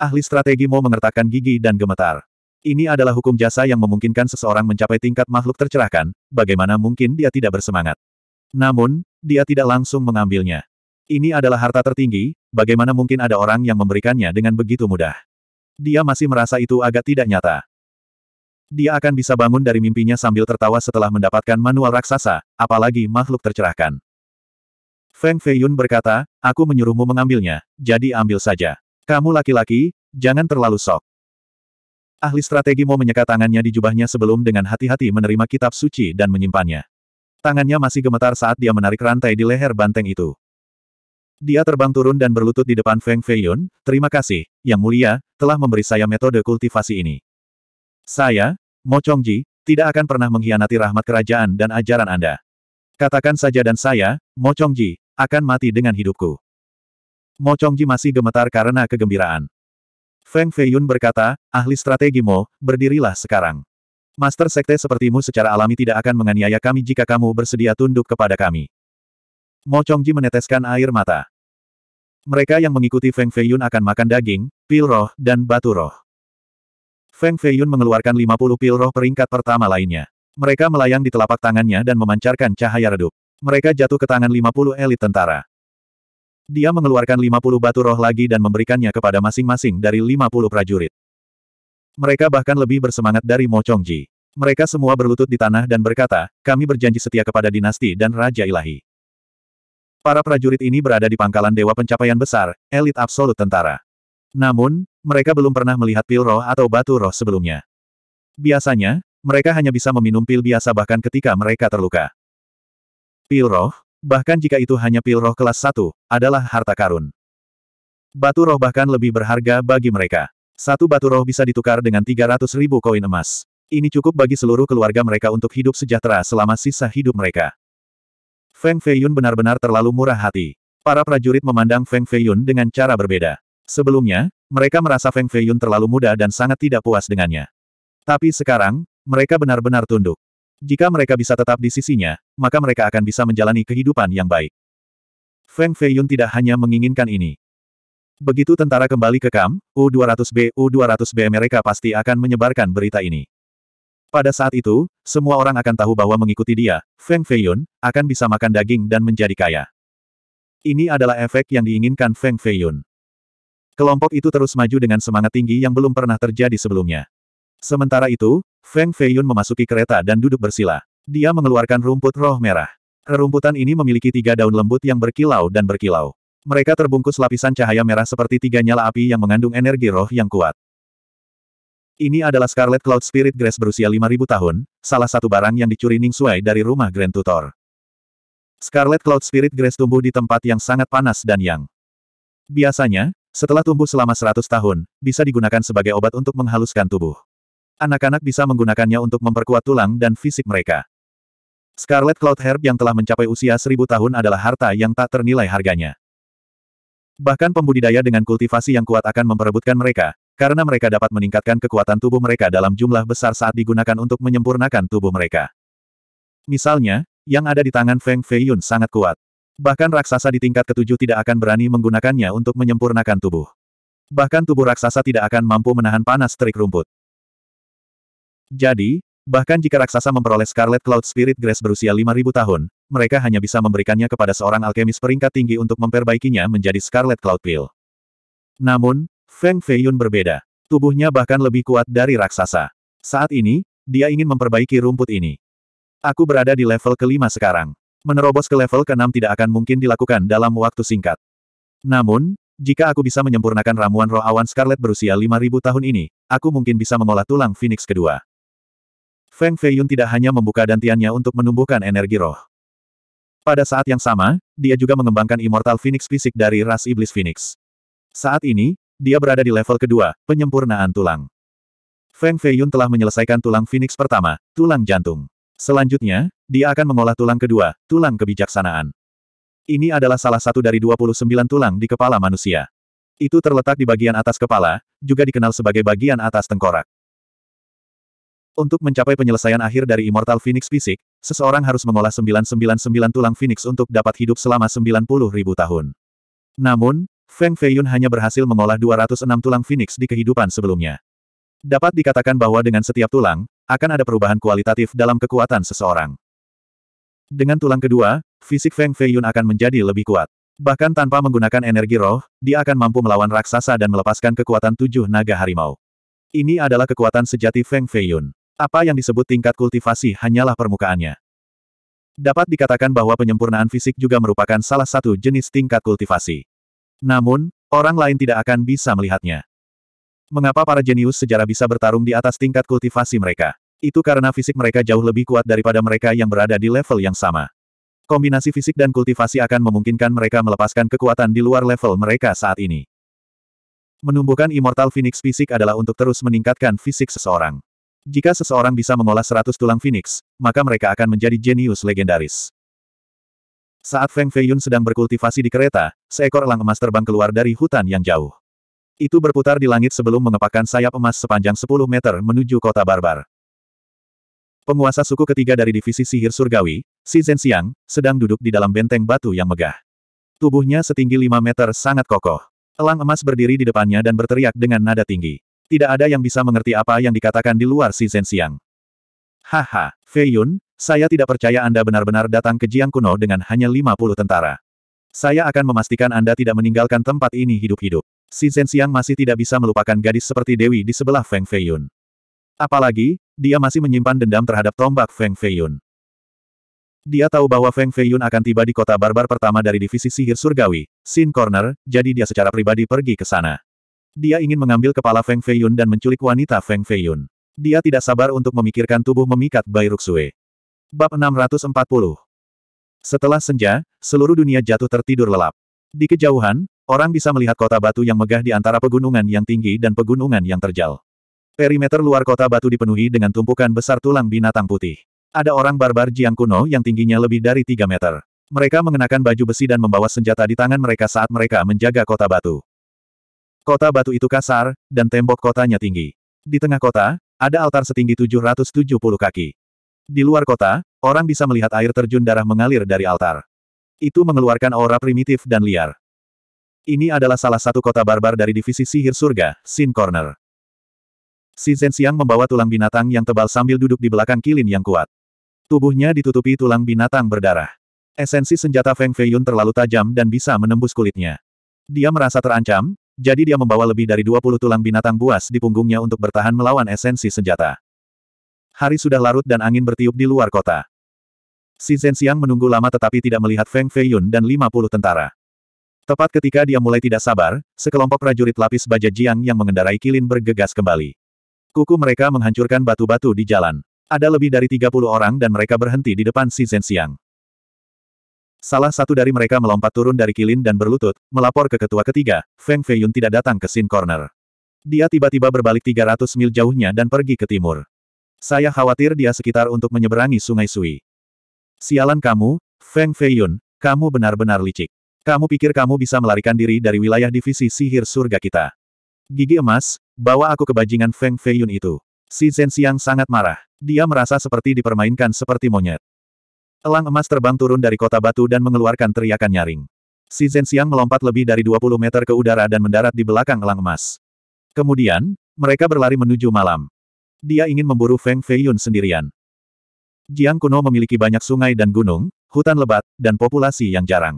Ahli strategi Mo mengertakkan gigi dan gemetar. Ini adalah hukum jasa yang memungkinkan seseorang mencapai tingkat makhluk tercerahkan, bagaimana mungkin dia tidak bersemangat. Namun, dia tidak langsung mengambilnya. Ini adalah harta tertinggi, bagaimana mungkin ada orang yang memberikannya dengan begitu mudah. Dia masih merasa itu agak tidak nyata. Dia akan bisa bangun dari mimpinya sambil tertawa setelah mendapatkan manual raksasa, apalagi makhluk tercerahkan. Feng Feiyun berkata, aku menyuruhmu mengambilnya, jadi ambil saja. Kamu laki-laki, jangan terlalu sok. Ahli strategi mau menyeka tangannya di jubahnya sebelum dengan hati-hati menerima kitab suci dan menyimpannya. Tangannya masih gemetar saat dia menarik rantai di leher banteng itu. Dia terbang turun dan berlutut di depan Feng Feiyun, terima kasih, Yang Mulia, telah memberi saya metode kultivasi ini. Saya, Mo Chongji, tidak akan pernah mengkhianati rahmat kerajaan dan ajaran Anda. Katakan saja dan saya, Mo Chongji, akan mati dengan hidupku. Mo Chongji masih gemetar karena kegembiraan. Feng Feiyun berkata, ahli strategi Mo, berdirilah sekarang. Master Sekte sepertimu secara alami tidak akan menganiaya kami jika kamu bersedia tunduk kepada kami. Mo Chongji meneteskan air mata. Mereka yang mengikuti Feng Feiyun akan makan daging, pil roh, dan batu roh. Feng Feiyun mengeluarkan 50 pil roh peringkat pertama lainnya. Mereka melayang di telapak tangannya dan memancarkan cahaya redup. Mereka jatuh ke tangan 50 elit tentara. Dia mengeluarkan 50 batu roh lagi dan memberikannya kepada masing-masing dari 50 prajurit. Mereka bahkan lebih bersemangat dari Mo Chongji. Mereka semua berlutut di tanah dan berkata, kami berjanji setia kepada dinasti dan Raja Ilahi. Para prajurit ini berada di pangkalan Dewa Pencapaian Besar, elit absolut tentara. Namun, mereka belum pernah melihat pil roh atau batu roh sebelumnya. Biasanya, mereka hanya bisa meminum pil biasa bahkan ketika mereka terluka. Pil roh, bahkan jika itu hanya pil roh kelas 1, adalah harta karun. Batu roh bahkan lebih berharga bagi mereka. Satu batu roh bisa ditukar dengan 300 ribu koin emas. Ini cukup bagi seluruh keluarga mereka untuk hidup sejahtera selama sisa hidup mereka. Feng Feiyun benar-benar terlalu murah hati. Para prajurit memandang Feng Feiyun dengan cara berbeda. Sebelumnya, mereka merasa Feng Feiyun terlalu muda dan sangat tidak puas dengannya. Tapi sekarang, mereka benar-benar tunduk. Jika mereka bisa tetap di sisinya, maka mereka akan bisa menjalani kehidupan yang baik. Feng Feiyun tidak hanya menginginkan ini. Begitu tentara kembali ke kam, U200B, U200B mereka pasti akan menyebarkan berita ini. Pada saat itu, semua orang akan tahu bahwa mengikuti dia, Feng Feiyun, akan bisa makan daging dan menjadi kaya. Ini adalah efek yang diinginkan Feng Feiyun. Kelompok itu terus maju dengan semangat tinggi yang belum pernah terjadi sebelumnya. Sementara itu, Feng Feiyun memasuki kereta dan duduk bersila. Dia mengeluarkan rumput roh merah. Rerumputan ini memiliki tiga daun lembut yang berkilau dan berkilau. Mereka terbungkus lapisan cahaya merah seperti tiga nyala api yang mengandung energi roh yang kuat. Ini adalah Scarlet Cloud Spirit Grace berusia 5000 tahun, salah satu barang yang dicuri Ning Sui dari rumah Grand Tutor. Scarlet Cloud Spirit Grace tumbuh di tempat yang sangat panas dan yang. Biasanya, setelah tumbuh selama 100 tahun, bisa digunakan sebagai obat untuk menghaluskan tubuh. Anak-anak bisa menggunakannya untuk memperkuat tulang dan fisik mereka. Scarlet Cloud Herb yang telah mencapai usia seribu tahun adalah harta yang tak ternilai harganya. Bahkan pembudidaya dengan kultivasi yang kuat akan memperebutkan mereka, karena mereka dapat meningkatkan kekuatan tubuh mereka dalam jumlah besar saat digunakan untuk menyempurnakan tubuh mereka. Misalnya, yang ada di tangan Feng Feiyun sangat kuat. Bahkan raksasa di tingkat ketujuh tidak akan berani menggunakannya untuk menyempurnakan tubuh. Bahkan tubuh raksasa tidak akan mampu menahan panas terik rumput. Jadi, bahkan jika raksasa memperoleh Scarlet Cloud Spirit Grace berusia 5.000 tahun, mereka hanya bisa memberikannya kepada seorang alkemis peringkat tinggi untuk memperbaikinya menjadi Scarlet Cloud Pill. Namun, Feng Feiyun berbeda. Tubuhnya bahkan lebih kuat dari raksasa. Saat ini, dia ingin memperbaiki rumput ini. Aku berada di level kelima sekarang menerobos ke level ke-6 tidak akan mungkin dilakukan dalam waktu singkat. Namun, jika aku bisa menyempurnakan ramuan roh awan Scarlet berusia 5000 tahun ini, aku mungkin bisa mengolah tulang Phoenix kedua. Feng Feiyun tidak hanya membuka dantiannya untuk menumbuhkan energi roh. Pada saat yang sama, dia juga mengembangkan Immortal Phoenix fisik dari ras iblis Phoenix. Saat ini, dia berada di level kedua, penyempurnaan tulang. Feng Feiyun telah menyelesaikan tulang Phoenix pertama, tulang jantung. Selanjutnya, dia akan mengolah tulang kedua, tulang kebijaksanaan. Ini adalah salah satu dari 29 tulang di kepala manusia. Itu terletak di bagian atas kepala, juga dikenal sebagai bagian atas tengkorak. Untuk mencapai penyelesaian akhir dari Immortal Phoenix Fisik, seseorang harus mengolah 999 tulang Phoenix untuk dapat hidup selama 90 ribu tahun. Namun, Feng Feiyun hanya berhasil mengolah 206 tulang Phoenix di kehidupan sebelumnya. Dapat dikatakan bahwa dengan setiap tulang, akan ada perubahan kualitatif dalam kekuatan seseorang. Dengan tulang kedua, fisik Feng Feiyun akan menjadi lebih kuat. Bahkan tanpa menggunakan energi roh, dia akan mampu melawan raksasa dan melepaskan kekuatan tujuh naga harimau. Ini adalah kekuatan sejati Feng Feiyun. Apa yang disebut tingkat kultivasi hanyalah permukaannya. Dapat dikatakan bahwa penyempurnaan fisik juga merupakan salah satu jenis tingkat kultivasi. Namun, orang lain tidak akan bisa melihatnya. Mengapa para jenius sejarah bisa bertarung di atas tingkat kultivasi mereka? Itu karena fisik mereka jauh lebih kuat daripada mereka yang berada di level yang sama. Kombinasi fisik dan kultivasi akan memungkinkan mereka melepaskan kekuatan di luar level mereka saat ini. Menumbuhkan Immortal Phoenix fisik adalah untuk terus meningkatkan fisik seseorang. Jika seseorang bisa mengolah 100 tulang Phoenix, maka mereka akan menjadi jenius legendaris. Saat Feng Feiyun sedang berkultivasi di kereta, seekor elang emas terbang keluar dari hutan yang jauh. Itu berputar di langit sebelum mengepakkan sayap emas sepanjang 10 meter menuju kota barbar penguasa suku ketiga dari divisi sihir surgawi, si Zhenxiang, sedang duduk di dalam benteng batu yang megah. Tubuhnya setinggi 5 meter sangat kokoh. Elang emas berdiri di depannya dan berteriak dengan nada tinggi. Tidak ada yang bisa mengerti apa yang dikatakan di luar si Zhenxiang. Haha, Fei Yun, saya tidak percaya Anda benar-benar datang ke Jiang Kuno dengan hanya 50 tentara. Saya akan memastikan Anda tidak meninggalkan tempat ini hidup-hidup. Si Zhenxiang masih tidak bisa melupakan gadis seperti Dewi di sebelah Feng Feiyun. Apalagi, dia masih menyimpan dendam terhadap tombak Feng Feiyun. Dia tahu bahwa Feng Feiyun akan tiba di kota barbar pertama dari divisi sihir surgawi, Sin Corner, jadi dia secara pribadi pergi ke sana. Dia ingin mengambil kepala Feng Feiyun dan menculik wanita Feng Feiyun. Dia tidak sabar untuk memikirkan tubuh memikat Bai Ruxue. Bab 640 Setelah senja, seluruh dunia jatuh tertidur lelap. Di kejauhan, orang bisa melihat kota batu yang megah di antara pegunungan yang tinggi dan pegunungan yang terjal. Perimeter luar kota batu dipenuhi dengan tumpukan besar tulang binatang putih. Ada orang barbar Jiang kuno yang tingginya lebih dari 3 meter. Mereka mengenakan baju besi dan membawa senjata di tangan mereka saat mereka menjaga kota batu. Kota batu itu kasar, dan tembok kotanya tinggi. Di tengah kota, ada altar setinggi 770 kaki. Di luar kota, orang bisa melihat air terjun darah mengalir dari altar. Itu mengeluarkan aura primitif dan liar. Ini adalah salah satu kota barbar dari divisi sihir surga, Sin Corner. Si Zhenxiang membawa tulang binatang yang tebal sambil duduk di belakang kilin yang kuat. Tubuhnya ditutupi tulang binatang berdarah. Esensi senjata Feng Feiyun terlalu tajam dan bisa menembus kulitnya. Dia merasa terancam, jadi dia membawa lebih dari 20 tulang binatang buas di punggungnya untuk bertahan melawan esensi senjata. Hari sudah larut dan angin bertiup di luar kota. Si Zhenxiang menunggu lama tetapi tidak melihat Feng Feiyun dan 50 tentara. Tepat ketika dia mulai tidak sabar, sekelompok prajurit lapis baja Jiang yang mengendarai kilin bergegas kembali. Kuku mereka menghancurkan batu-batu di jalan. Ada lebih dari 30 orang dan mereka berhenti di depan si Zensiang. Salah satu dari mereka melompat turun dari kilin dan berlutut, melapor ke ketua ketiga, Feng Feiyun tidak datang ke Sin Corner. Dia tiba-tiba berbalik 300 mil jauhnya dan pergi ke timur. Saya khawatir dia sekitar untuk menyeberangi sungai Sui. Sialan kamu, Feng Feiyun, kamu benar-benar licik. Kamu pikir kamu bisa melarikan diri dari wilayah divisi sihir surga kita. Gigi emas, bawa aku ke bajingan Feng Feiyun itu. Si Zhenxiang sangat marah. Dia merasa seperti dipermainkan seperti monyet. Elang emas terbang turun dari kota batu dan mengeluarkan teriakan nyaring. Si Zhenxiang melompat lebih dari 20 meter ke udara dan mendarat di belakang elang emas. Kemudian, mereka berlari menuju malam. Dia ingin memburu Feng Feiyun sendirian. Jiang kuno memiliki banyak sungai dan gunung, hutan lebat, dan populasi yang jarang.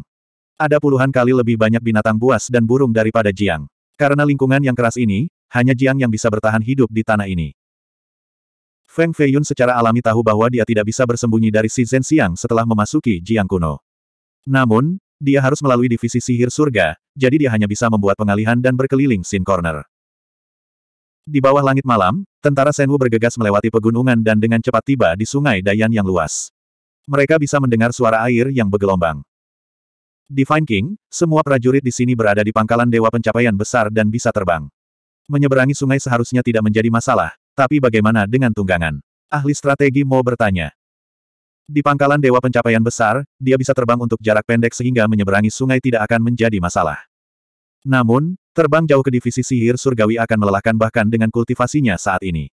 Ada puluhan kali lebih banyak binatang buas dan burung daripada Jiang. Karena lingkungan yang keras ini, hanya Jiang yang bisa bertahan hidup di tanah ini. Feng Feiyun secara alami tahu bahwa dia tidak bisa bersembunyi dari si Zhen Xiang setelah memasuki Jiang kuno. Namun, dia harus melalui divisi sihir surga, jadi dia hanya bisa membuat pengalihan dan berkeliling Sin Corner. Di bawah langit malam, tentara Senwu bergegas melewati pegunungan dan dengan cepat tiba di sungai Dayan yang luas. Mereka bisa mendengar suara air yang bergelombang. Divine King, semua prajurit di sini berada di pangkalan Dewa Pencapaian Besar dan bisa terbang. Menyeberangi sungai seharusnya tidak menjadi masalah, tapi bagaimana dengan tunggangan? Ahli strategi mau bertanya. Di pangkalan Dewa Pencapaian Besar, dia bisa terbang untuk jarak pendek sehingga menyeberangi sungai tidak akan menjadi masalah. Namun, terbang jauh ke divisi sihir surgawi akan melelahkan bahkan dengan kultivasinya saat ini.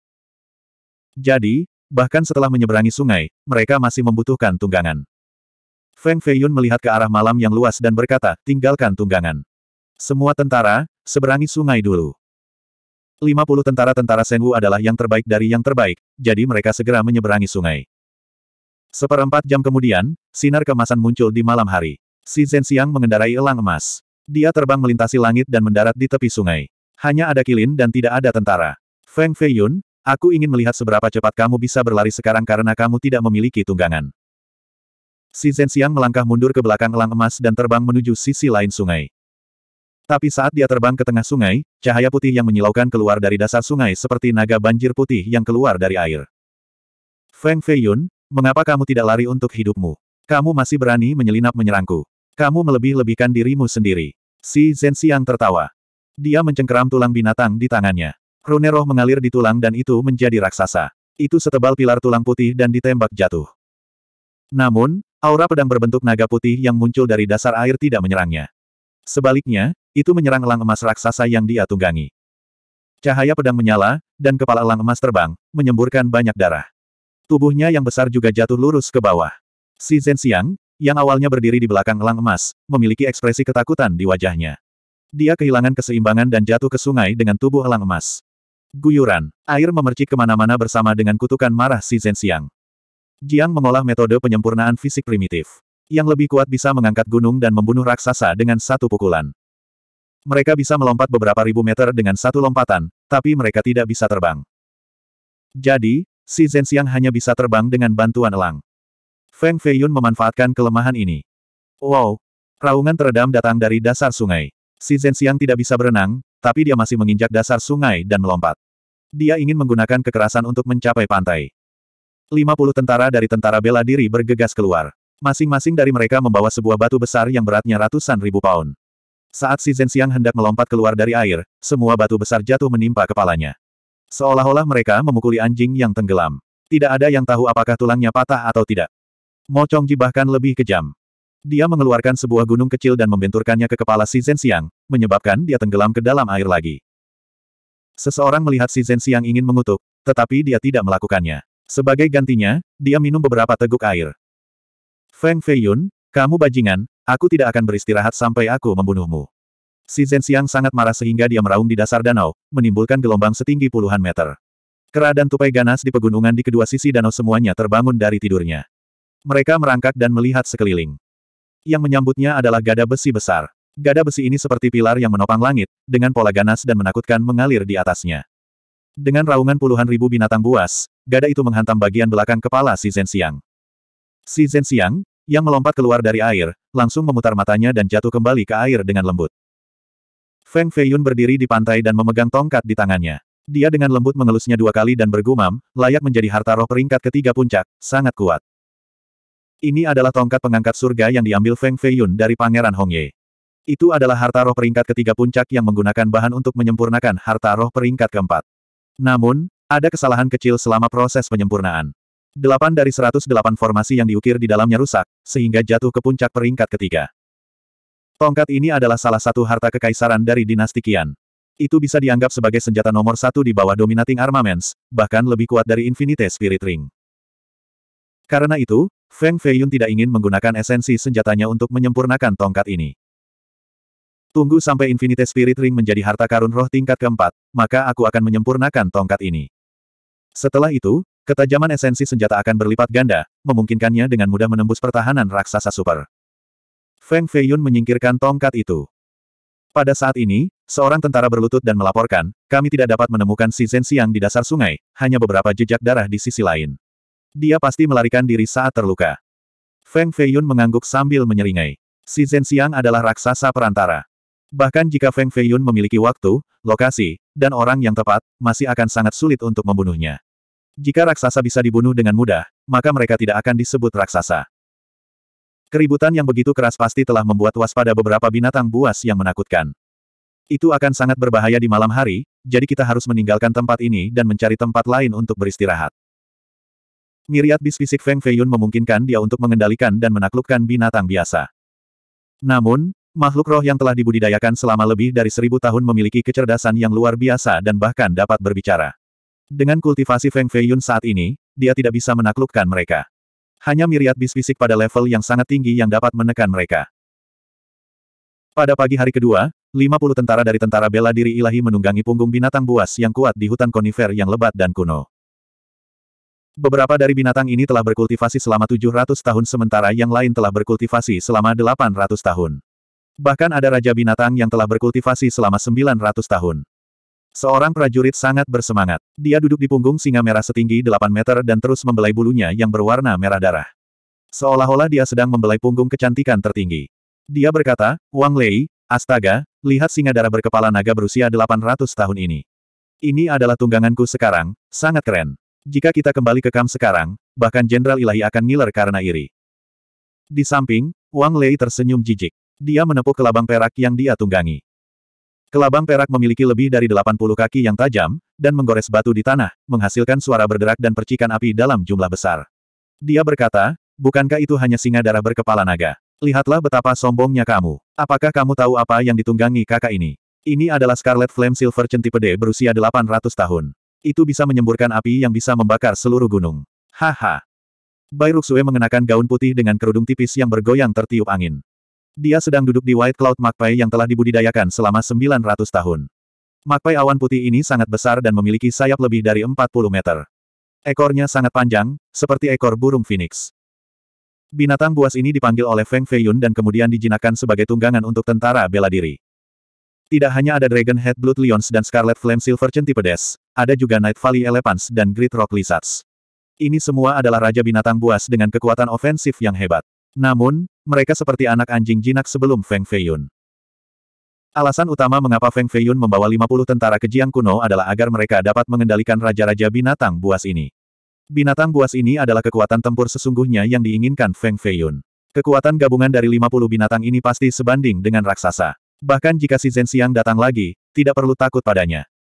Jadi, bahkan setelah menyeberangi sungai, mereka masih membutuhkan tunggangan. Feng Feiyun melihat ke arah malam yang luas dan berkata, tinggalkan tunggangan. Semua tentara, seberangi sungai dulu. 50 tentara-tentara Senwu adalah yang terbaik dari yang terbaik, jadi mereka segera menyeberangi sungai. Seperempat jam kemudian, sinar kemasan muncul di malam hari. Si Zhenxiang mengendarai elang emas. Dia terbang melintasi langit dan mendarat di tepi sungai. Hanya ada kilin dan tidak ada tentara. Feng Feiyun, aku ingin melihat seberapa cepat kamu bisa berlari sekarang karena kamu tidak memiliki tunggangan. Si Zhenxiang melangkah mundur ke belakang elang emas dan terbang menuju sisi lain sungai. Tapi saat dia terbang ke tengah sungai, cahaya putih yang menyilaukan keluar dari dasar sungai seperti naga banjir putih yang keluar dari air. Feng Feiyun, mengapa kamu tidak lari untuk hidupmu? Kamu masih berani menyelinap menyerangku. Kamu melebih-lebihkan dirimu sendiri. Si Zhenxiang tertawa. Dia mencengkeram tulang binatang di tangannya. Rune roh mengalir di tulang dan itu menjadi raksasa. Itu setebal pilar tulang putih dan ditembak jatuh. Namun, Aura pedang berbentuk naga putih yang muncul dari dasar air tidak menyerangnya. Sebaliknya, itu menyerang elang emas raksasa yang dia tunggangi. Cahaya pedang menyala, dan kepala elang emas terbang, menyemburkan banyak darah. Tubuhnya yang besar juga jatuh lurus ke bawah. Si Zhen yang awalnya berdiri di belakang elang emas, memiliki ekspresi ketakutan di wajahnya. Dia kehilangan keseimbangan dan jatuh ke sungai dengan tubuh elang emas. Guyuran, air memercik kemana-mana bersama dengan kutukan marah si Zhen Jiang mengolah metode penyempurnaan fisik primitif. Yang lebih kuat bisa mengangkat gunung dan membunuh raksasa dengan satu pukulan. Mereka bisa melompat beberapa ribu meter dengan satu lompatan, tapi mereka tidak bisa terbang. Jadi, si Zhenxiang hanya bisa terbang dengan bantuan elang. Feng Feiyun memanfaatkan kelemahan ini. Wow! Raungan teredam datang dari dasar sungai. Si Zhenxiang tidak bisa berenang, tapi dia masih menginjak dasar sungai dan melompat. Dia ingin menggunakan kekerasan untuk mencapai pantai. 50 tentara dari tentara bela diri bergegas keluar. Masing-masing dari mereka membawa sebuah batu besar yang beratnya ratusan ribu pound. Saat si Zhenxiang hendak melompat keluar dari air, semua batu besar jatuh menimpa kepalanya. Seolah-olah mereka memukuli anjing yang tenggelam. Tidak ada yang tahu apakah tulangnya patah atau tidak. Mo Chongji bahkan lebih kejam. Dia mengeluarkan sebuah gunung kecil dan membenturkannya ke kepala si Zhenxiang, menyebabkan dia tenggelam ke dalam air lagi. Seseorang melihat si Zhenxiang ingin mengutuk, tetapi dia tidak melakukannya. Sebagai gantinya, dia minum beberapa teguk air. Feng Feiyun, kamu bajingan, aku tidak akan beristirahat sampai aku membunuhmu. Si Zhenxiang sangat marah sehingga dia meraung di dasar danau, menimbulkan gelombang setinggi puluhan meter. Kera dan tupai ganas di pegunungan di kedua sisi danau semuanya terbangun dari tidurnya. Mereka merangkak dan melihat sekeliling. Yang menyambutnya adalah gada besi besar. Gada besi ini seperti pilar yang menopang langit, dengan pola ganas dan menakutkan mengalir di atasnya. Dengan raungan puluhan ribu binatang buas, gada itu menghantam bagian belakang kepala si Zhenxiang. Si Zhenxiang, yang melompat keluar dari air, langsung memutar matanya dan jatuh kembali ke air dengan lembut. Feng Feiyun berdiri di pantai dan memegang tongkat di tangannya. Dia dengan lembut mengelusnya dua kali dan bergumam, layak menjadi harta roh peringkat ketiga puncak, sangat kuat. Ini adalah tongkat pengangkat surga yang diambil Feng Feiyun dari Pangeran Hongye. Itu adalah harta roh peringkat ketiga puncak yang menggunakan bahan untuk menyempurnakan harta roh peringkat keempat. Namun, ada kesalahan kecil selama proses penyempurnaan. Delapan dari 108 formasi yang diukir di dalamnya rusak, sehingga jatuh ke puncak peringkat ketiga. Tongkat ini adalah salah satu harta kekaisaran dari dinasti Qian. Itu bisa dianggap sebagai senjata nomor satu di bawah Dominating Armaments, bahkan lebih kuat dari Infinite Spirit Ring. Karena itu, Feng Feiyun tidak ingin menggunakan esensi senjatanya untuk menyempurnakan tongkat ini. Tunggu sampai Infinite Spirit Ring menjadi harta karun roh tingkat keempat, maka aku akan menyempurnakan tongkat ini. Setelah itu, ketajaman esensi senjata akan berlipat ganda, memungkinkannya dengan mudah menembus pertahanan raksasa super. Feng Feiyun menyingkirkan tongkat itu. Pada saat ini, seorang tentara berlutut dan melaporkan, kami tidak dapat menemukan si Zhen Xiang di dasar sungai, hanya beberapa jejak darah di sisi lain. Dia pasti melarikan diri saat terluka. Feng Feiyun mengangguk sambil menyeringai. Si Zhen Xiang adalah raksasa perantara. Bahkan jika Feng Feiyun memiliki waktu, lokasi, dan orang yang tepat, masih akan sangat sulit untuk membunuhnya. Jika raksasa bisa dibunuh dengan mudah, maka mereka tidak akan disebut raksasa. Keributan yang begitu keras pasti telah membuat waspada beberapa binatang buas yang menakutkan. Itu akan sangat berbahaya di malam hari, jadi kita harus meninggalkan tempat ini dan mencari tempat lain untuk beristirahat. Miriat bis fisik Feng Feiyun memungkinkan dia untuk mengendalikan dan menaklukkan binatang biasa. Namun, Makhluk roh yang telah dibudidayakan selama lebih dari seribu tahun memiliki kecerdasan yang luar biasa dan bahkan dapat berbicara. Dengan kultivasi Feng Fei Yun saat ini, dia tidak bisa menaklukkan mereka. Hanya miriat bis fisik pada level yang sangat tinggi yang dapat menekan mereka. Pada pagi hari kedua, 50 tentara dari tentara bela diri ilahi menunggangi punggung binatang buas yang kuat di hutan konifer yang lebat dan kuno. Beberapa dari binatang ini telah berkultivasi selama 700 tahun sementara yang lain telah berkultivasi selama 800 tahun. Bahkan ada raja binatang yang telah berkultivasi selama 900 tahun. Seorang prajurit sangat bersemangat. Dia duduk di punggung singa merah setinggi 8 meter dan terus membelai bulunya yang berwarna merah darah. Seolah-olah dia sedang membelai punggung kecantikan tertinggi. Dia berkata, Wang Lei, astaga, lihat singa darah berkepala naga berusia 800 tahun ini. Ini adalah tungganganku sekarang, sangat keren. Jika kita kembali ke kam sekarang, bahkan Jenderal Ilahi akan ngiler karena iri. Di samping, Wang Lei tersenyum jijik. Dia menepuk kelabang perak yang dia tunggangi. Kelabang perak memiliki lebih dari 80 kaki yang tajam, dan menggores batu di tanah, menghasilkan suara berderak dan percikan api dalam jumlah besar. Dia berkata, bukankah itu hanya singa darah berkepala naga? Lihatlah betapa sombongnya kamu. Apakah kamu tahu apa yang ditunggangi kakak ini? Ini adalah Scarlet Flame Silver Centipede berusia 800 tahun. Itu bisa menyemburkan api yang bisa membakar seluruh gunung. Haha. Bai Ruxue mengenakan gaun putih dengan kerudung tipis yang bergoyang tertiup angin. Dia sedang duduk di White Cloud Magpie yang telah dibudidayakan selama 900 tahun. Magpie awan putih ini sangat besar dan memiliki sayap lebih dari 40 meter. Ekornya sangat panjang, seperti ekor burung phoenix. Binatang buas ini dipanggil oleh Feng Feiyun dan kemudian dijinakan sebagai tunggangan untuk tentara bela diri. Tidak hanya ada Dragon Head Blood Lions dan Scarlet Flame Silver Centipedes, ada juga Night Valley Elephants dan Great Rock Lizards. Ini semua adalah raja binatang buas dengan kekuatan ofensif yang hebat. Namun, mereka seperti anak anjing jinak sebelum Feng Feiyun. Alasan utama mengapa Feng Feiyun membawa 50 tentara ke Jiang Kuno adalah agar mereka dapat mengendalikan raja-raja binatang buas ini. Binatang buas ini adalah kekuatan tempur sesungguhnya yang diinginkan Feng Feiyun. Kekuatan gabungan dari 50 binatang ini pasti sebanding dengan raksasa. Bahkan jika si Zhen Xiang datang lagi, tidak perlu takut padanya.